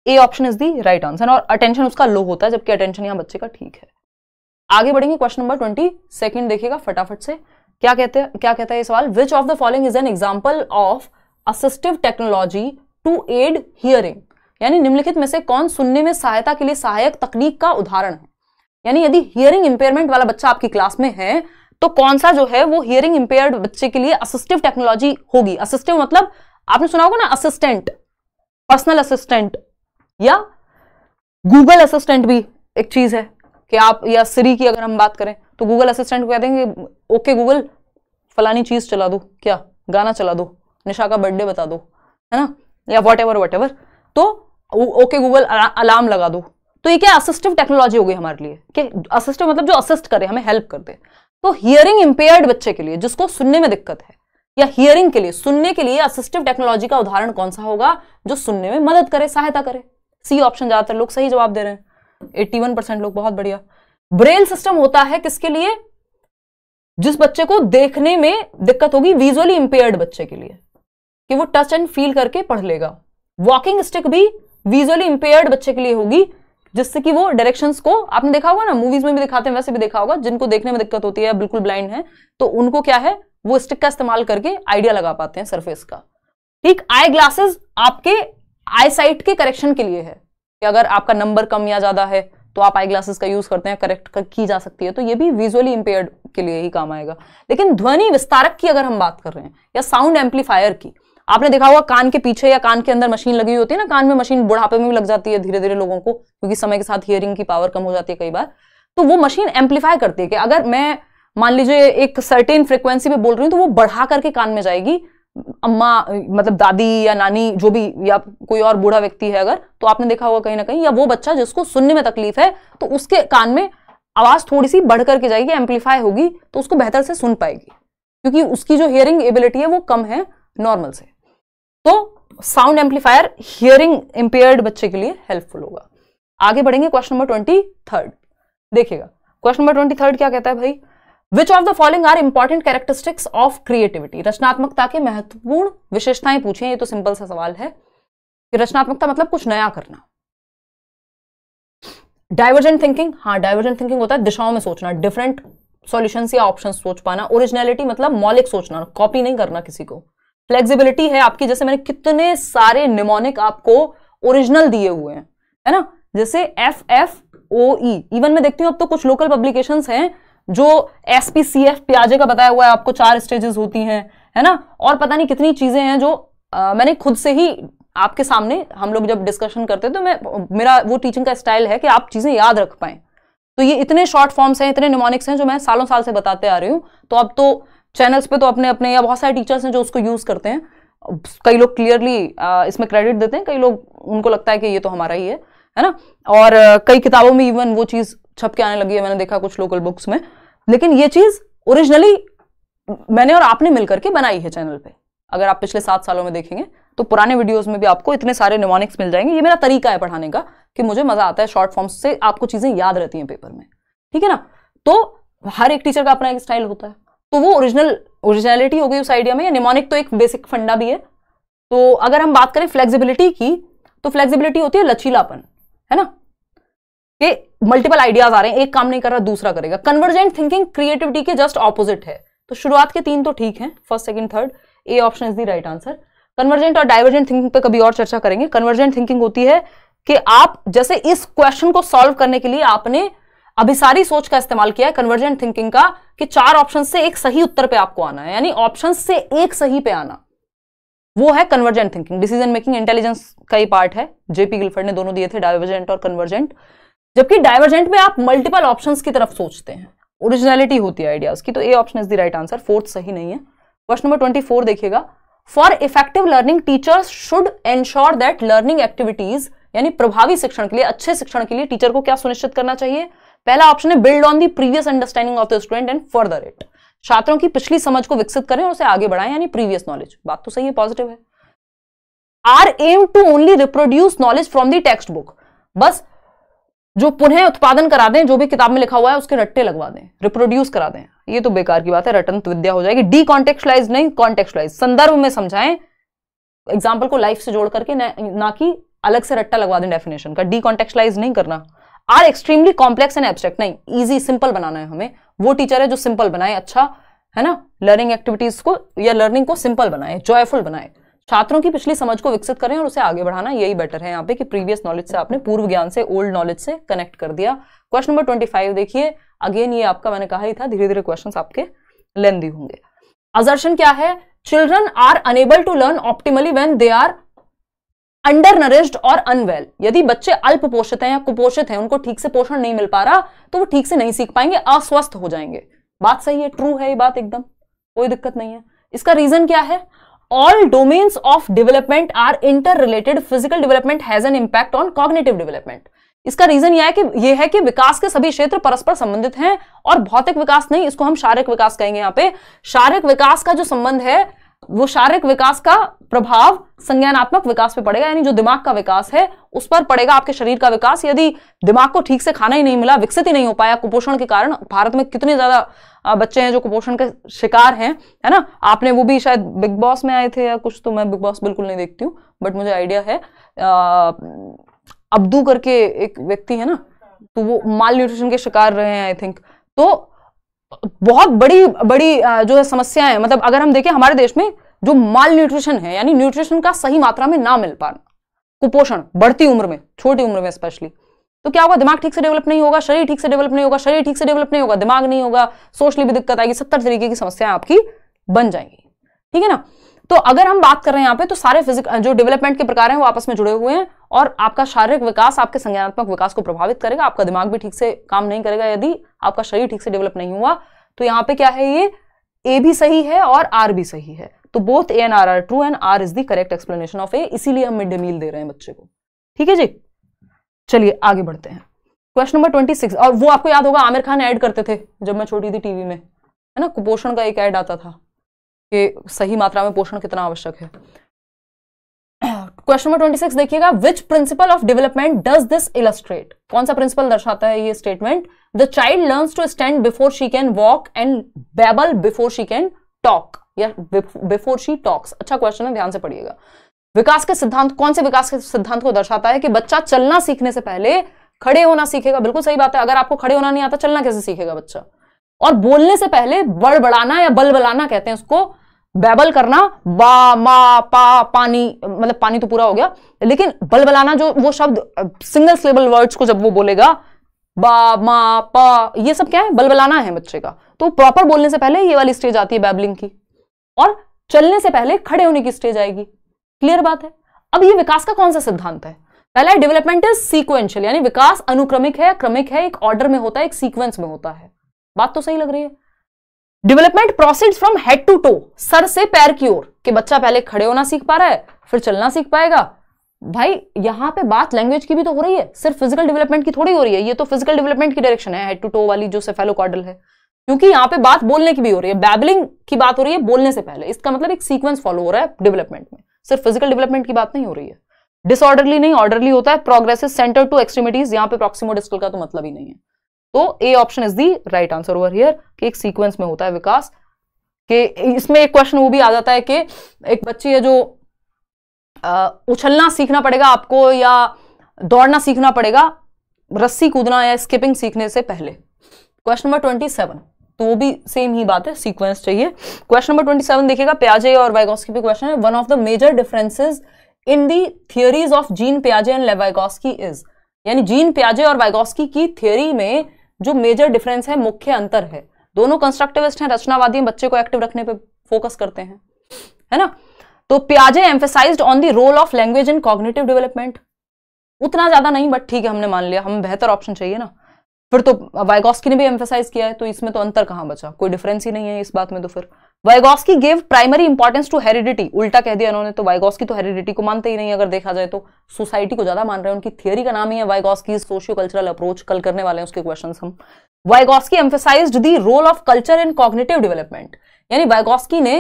A option is the right answer और अटेंशन उसका लो होता है जबकि अटेंशन यहाँ बच्चे का ठीक है आगे बढ़ेंगे क्वेश्चन नंबर ट्वेंटी सेकेंड देखिएगा फटाफट से क्या कहते हैं क्या कहता है ये सवाल which of the following is an example of assistive technology to aid hearing यानी निम्नलिखित में से कौन सुनने में सहायता के लिए सहायक तकनीक का उदाहरण है यानी यदि हियरिंग इंपेयरमेंट वाला बच्चा आपकी क्लास में है तो कौन सा जो है वो हियरिंग इंपेयर बच्चे के लिए असिस्टिव टेक्नोलॉजी होगी असिस्टिव मतलब आपने सुना होगा ना असिस्टेंट पर्सनल असिस्टेंट या गूगल असिस्टेंट भी एक चीज है कि आप या सिरी की अगर हम बात करें तो गूगल असिस्टेंट को कह देंगे ओके गूगल फलानी चीज़ चला दो क्या गाना चला दो निशा का बर्थडे बता दो है ना या वॉट एवर वॉट एवर तो ओके गूगल अलार्म लगा दो तो ये क्या असिस्टिव टेक्नोलॉजी हो गई हमारे लिए कि असिस्टिव मतलब जो असिस्ट करे हमें हेल्प कर दे तो हियरिंग इम्पेयर्ड बच्चे के लिए जिसको सुनने में दिक्कत है या हियरिंग के लिए सुनने के लिए असिस्टिव टेक्नोलॉजी का उदाहरण कौन सा होगा जो सुनने में मदद करे सहायता करे सी ऑप्शन ज्यादातर लोग सही जवाब दे रहे हैं 81 परसेंट लोग बहुत बढ़िया ब्रेल सिस्टम होता है किसके लिए जिस बच्चे को देखने में दिक्कत होगी विजुअली इंपेयर्ड बच्चे के लिए कि वो टच एंड फील करके पढ़ लेगा वॉकिंग स्टिक भी विजुअली इंपेयर्ड बच्चे के लिए होगी जिससे कि वो डायरेक्शन को आपने देखा होगा ना मूवीज में भी दिखाते हैं वैसे भी देखा होगा जिनको देखने में दिक्कत होती है बिल्कुल ब्लाइंड है तो उनको क्या है वो स्टिक का इस्तेमाल करके आइडिया लगा पाते हैं सरफेस का ठीक आई ग्लासेस आपके आई साइट के करेक्शन के लिए है कि अगर आपका नंबर कम या ज़्यादा है तो आप आई ग्लासेस का यूज करते हैं करेक्ट की जा सकती है तो ये भी विजुअली इंपेयर्ड के लिए ही काम आएगा लेकिन ध्वनि विस्तारक की अगर हम बात कर रहे हैं या साउंड एम्पलीफायर की आपने देखा होगा कान के पीछे या कान के अंदर मशीन लगी होती है ना कान में मशीन बुढ़ापे में भी लग जाती है धीरे धीरे लोगों को क्योंकि समय के साथ हियरिंग की पावर कम हो जाती है कई बार तो वो मशीन एम्पलीफाई करती है कि अगर मैं मान लीजिए एक सर्टेन फ्रिक्वेंसी में बोल रही हूँ तो वो बढ़ा करके कान में जाएगी अम्मा मतलब दादी या नानी जो भी या कोई और बूढ़ा व्यक्ति है अगर तो आपने देखा होगा कहीं ना कहीं या वो बच्चा जिसको सुनने में तकलीफ है तो उसके कान में आवाज थोड़ी सी बढ़ करके जाएगी एम्पलीफाई होगी तो उसको बेहतर से सुन पाएगी क्योंकि उसकी जो हियरिंग एबिलिटी है वो कम है नॉर्मल से तो साउंड एम्पलीफायर हियरिंग इम्पेयर्ड बच्चे के लिए हेल्पफुल होगा आगे बढ़ेंगे क्वेश्चन नंबर ट्वेंटी थर्ड देखिएगा क्वेश्चन नंबर ट्वेंटी थर्ड क्या कहता है भाई which of the following are important characteristics of creativity रचनात्मकता के महत्वपूर्ण विशेषताएं पूछें ये तो सिंपल सा सवाल है कि रचनात्मकता मतलब कुछ नया करना डायवर्जेंट थिंकिंग हाँ डायवर्जेंट थिंकिंग होता है दिशाओं में सोचना डिफरेंट सॉल्यूशंस या ऑप्शन सोच पाना ओरिजिनलिटी मतलब मौलिक सोचना कॉपी नहीं करना किसी को फ्लेक्सिबिलिटी है आपकी जैसे मैंने कितने सारे निमोनिक आपको ओरिजिनल दिए हुए हैं है ना जैसे F F O E even मैं देखती हूँ अब तो कुछ लोकल पब्लिकेशन हैं जो एस पी सी एफ प्याजे का बताया हुआ है आपको चार स्टेजेस होती हैं है ना और पता नहीं कितनी चीज़ें हैं जो आ, मैंने खुद से ही आपके सामने हम लोग जब डिस्कशन करते हैं तो मैं मेरा वो टीचिंग का स्टाइल है कि आप चीज़ें याद रख पाए तो ये इतने शॉर्ट फॉर्म्स हैं इतने निमोनिक्स हैं जो मैं सालों साल से बताते आ रही हूँ तो अब तो चैनल्स पे तो अपने अपने या बहुत सारे टीचर्स हैं जो उसको यूज़ करते हैं कई लोग क्लियरली इसमें क्रेडिट देते हैं कई लोग उनको लगता है कि ये तो हमारा ही है है ना और कई किताबों में इवन वो चीज़ छप के आने लगी है मैंने देखा कुछ लोकल बुक्स में लेकिन ये चीज ओरिजिनली मैंने और आपने मिलकर के बनाई है चैनल पे अगर आप पिछले सात सालों में देखेंगे तो पुराने वीडियोस में भी आपको इतने सारे निमोनिक्स मिल जाएंगे ये मेरा तरीका है पढ़ाने का कि मुझे मजा आता है शॉर्ट फॉर्म्स से आपको चीजें याद रहती हैं पेपर में ठीक है ना तो हर एक टीचर का अपना एक स्टाइल होता है तो वो ओरिजिनल ओरिजिनलिटी हो गई उस आइडिया में या निमोनिक तो एक बेसिक फंडा भी है तो अगर हम बात करें फ्लेक्सिबिलिटी की तो फ्लेक्सिबिलिटी होती है लचीलापन है ना कि मल्टीपल आइडियाज आ रहे हैं एक काम नहीं कर रहा दूसरा करेगा कन्वर्जेंट थिंकिंग क्रिएटिविटी के जस्ट ऑपोजिट है तो शुरुआत के तीन तो ठीक है first second third A option is the right answer convergent और डाइवर्जेंट थिंकिंग पे कभी और चर्चा करेंगे कन्वर्जेंट थिंकिंग होती है कि आप जैसे इस क्वेश्चन को सॉल्व करने के लिए आपने अभिसारी सोच का इस्तेमाल किया है कन्वर्जेंट थिंकिंग का कि चार ऑप्शन से एक सही उत्तर पे आपको आना है यानी ऑप्शन से एक सही पे आना वो है convergent thinking decision making intelligence का ही पार्ट है जेपी गिलफर्ड ने दोनों दिए थे डाइवर्जेंट और कन्वर्जेंट जबकि डाइवर्जेंट में आप मल्टीपल ऑप्शंस की तरफ सोचते हैं ओरिजिनलिटी होती है आइडियाज की तो A option is the right answer fourth सही नहीं है क्वेश्चन नंबर ट्वेंटी फोर देखिएगा for effective learning teachers should ensure that learning activities यानी प्रभावी शिक्षण के लिए अच्छे शिक्षण के लिए टीचर को क्या सुनिश्चित करना चाहिए पहला ऑप्शन है build on the previous understanding of the student and further it छात्रों की पिछली समझ को विकसित करें और उसे आगे बढ़ाएं यानी प्रीवियस नॉलेज बात तो सही है पॉजिटिव है are aim to only reproduce knowledge from the textbook बस जो पुनः उत्पादन करा दें जो भी किताब में लिखा हुआ है उसके रट्टे लगवा दें रिप्रोड्यूस करा दें ये तो बेकार की बात है रटन तो विद्या हो जाएगी डी कॉन्टेक्चुलाइज नहीं कॉन्टेक्चुलाइज संदर्भ में समझाएं एग्जाम्पल को लाइफ से जोड़ करके ना, कि अलग से रट्टा लगवा दें डेफिनेशन का डी कॉन्टेक्चुलाइज नहीं करना are extremely complex and abstract नहीं ईजी सिंपल बनाना है हमें वो टीचर है जो सिंपल बनाए अच्छा है ना लर्निंग एक्टिविटीज को या लर्निंग को सिंपल बनाए जॉयफुल बनाए छात्रों की पिछली समझ को विकसित करें और उसे आगे बढ़ाना यही बेटर है यहाँ पे कि प्रीवियस नॉलेज से आपने पूर्व ज्ञान से ओल्ड नॉलेज से कनेक्ट कर दिया क्वेश्चन नंबर ट्वेंटी फाइव देखिए अगेन ये आपका मैंने कहा ही था धीरे धीरे क्वेश्चन आपके लेंदी होंगे अजर्शन क्या है children are unable to learn optimally when they are undernourished और अनवेल यदि बच्चे अल्प पोषित हैं या कुपोषित हैं उनको ठीक से पोषण नहीं मिल पा रहा तो वो ठीक से नहीं सीख पाएंगे अस्वस्थ हो जाएंगे बात सही है ट्रू है ये बात एकदम कोई दिक्कत नहीं है इसका रीजन क्या है all domains of development are interrelated physical development has an impact on cognitive development इसका रीजन यह है कि यह है कि विकास के सभी क्षेत्र परस्पर संबंधित हैं और भौतिक विकास नहीं इसको हम शारीरिक विकास कहेंगे यहां पे शारीरिक विकास का जो संबंध है वो शारीरिक विकास का प्रभाव संज्ञानात्मक विकास पे पड़ेगा यानी जो दिमाग का विकास है उस पर पड़ेगा आपके शरीर का विकास यदि दिमाग को ठीक से खाना ही नहीं मिला विकसित ही नहीं हो पाया कुपोषण के कारण भारत में कितने ज्यादा बच्चे हैं जो कुपोषण के शिकार हैं है ना आपने वो भी शायद बिग बॉस में आए थे या कुछ तो मैं बिग बॉस बिल्कुल नहीं देखती हूँ बट मुझे आइडिया है अब्दू करके एक व्यक्ति है ना तो वो माल न्यूट्रिशन के शिकार रहे हैं आई थिंक तो बहुत बड़ी बड़ी जो है समस्या है मतलब अगर हम देखें हमारे देश में जो माल न्यूट्रिशन है यानी न्यूट्रिशन का सही मात्रा में ना मिल पाना कुपोषण बढ़ती उम्र में छोटी उम्र में स्पेशली तो क्या होगा दिमाग ठीक से डेवलप नहीं होगा शरीर ठीक से डेवलप नहीं होगा शरीर ठीक से डेवलप नहीं होगा दिमाग नहीं होगा सोशली भी दिक्कत आएगी सत्तर तरीके की समस्याएं आपकी बन जाएंगी ठीक है ना तो अगर हम बात कर रहे हैं यहाँ पे तो सारे फिजिक जो डेवलपमेंट के प्रकार हैं वो आपस में जुड़े हुए हैं और आपका शारीरिक विकास आपके संज्ञानात्मक विकास को प्रभावित करेगा आपका दिमाग भी ठीक से काम नहीं करेगा यदि आपका शरीर ठीक से डेवलप नहीं हुआ तो यहाँ पे क्या है ये ए भी सही है और आर भी सही है तो both A and R are true and R is the correct explanation of A इसीलिए हम मिड डे मील दे रहे हैं बच्चे को ठीक है जी चलिए आगे बढ़ते हैं क्वेश्चन नंबर ट्वेंटी सिक्स और वो आपको याद होगा आमिर खान ऐड करते थे जब मैं छोटी थी टीवी में है ना कुपोषण का एक ऐड आता था कि सही मात्रा में पोषण कितना आवश्यक है क्वेश्चन नंबर ट्वेंटी सिक्स देखिएगा which principle of development does this illustrate कौन सा प्रिंसिपल दर्शाता है ये statement the child learn to stand before she can walk and babble before she can talk या बिफोर शी टॉक्स अच्छा question है ध्यान से पढ़िएगा विकास के सिद्धांत कौन से विकास के सिद्धांत को दर्शाता है कि बच्चा चलना सीखने से पहले खड़े होना सीखेगा बिल्कुल सही बात है अगर आपको खड़े होना नहीं आता चलना कैसे सीखेगा बच्चा और बोलने से पहले बड़बड़ाना या बलबलाना कहते हैं उसको बैबल करना बा मा पा पानी मतलब पानी तो पूरा हो गया लेकिन बलबलाना जो वो शब्द सिंगल सिलेबल वर्ड्स को जब वो बोलेगा बा मा पा ये सब क्या है बलबलाना है बच्चे का तो प्रॉपर बोलने से पहले ये वाली स्टेज आती है बैबलिंग की और चलने से पहले खड़े होने की स्टेज आएगी क्लियर बात है अब ये विकास का कौन सा सिद्धांत है पहला डेवलपमेंट इज सीक्वेंशियल यानी विकास अनुक्रमिक है क्रमिक है एक ऑर्डर में होता है एक सीक्वेंस में होता है बात तो सही लग रही है development process from head to toe सर से पैर की ओर कि बच्चा पहले खड़े होना सीख पा रहा है फिर चलना सीख पाएगा भाई यहां पे बात लैंग्वेज की भी तो हो रही है सिर्फ फिजिकल डेवलपमेंट की थोड़ी हो रही है ये तो फिजिकल डेवलपमेंट की डायरेक्शन है हेड टू टो वाली जो सेफेलो कॉर्डल है क्योंकि यहां पे बात बोलने की भी हो रही है बैबलिंग की बात हो रही है बोलने से पहले इसका मतलब एक सीक्वेंस फॉलो हो रहा है डेवलपमेंट में सिर्फ फिजिकल डेवलपमेंट की बात नहीं हो रही है डिसऑर्डरली नहीं ऑर्डरली होता है प्रोग्रेसिव सेंटर टू एक्सट्रीमिटीज यहाँ पे प्रोक्सीमोडिस्टल का तो मतलब ही नहीं है तो A option is the right answer over here कि एक सीक्वेंस में होता है विकास कि इसमें एक क्वेश्चन वो भी आ जाता है कि एक बच्ची है जो आ, उछलना सीखना पड़ेगा आपको या दौड़ना सीखना पड़ेगा रस्सी कूदना या स्किपिंग सीखने से पहले क्वेश्चन नंबर ट्वेंटी सेवन तो वो भी सेम ही बात है सीक्वेंस चाहिए क्वेश्चन नंबर ट्वेंटी सेवन देखिएगा प्याजे और वाइगोस्की पे क्वेश्चन है one of the major differences in the theories of Jean प्याजे एंड लेवाइगोस्की इज यानी जीन प्याजे और वाइगोस्की की थियोरी में जो मेजर डिफरेंस है मुख्य अंतर है दोनों कंस्ट्रक्टिविस्ट हैं रचनावादी हैं बच्चे को एक्टिव रखने पे फोकस करते हैं है ना तो प्याजे emphasise on the role of language in cognitive development उतना ज्यादा नहीं बट ठीक है हमने मान लिया हमें बेहतर ऑप्शन चाहिए ना फिर तो वाइगोस्की ने भी एम्फेसाइज किया है तो इसमें तो अंतर कहां बचा कोई डिफरेंस ही नहीं है इस बात में तो फिर Vygotsky gave primary importance to heredity उल्टा कह दिया उन्होंने तो वाइगोस्की तो हेरिडिटी को मानते ही नहीं अगर देखा जाए तो सोसाइटी को ज्यादा मान रहे हैं उनकी थियरी का नाम ही है वाइगोस्की सोशियो कल्चरल अप्रोच कल करने वाले हैं उसके क्वेश्चन हम Vygotsky emphasise the role of culture in cognitive development यानी वाइगोस्की ने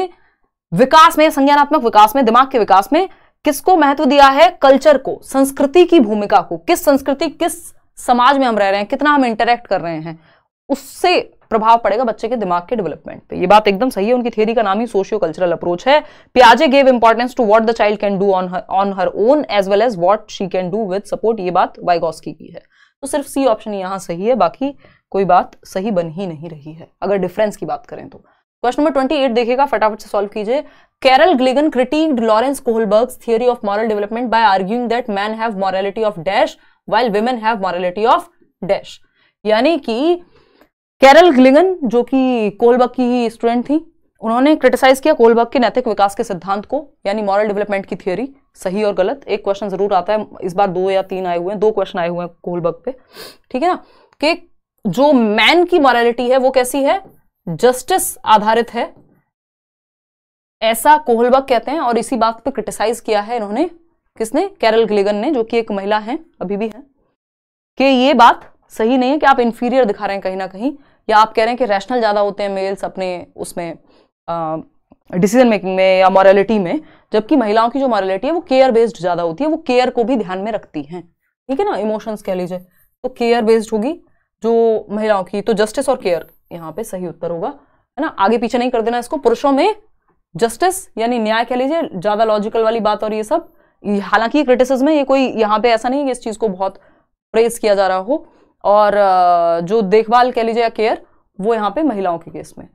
विकास में संज्ञानात्मक विकास में दिमाग के विकास में किसको महत्व दिया है कल्चर को संस्कृति की भूमिका को किस संस्कृति किस समाज में हम रह रहे हैं कितना हम इंटरेक्ट कर रहे हैं उससे प्रभाव पड़ेगा बच्चे के दिमाग के डेवलपमेंट पे ये बात एकदम सही है उनकी थियरी का नाम ही सोशियो कल्चरल अप्रोच है पियाजे gave importance to what the child can do on on her own as well as what she can do with support ये बात वाइगोस्की की है तो सिर्फ सी ऑप्शन यहाँ सही है बाकी कोई बात सही बन ही नहीं रही है अगर डिफरेंस की बात करें तो क्वेश्चन नंबर ट्वेंटी एट देखेगा फटाफट से सॉल्व कीजिए Carol Gilligan critiqued Lawrence Kohlberg theory of moral development by arguing that man have morality of dash while women have morality of dash यानी कि कैरल ग्लिगन जो कि कोलबक की स्टूडेंट थी उन्होंने क्रिटिसाइज किया कोलबक के नैतिक विकास के सिद्धांत को यानी मॉरल डेवलपमेंट की थियोरी सही और गलत एक क्वेश्चन जरूर आता है इस बार दो या तीन आए हुए हैं दो क्वेश्चन आए हुए हैं कोलबक पे ठीक है ना कि जो मैन की मॉरलिटी है वो कैसी है जस्टिस आधारित है ऐसा कोहलबक कहते हैं और इसी बात पे क्रिटिसाइज किया है इन्होंने किसने कैरल ग्लिगन ने जो कि एक महिला है अभी भी है कि ये बात सही नहीं है कि आप इन्फीरियर दिखा रहे हैं कहीं ना कहीं या आप कह रहे हैं कि रैशनल ज़्यादा होते हैं मेल्स अपने उसमें डिसीजन मेकिंग में या मॉरलिटी में जबकि महिलाओं की जो मॉरलिटी है वो केयर बेस्ड ज़्यादा होती है वो केयर को भी ध्यान में रखती हैं ठीक है ना इमोशंस कह लीजिए तो केयर बेस्ड होगी जो महिलाओं की तो जस्टिस और केयर यहाँ पे सही उत्तर होगा है ना आगे पीछे नहीं कर देना इसको पुरुषों में जस्टिस यानी न्याय कह लीजिए ज़्यादा लॉजिकल वाली बात और ये सब हालांकि क्रिटिसिज्म है ये कोई यहाँ पे ऐसा नहीं है कि इस चीज़ को बहुत प्रेस किया जा रहा हो और जो देखभाल कह लीजिए या केयर वो यहाँ पे महिलाओं के केस में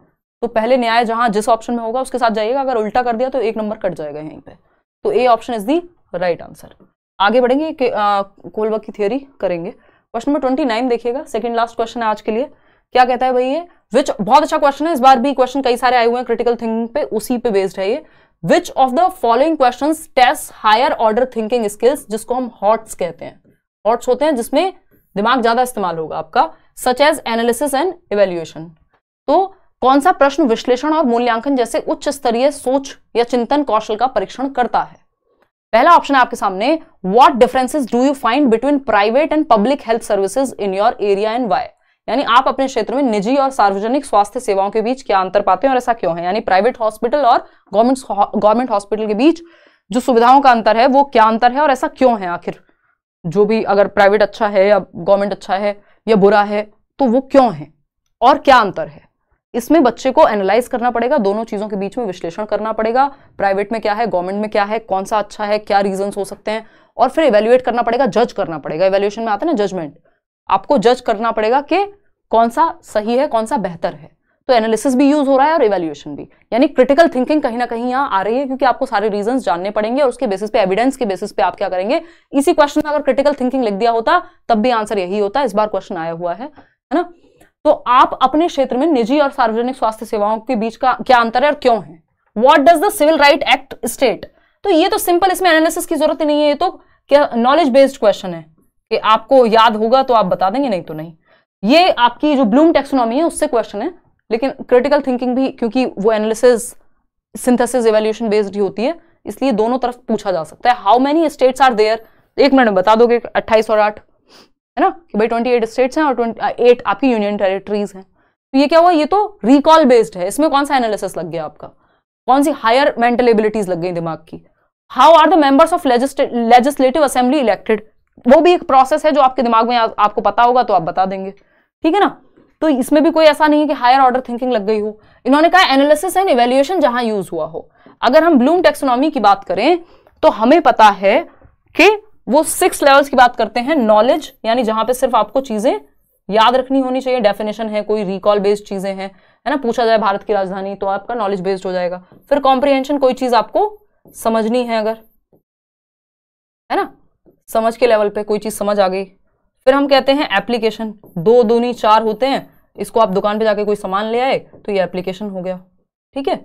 तो पहले न्याय जहां जिस ऑप्शन में होगा उसके साथ जाइएगा अगर उल्टा कर दिया तो एक नंबर कट जाएगा यहीं पे तो A option is the right answer आगे बढ़ेंगे कोलबक की थियोरी करेंगे क्वेश्चन नंबर ट्वेंटी नाइन देखिएगा सेकंड लास्ट क्वेश्चन है आज के लिए क्या कहता है भाई ये विच बहुत अच्छा क्वेश्चन है इस बार भी क्वेश्चन कई सारे आए हुए हैं क्रिटिकल थिंकिंग पे उसी पे बेस्ड है ये which of the following question test higher order thinking skills जिसको हम हॉट्स कहते हैं हॉट्स होते हैं जिसमें दिमाग ज्यादा इस्तेमाल होगा आपका such as analysis and evaluation तो कौन सा प्रश्न विश्लेषण और मूल्यांकन जैसे उच्च स्तरीय सोच या चिंतन कौशल का परीक्षण करता है पहला ऑप्शन है आपके सामने what differences do you find between private and public health services in your area and why यानी आप अपने क्षेत्र में निजी और सार्वजनिक स्वास्थ्य सेवाओं के बीच क्या अंतर पाते हैं और ऐसा क्यों है यानी प्राइवेट हॉस्पिटल और गवर्नमेंट गवर्नमेंट हॉस्पिटल के बीच जो सुविधाओं का अंतर है वो क्या अंतर है और ऐसा क्यों है आखिर जो भी अगर प्राइवेट अच्छा है या गवर्नमेंट अच्छा है या बुरा है तो वो क्यों है और क्या अंतर है इसमें बच्चे को एनालाइज करना पड़ेगा दोनों चीज़ों के बीच में विश्लेषण करना पड़ेगा प्राइवेट में क्या है गवर्नमेंट में क्या है कौन सा अच्छा है क्या रीजन हो सकते हैं और फिर इवेल्युएट करना पड़ेगा जज करना पड़ेगा इवेल्युएशन में आता है ना जजमेंट आपको जज करना पड़ेगा कि कौन सा सही है कौन सा बेहतर है तो एनालिसिस भी यूज हो रहा है और इवेल्यूएशन भी यानी क्रिटिकल थिंकिंग कहीं ना कहीं यहाँ आ रही है क्योंकि आपको सारे रीजन जानने पड़ेंगे और उसके बेसिस पे एविडेंस के बेसिस पे आप क्या करेंगे इसी क्वेश्चन में अगर क्रिटिकल थिंकिंग लिख दिया होता तब भी आंसर यही होता इस बार क्वेश्चन आया हुआ है ना तो आप अपने क्षेत्र में निजी और सार्वजनिक स्वास्थ्य सेवाओं के बीच का क्या अंतर है और क्यों है what does the civil right act state तो ये तो सिंपल इसमें एनालिसिस की जरूरत ही नहीं है ये तो क्या नॉलेज बेस्ड क्वेश्चन है कि आपको याद होगा तो आप बता देंगे नहीं तो नहीं ये आपकी जो ब्लूम टेक्सोनॉमी है उससे क्वेश्चन है लेकिन क्रिटिकल थिंकिंग भी क्योंकि वो एनालिसिस सिंथेसिस एवेल्यूशन बेस्ड ही होती है इसलिए दोनों तरफ पूछा जा सकता है how many states are there एक मिनट में बता दोगे अट्ठाईस और आठ है ना कि भाई ट्वेंटी एट स्टेट्स हैं और ट्वेंटी एट आपकी यूनियन टेरिटरीज हैं तो ये क्या हुआ ये तो रिकॉल बेस्ड है इसमें कौन सा एनालिसिस लग गया आपका कौन सी हायर मेंटल एबिलिटीज लग गई दिमाग की how are the members of legislative assembly elected वो भी एक प्रोसेस है जो आपके दिमाग में आ, आपको पता होगा तो आप बता देंगे ठीक है ना तो इसमें भी कोई ऐसा नहीं है कि हायर ऑर्डर थिंकिंग लग गई हो इन्होंने कहा एनालिसिस एंड इवेल्युएशन जहां यूज हुआ हो अगर हम ब्लूम टेक्सोनॉमी की बात करें तो हमें पता है कि वो सिक्स लेवल्स की बात करते हैं नॉलेज यानी जहां पे सिर्फ आपको चीजें याद रखनी होनी चाहिए डेफिनेशन है कोई रिकॉल बेस्ड चीजें हैं है ना पूछा जाए भारत की राजधानी तो आपका नॉलेज बेस्ड हो जाएगा फिर कॉम्प्रिहेंशन कोई चीज आपको समझनी है अगर है ना समझ के लेवल पे कोई चीज समझ आ गई फिर हम कहते हैं एप्लीकेशन दो दूनी चार होते हैं इसको आप दुकान पे जाके कोई सामान ले आए तो ये एप्लीकेशन हो गया ठीक है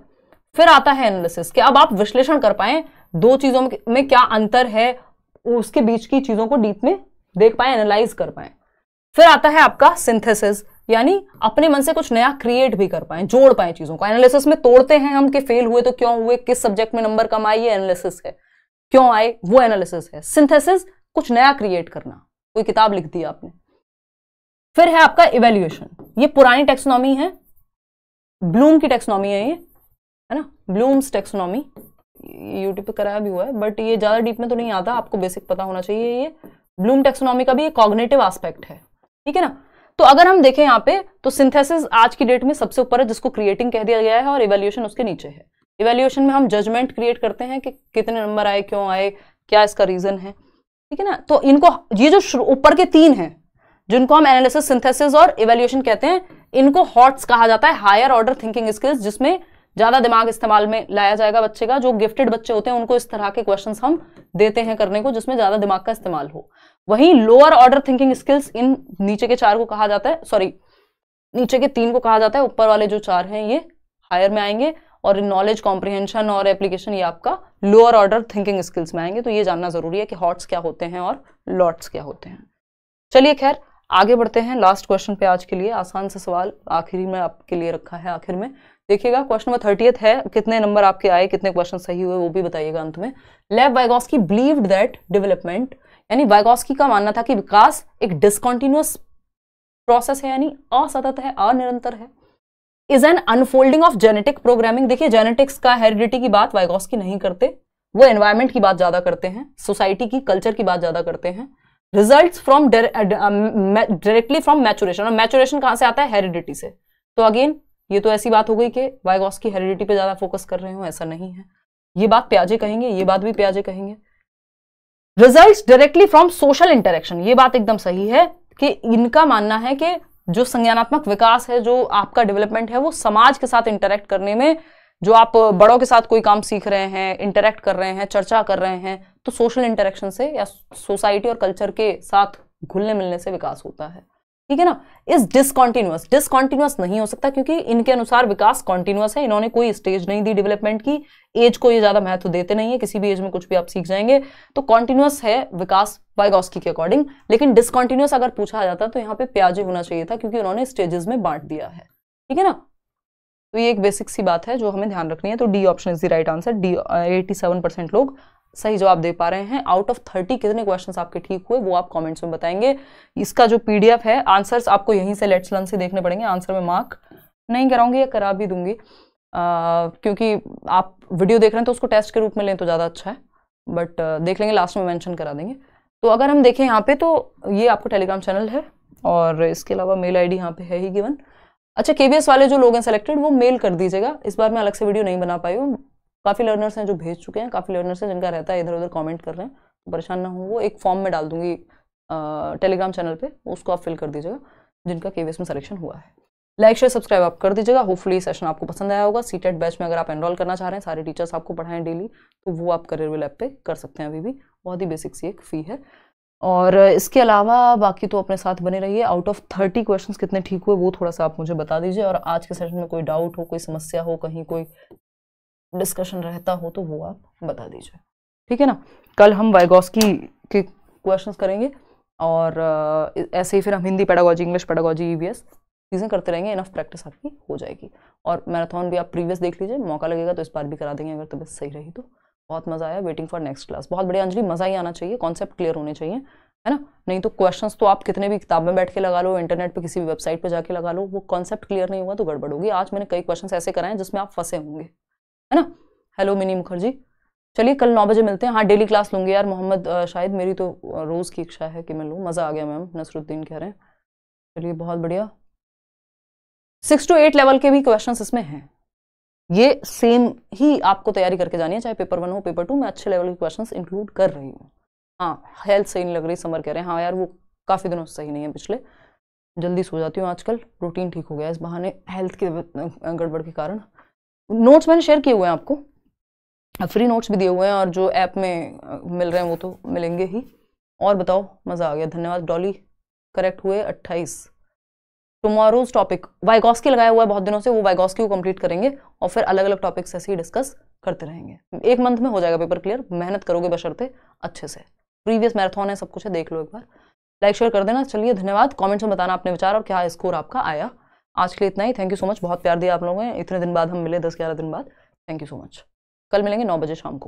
फिर आता है एनालिसिस कि अब आप विश्लेषण कर पाए दो चीजों में क्या अंतर है उसके बीच की चीजों को डीप में देख पाए एनालाइज कर पाए फिर आता है आपका सिंथेसिस यानी अपने मन से कुछ नया क्रिएट भी कर पाए जोड़ पाए चीजों को एनालिसिस में तोड़ते हैं हम कि फेल हुए तो क्यों हुए किस सब्जेक्ट में नंबर कम आए ये एनालिसिस है क्यों आए वो एनालिसिस है सिंथेसिस कुछ नया क्रिएट करना कोई किताब लिख दी आपने फिर है आपका इवेल्युएशन ये पुरानी टेक्सोनॉमी है ब्लूम की टेक्सोनॉमी है ये है ना ब्लूम्स टेक्सोनॉमी यूट्यूब पर कराया भी हुआ है बट ये ज़्यादा डीप में तो नहीं आता आपको बेसिक पता होना चाहिए ये ब्लूम टेक्सोनॉमी का भी एक कॉग्नेटिव आस्पेक्ट है ठीक है ना तो अगर हम देखें यहाँ पे तो सिंथेसिस आज की डेट में सबसे ऊपर है जिसको क्रिएटिंग कह दिया गया है और इवेल्यूशन उसके नीचे है इवेल्यूशन में हम जजमेंट क्रिएट करते हैं कि कितने नंबर आए क्यों आए क्या इसका रीजन है ठीक है ना तो इनको ये जो ऊपर के तीन है जिनको हम एनालिसिस सिंथेसिस और इवेल्यूशन कहते हैं इनको हॉट्स कहा जाता है हायर ऑर्डर थिंकिंग स्किल्स जिसमें ज्यादा दिमाग इस्तेमाल में लाया जाएगा बच्चे का जो गिफ्टेड बच्चे होते हैं उनको इस तरह के क्वेश्चन हम देते हैं करने को जिसमें ज्यादा दिमाग का इस्तेमाल हो वहीं लोअर ऑर्डर थिंकिंग स्किल्स इन नीचे के चार को कहा जाता है सॉरी नीचे के तीन को कहा जाता है ऊपर वाले जो चार हैं ये हायर में आएंगे और नॉलेज कॉम्प्रिहेंशन और एप्लीकेशन ये आपका लोअर ऑर्डर थिंकिंग स्किल्स में आएंगे तो ये जानना जरूरी है कि हॉट्स क्या होते हैं और लॉट्स क्या होते हैं चलिए खैर आगे बढ़ते हैं लास्ट क्वेश्चन पे आज के लिए आसान से सवाल आखिरी में आपके लिए रखा है आखिर में देखिएगा क्वेश्चन नंबर थर्टीथ है कितने नंबर आपके आए कितने क्वेश्चन सही हुए वो भी बताइएगा अंत में Lev Vygotsky believed that development यानी वाइगोस्की का मानना था कि विकास एक डिसकॉन्टिन्यूस प्रोसेस है यानी असतत है अनिरंतर है is an unfolding of genetic programming देखिए जेनेटिक्स का हेरिडिटी की बात वाइगोस्की नहीं करते वो एनवायरमेंट की बात ज़्यादा करते हैं सोसाइटी की कल्चर की बात ज़्यादा करते हैं result from directly from maturation और मैचुरेशन कहां से आता है हेरिडिटी से तो अगेन ये तो ऐसी बात हो गई कि वाइगॉस की हेरिडिटी पे ज़्यादा फोकस कर रहे हो ऐसा नहीं है ये बात प्याजे कहेंगे ये बात भी प्याजे कहेंगे result directly from social interaction ये बात एकदम सही है कि इनका मानना है कि जो संज्ञानात्मक विकास है जो आपका डेवलपमेंट है वो समाज के साथ इंटरेक्ट करने में जो आप बड़ों के साथ कोई काम सीख रहे हैं इंटरेक्ट कर रहे हैं चर्चा कर रहे हैं तो सोशल इंटरेक्शन से या सोसाइटी और कल्चर के साथ घुलने मिलने से विकास होता है ठीक है ना इस डिसकॉन्टिन्यूस डिसकॉन्टिन्यूस नहीं हो सकता क्योंकि इनके अनुसार विकास कॉन्टिन्यूस है इन्होंने कोई स्टेज नहीं दी डेवलपमेंट की एज को ये ज्यादा महत्व देते नहीं है किसी भी एज में कुछ भी आप सीख जाएंगे तो कॉन्टिन्यूस है विकास वाइगॉस्की के अकॉर्डिंग लेकिन डिसकॉन्टिन्यूस अगर पूछा जाता तो यहाँ पे प्याजे होना चाहिए था क्योंकि उन्होंने स्टेजेस में बांट दिया है ठीक है ना तो ये एक बेसिक सी बात है जो हमें ध्यान रखनी है तो D option is the right answer D eighty seven percent लोग सही जवाब दे पा रहे हैं आउट ऑफ थर्टी कितने क्वेश्चन आपके ठीक हुए वो आप कमेंट्स में बताएंगे इसका जो पीडीएफ है आंसर्स आपको यहीं से लेट्स लन से देखने पड़ेंगे आंसर में मार्क नहीं कराऊंगी या करा भी दूंगी क्योंकि आप वीडियो देख रहे हैं तो उसको टेस्ट के रूप में लें तो ज़्यादा अच्छा है बट uh, देख लेंगे लास्ट में मेंशन करा देंगे तो अगर हम देखें यहाँ पे तो ये आपको टेलीग्राम चैनल है और इसके अलावा मेल आईडी यहाँ पे है ही गिवन अच्छा केवीएस वाले जो लोग हैं सेलेक्टेड वो मेल कर दीजिएगा इस बार मैं अलग से वीडियो नहीं बना पाई हूँ काफ़ी लर्नर्स हैं जो भेज चुके हैं काफ़ी लर्नर्स हैं जिनका रहता है इधर उधर कमेंट कर रहे हैं तो परेशान ना हो वो एक फॉर्म में डाल दूंगी टेलीग्राम चैनल पे उसको आप फिल कर दीजिएगा जिनका के में सिलेक्शन हुआ है लाइक शेयर सब्सक्राइब आप कर दीजिएगा होपफुली सेशन आपको पसंद आया होगा सी बैच में अगर आप एनरोल करना चाह रहे हैं सारे टीचर्स आपको पढ़ाएं डेली तो वो आप करियर विल ऐप पे कर सकते हैं अभी भी बहुत ही बेसिक सी एक फ़ी है और इसके अलावा बाकी तो अपने साथ बने रहिए आउट ऑफ थर्टी क्वेश्चन कितने ठीक हुए वो थोड़ा सा आप मुझे बता दीजिए और आज के सेशन में कोई डाउट हो कोई समस्या हो कहीं कोई डिस्कशन रहता हो तो वो आप बता दीजिए ठीक है ना कल हम वाइगोस्की के क्वेश्चन करेंगे और ऐसे ही फिर हम हिंदी पैडागॉजी इंग्लिश पैडागोजी ई चीज़ें करते रहेंगे इनफ प्रैक्टिस आपकी हो जाएगी और मैराथन भी आप प्रीवियस देख लीजिए मौका लगेगा तो इस बार भी करा देंगे अगर तबीयत सही रही तो बहुत मज़ा आया वेटिंग फॉर नेक्स्ट क्लास बहुत बढ़िया अंजलि मज़ा ही आना चाहिए कॉन्सेप्ट क्लियर होने चाहिए है ना नहीं तो क्वेश्चंस तो आप कितने भी किताब में बैठ के लगा लो इंटरनेट पे किसी भी वेबसाइट पे जाके लगा लो वो कॉन्सेप्ट क्लियर नहीं हुआ तो गड़बड़ होगी आज मैंने कई क्वेश्चंस ऐसे कराए जिसमें आप फंसे होंगे है ना हेलो मिनी मुखर्जी चलिए कल नौ बजे मिलते हैं हाँ डेली क्लास लूँगी यार मोहम्मद शायद मेरी तो रोज़ की इच्छा है कि मैं लूँ मज़ा आ गया मैम नसरुद्दीन कह रहे हैं चलिए बहुत बढ़िया सिक्स टू एट लेवल के भी क्वेश्चन इसमें हैं ये सेम ही आपको तैयारी करके जानी है चाहे पेपर वन हो पेपर टू मैं अच्छे लेवल के क्वेश्चंस इंक्लूड कर रही हूँ हाँ हेल्थ सही नहीं लग रही समर कह रहे हैं हाँ यार वो काफ़ी दिनों से सही नहीं है पिछले जल्दी सो जाती हूँ आजकल रूटीन ठीक हो गया इस बहाने हेल्थ के गड़बड़ के कारण नोट्स मैंने शेयर किए हुए हैं आपको फ्री नोट्स भी दिए हुए हैं और जो ऐप में मिल रहे हैं वो तो मिलेंगे ही और बताओ मज़ा आ गया धन्यवाद डॉली करेक्ट हुए अट्ठाईस टुमारोज टॉपिक वाइगॉस्की लगाया हुआ है बहुत दिनों से वो वाइगॉस्की को कंप्लीट करेंगे और फिर अलग अलग टॉपिक्स ऐसे ही डिस्कस करते रहेंगे एक मंथ में हो जाएगा पेपर क्लियर मेहनत करोगे बशरते अच्छे से प्रीवियस मैराथन है सब कुछ है देख लो एक बार लाइक शेयर कर देना चलिए धन्यवाद कॉमेंट्स में बताना अपने विचार और क्या स्कोर आपका आया आज के लिए इतना ही थैंक यू सो मच बहुत प्यार दिया आप लोगों ने इतने दिन बाद हम मिले दस ग्यारह दिन बाद थैंक यू सो मच कल मिलेंगे नौ बजे शाम को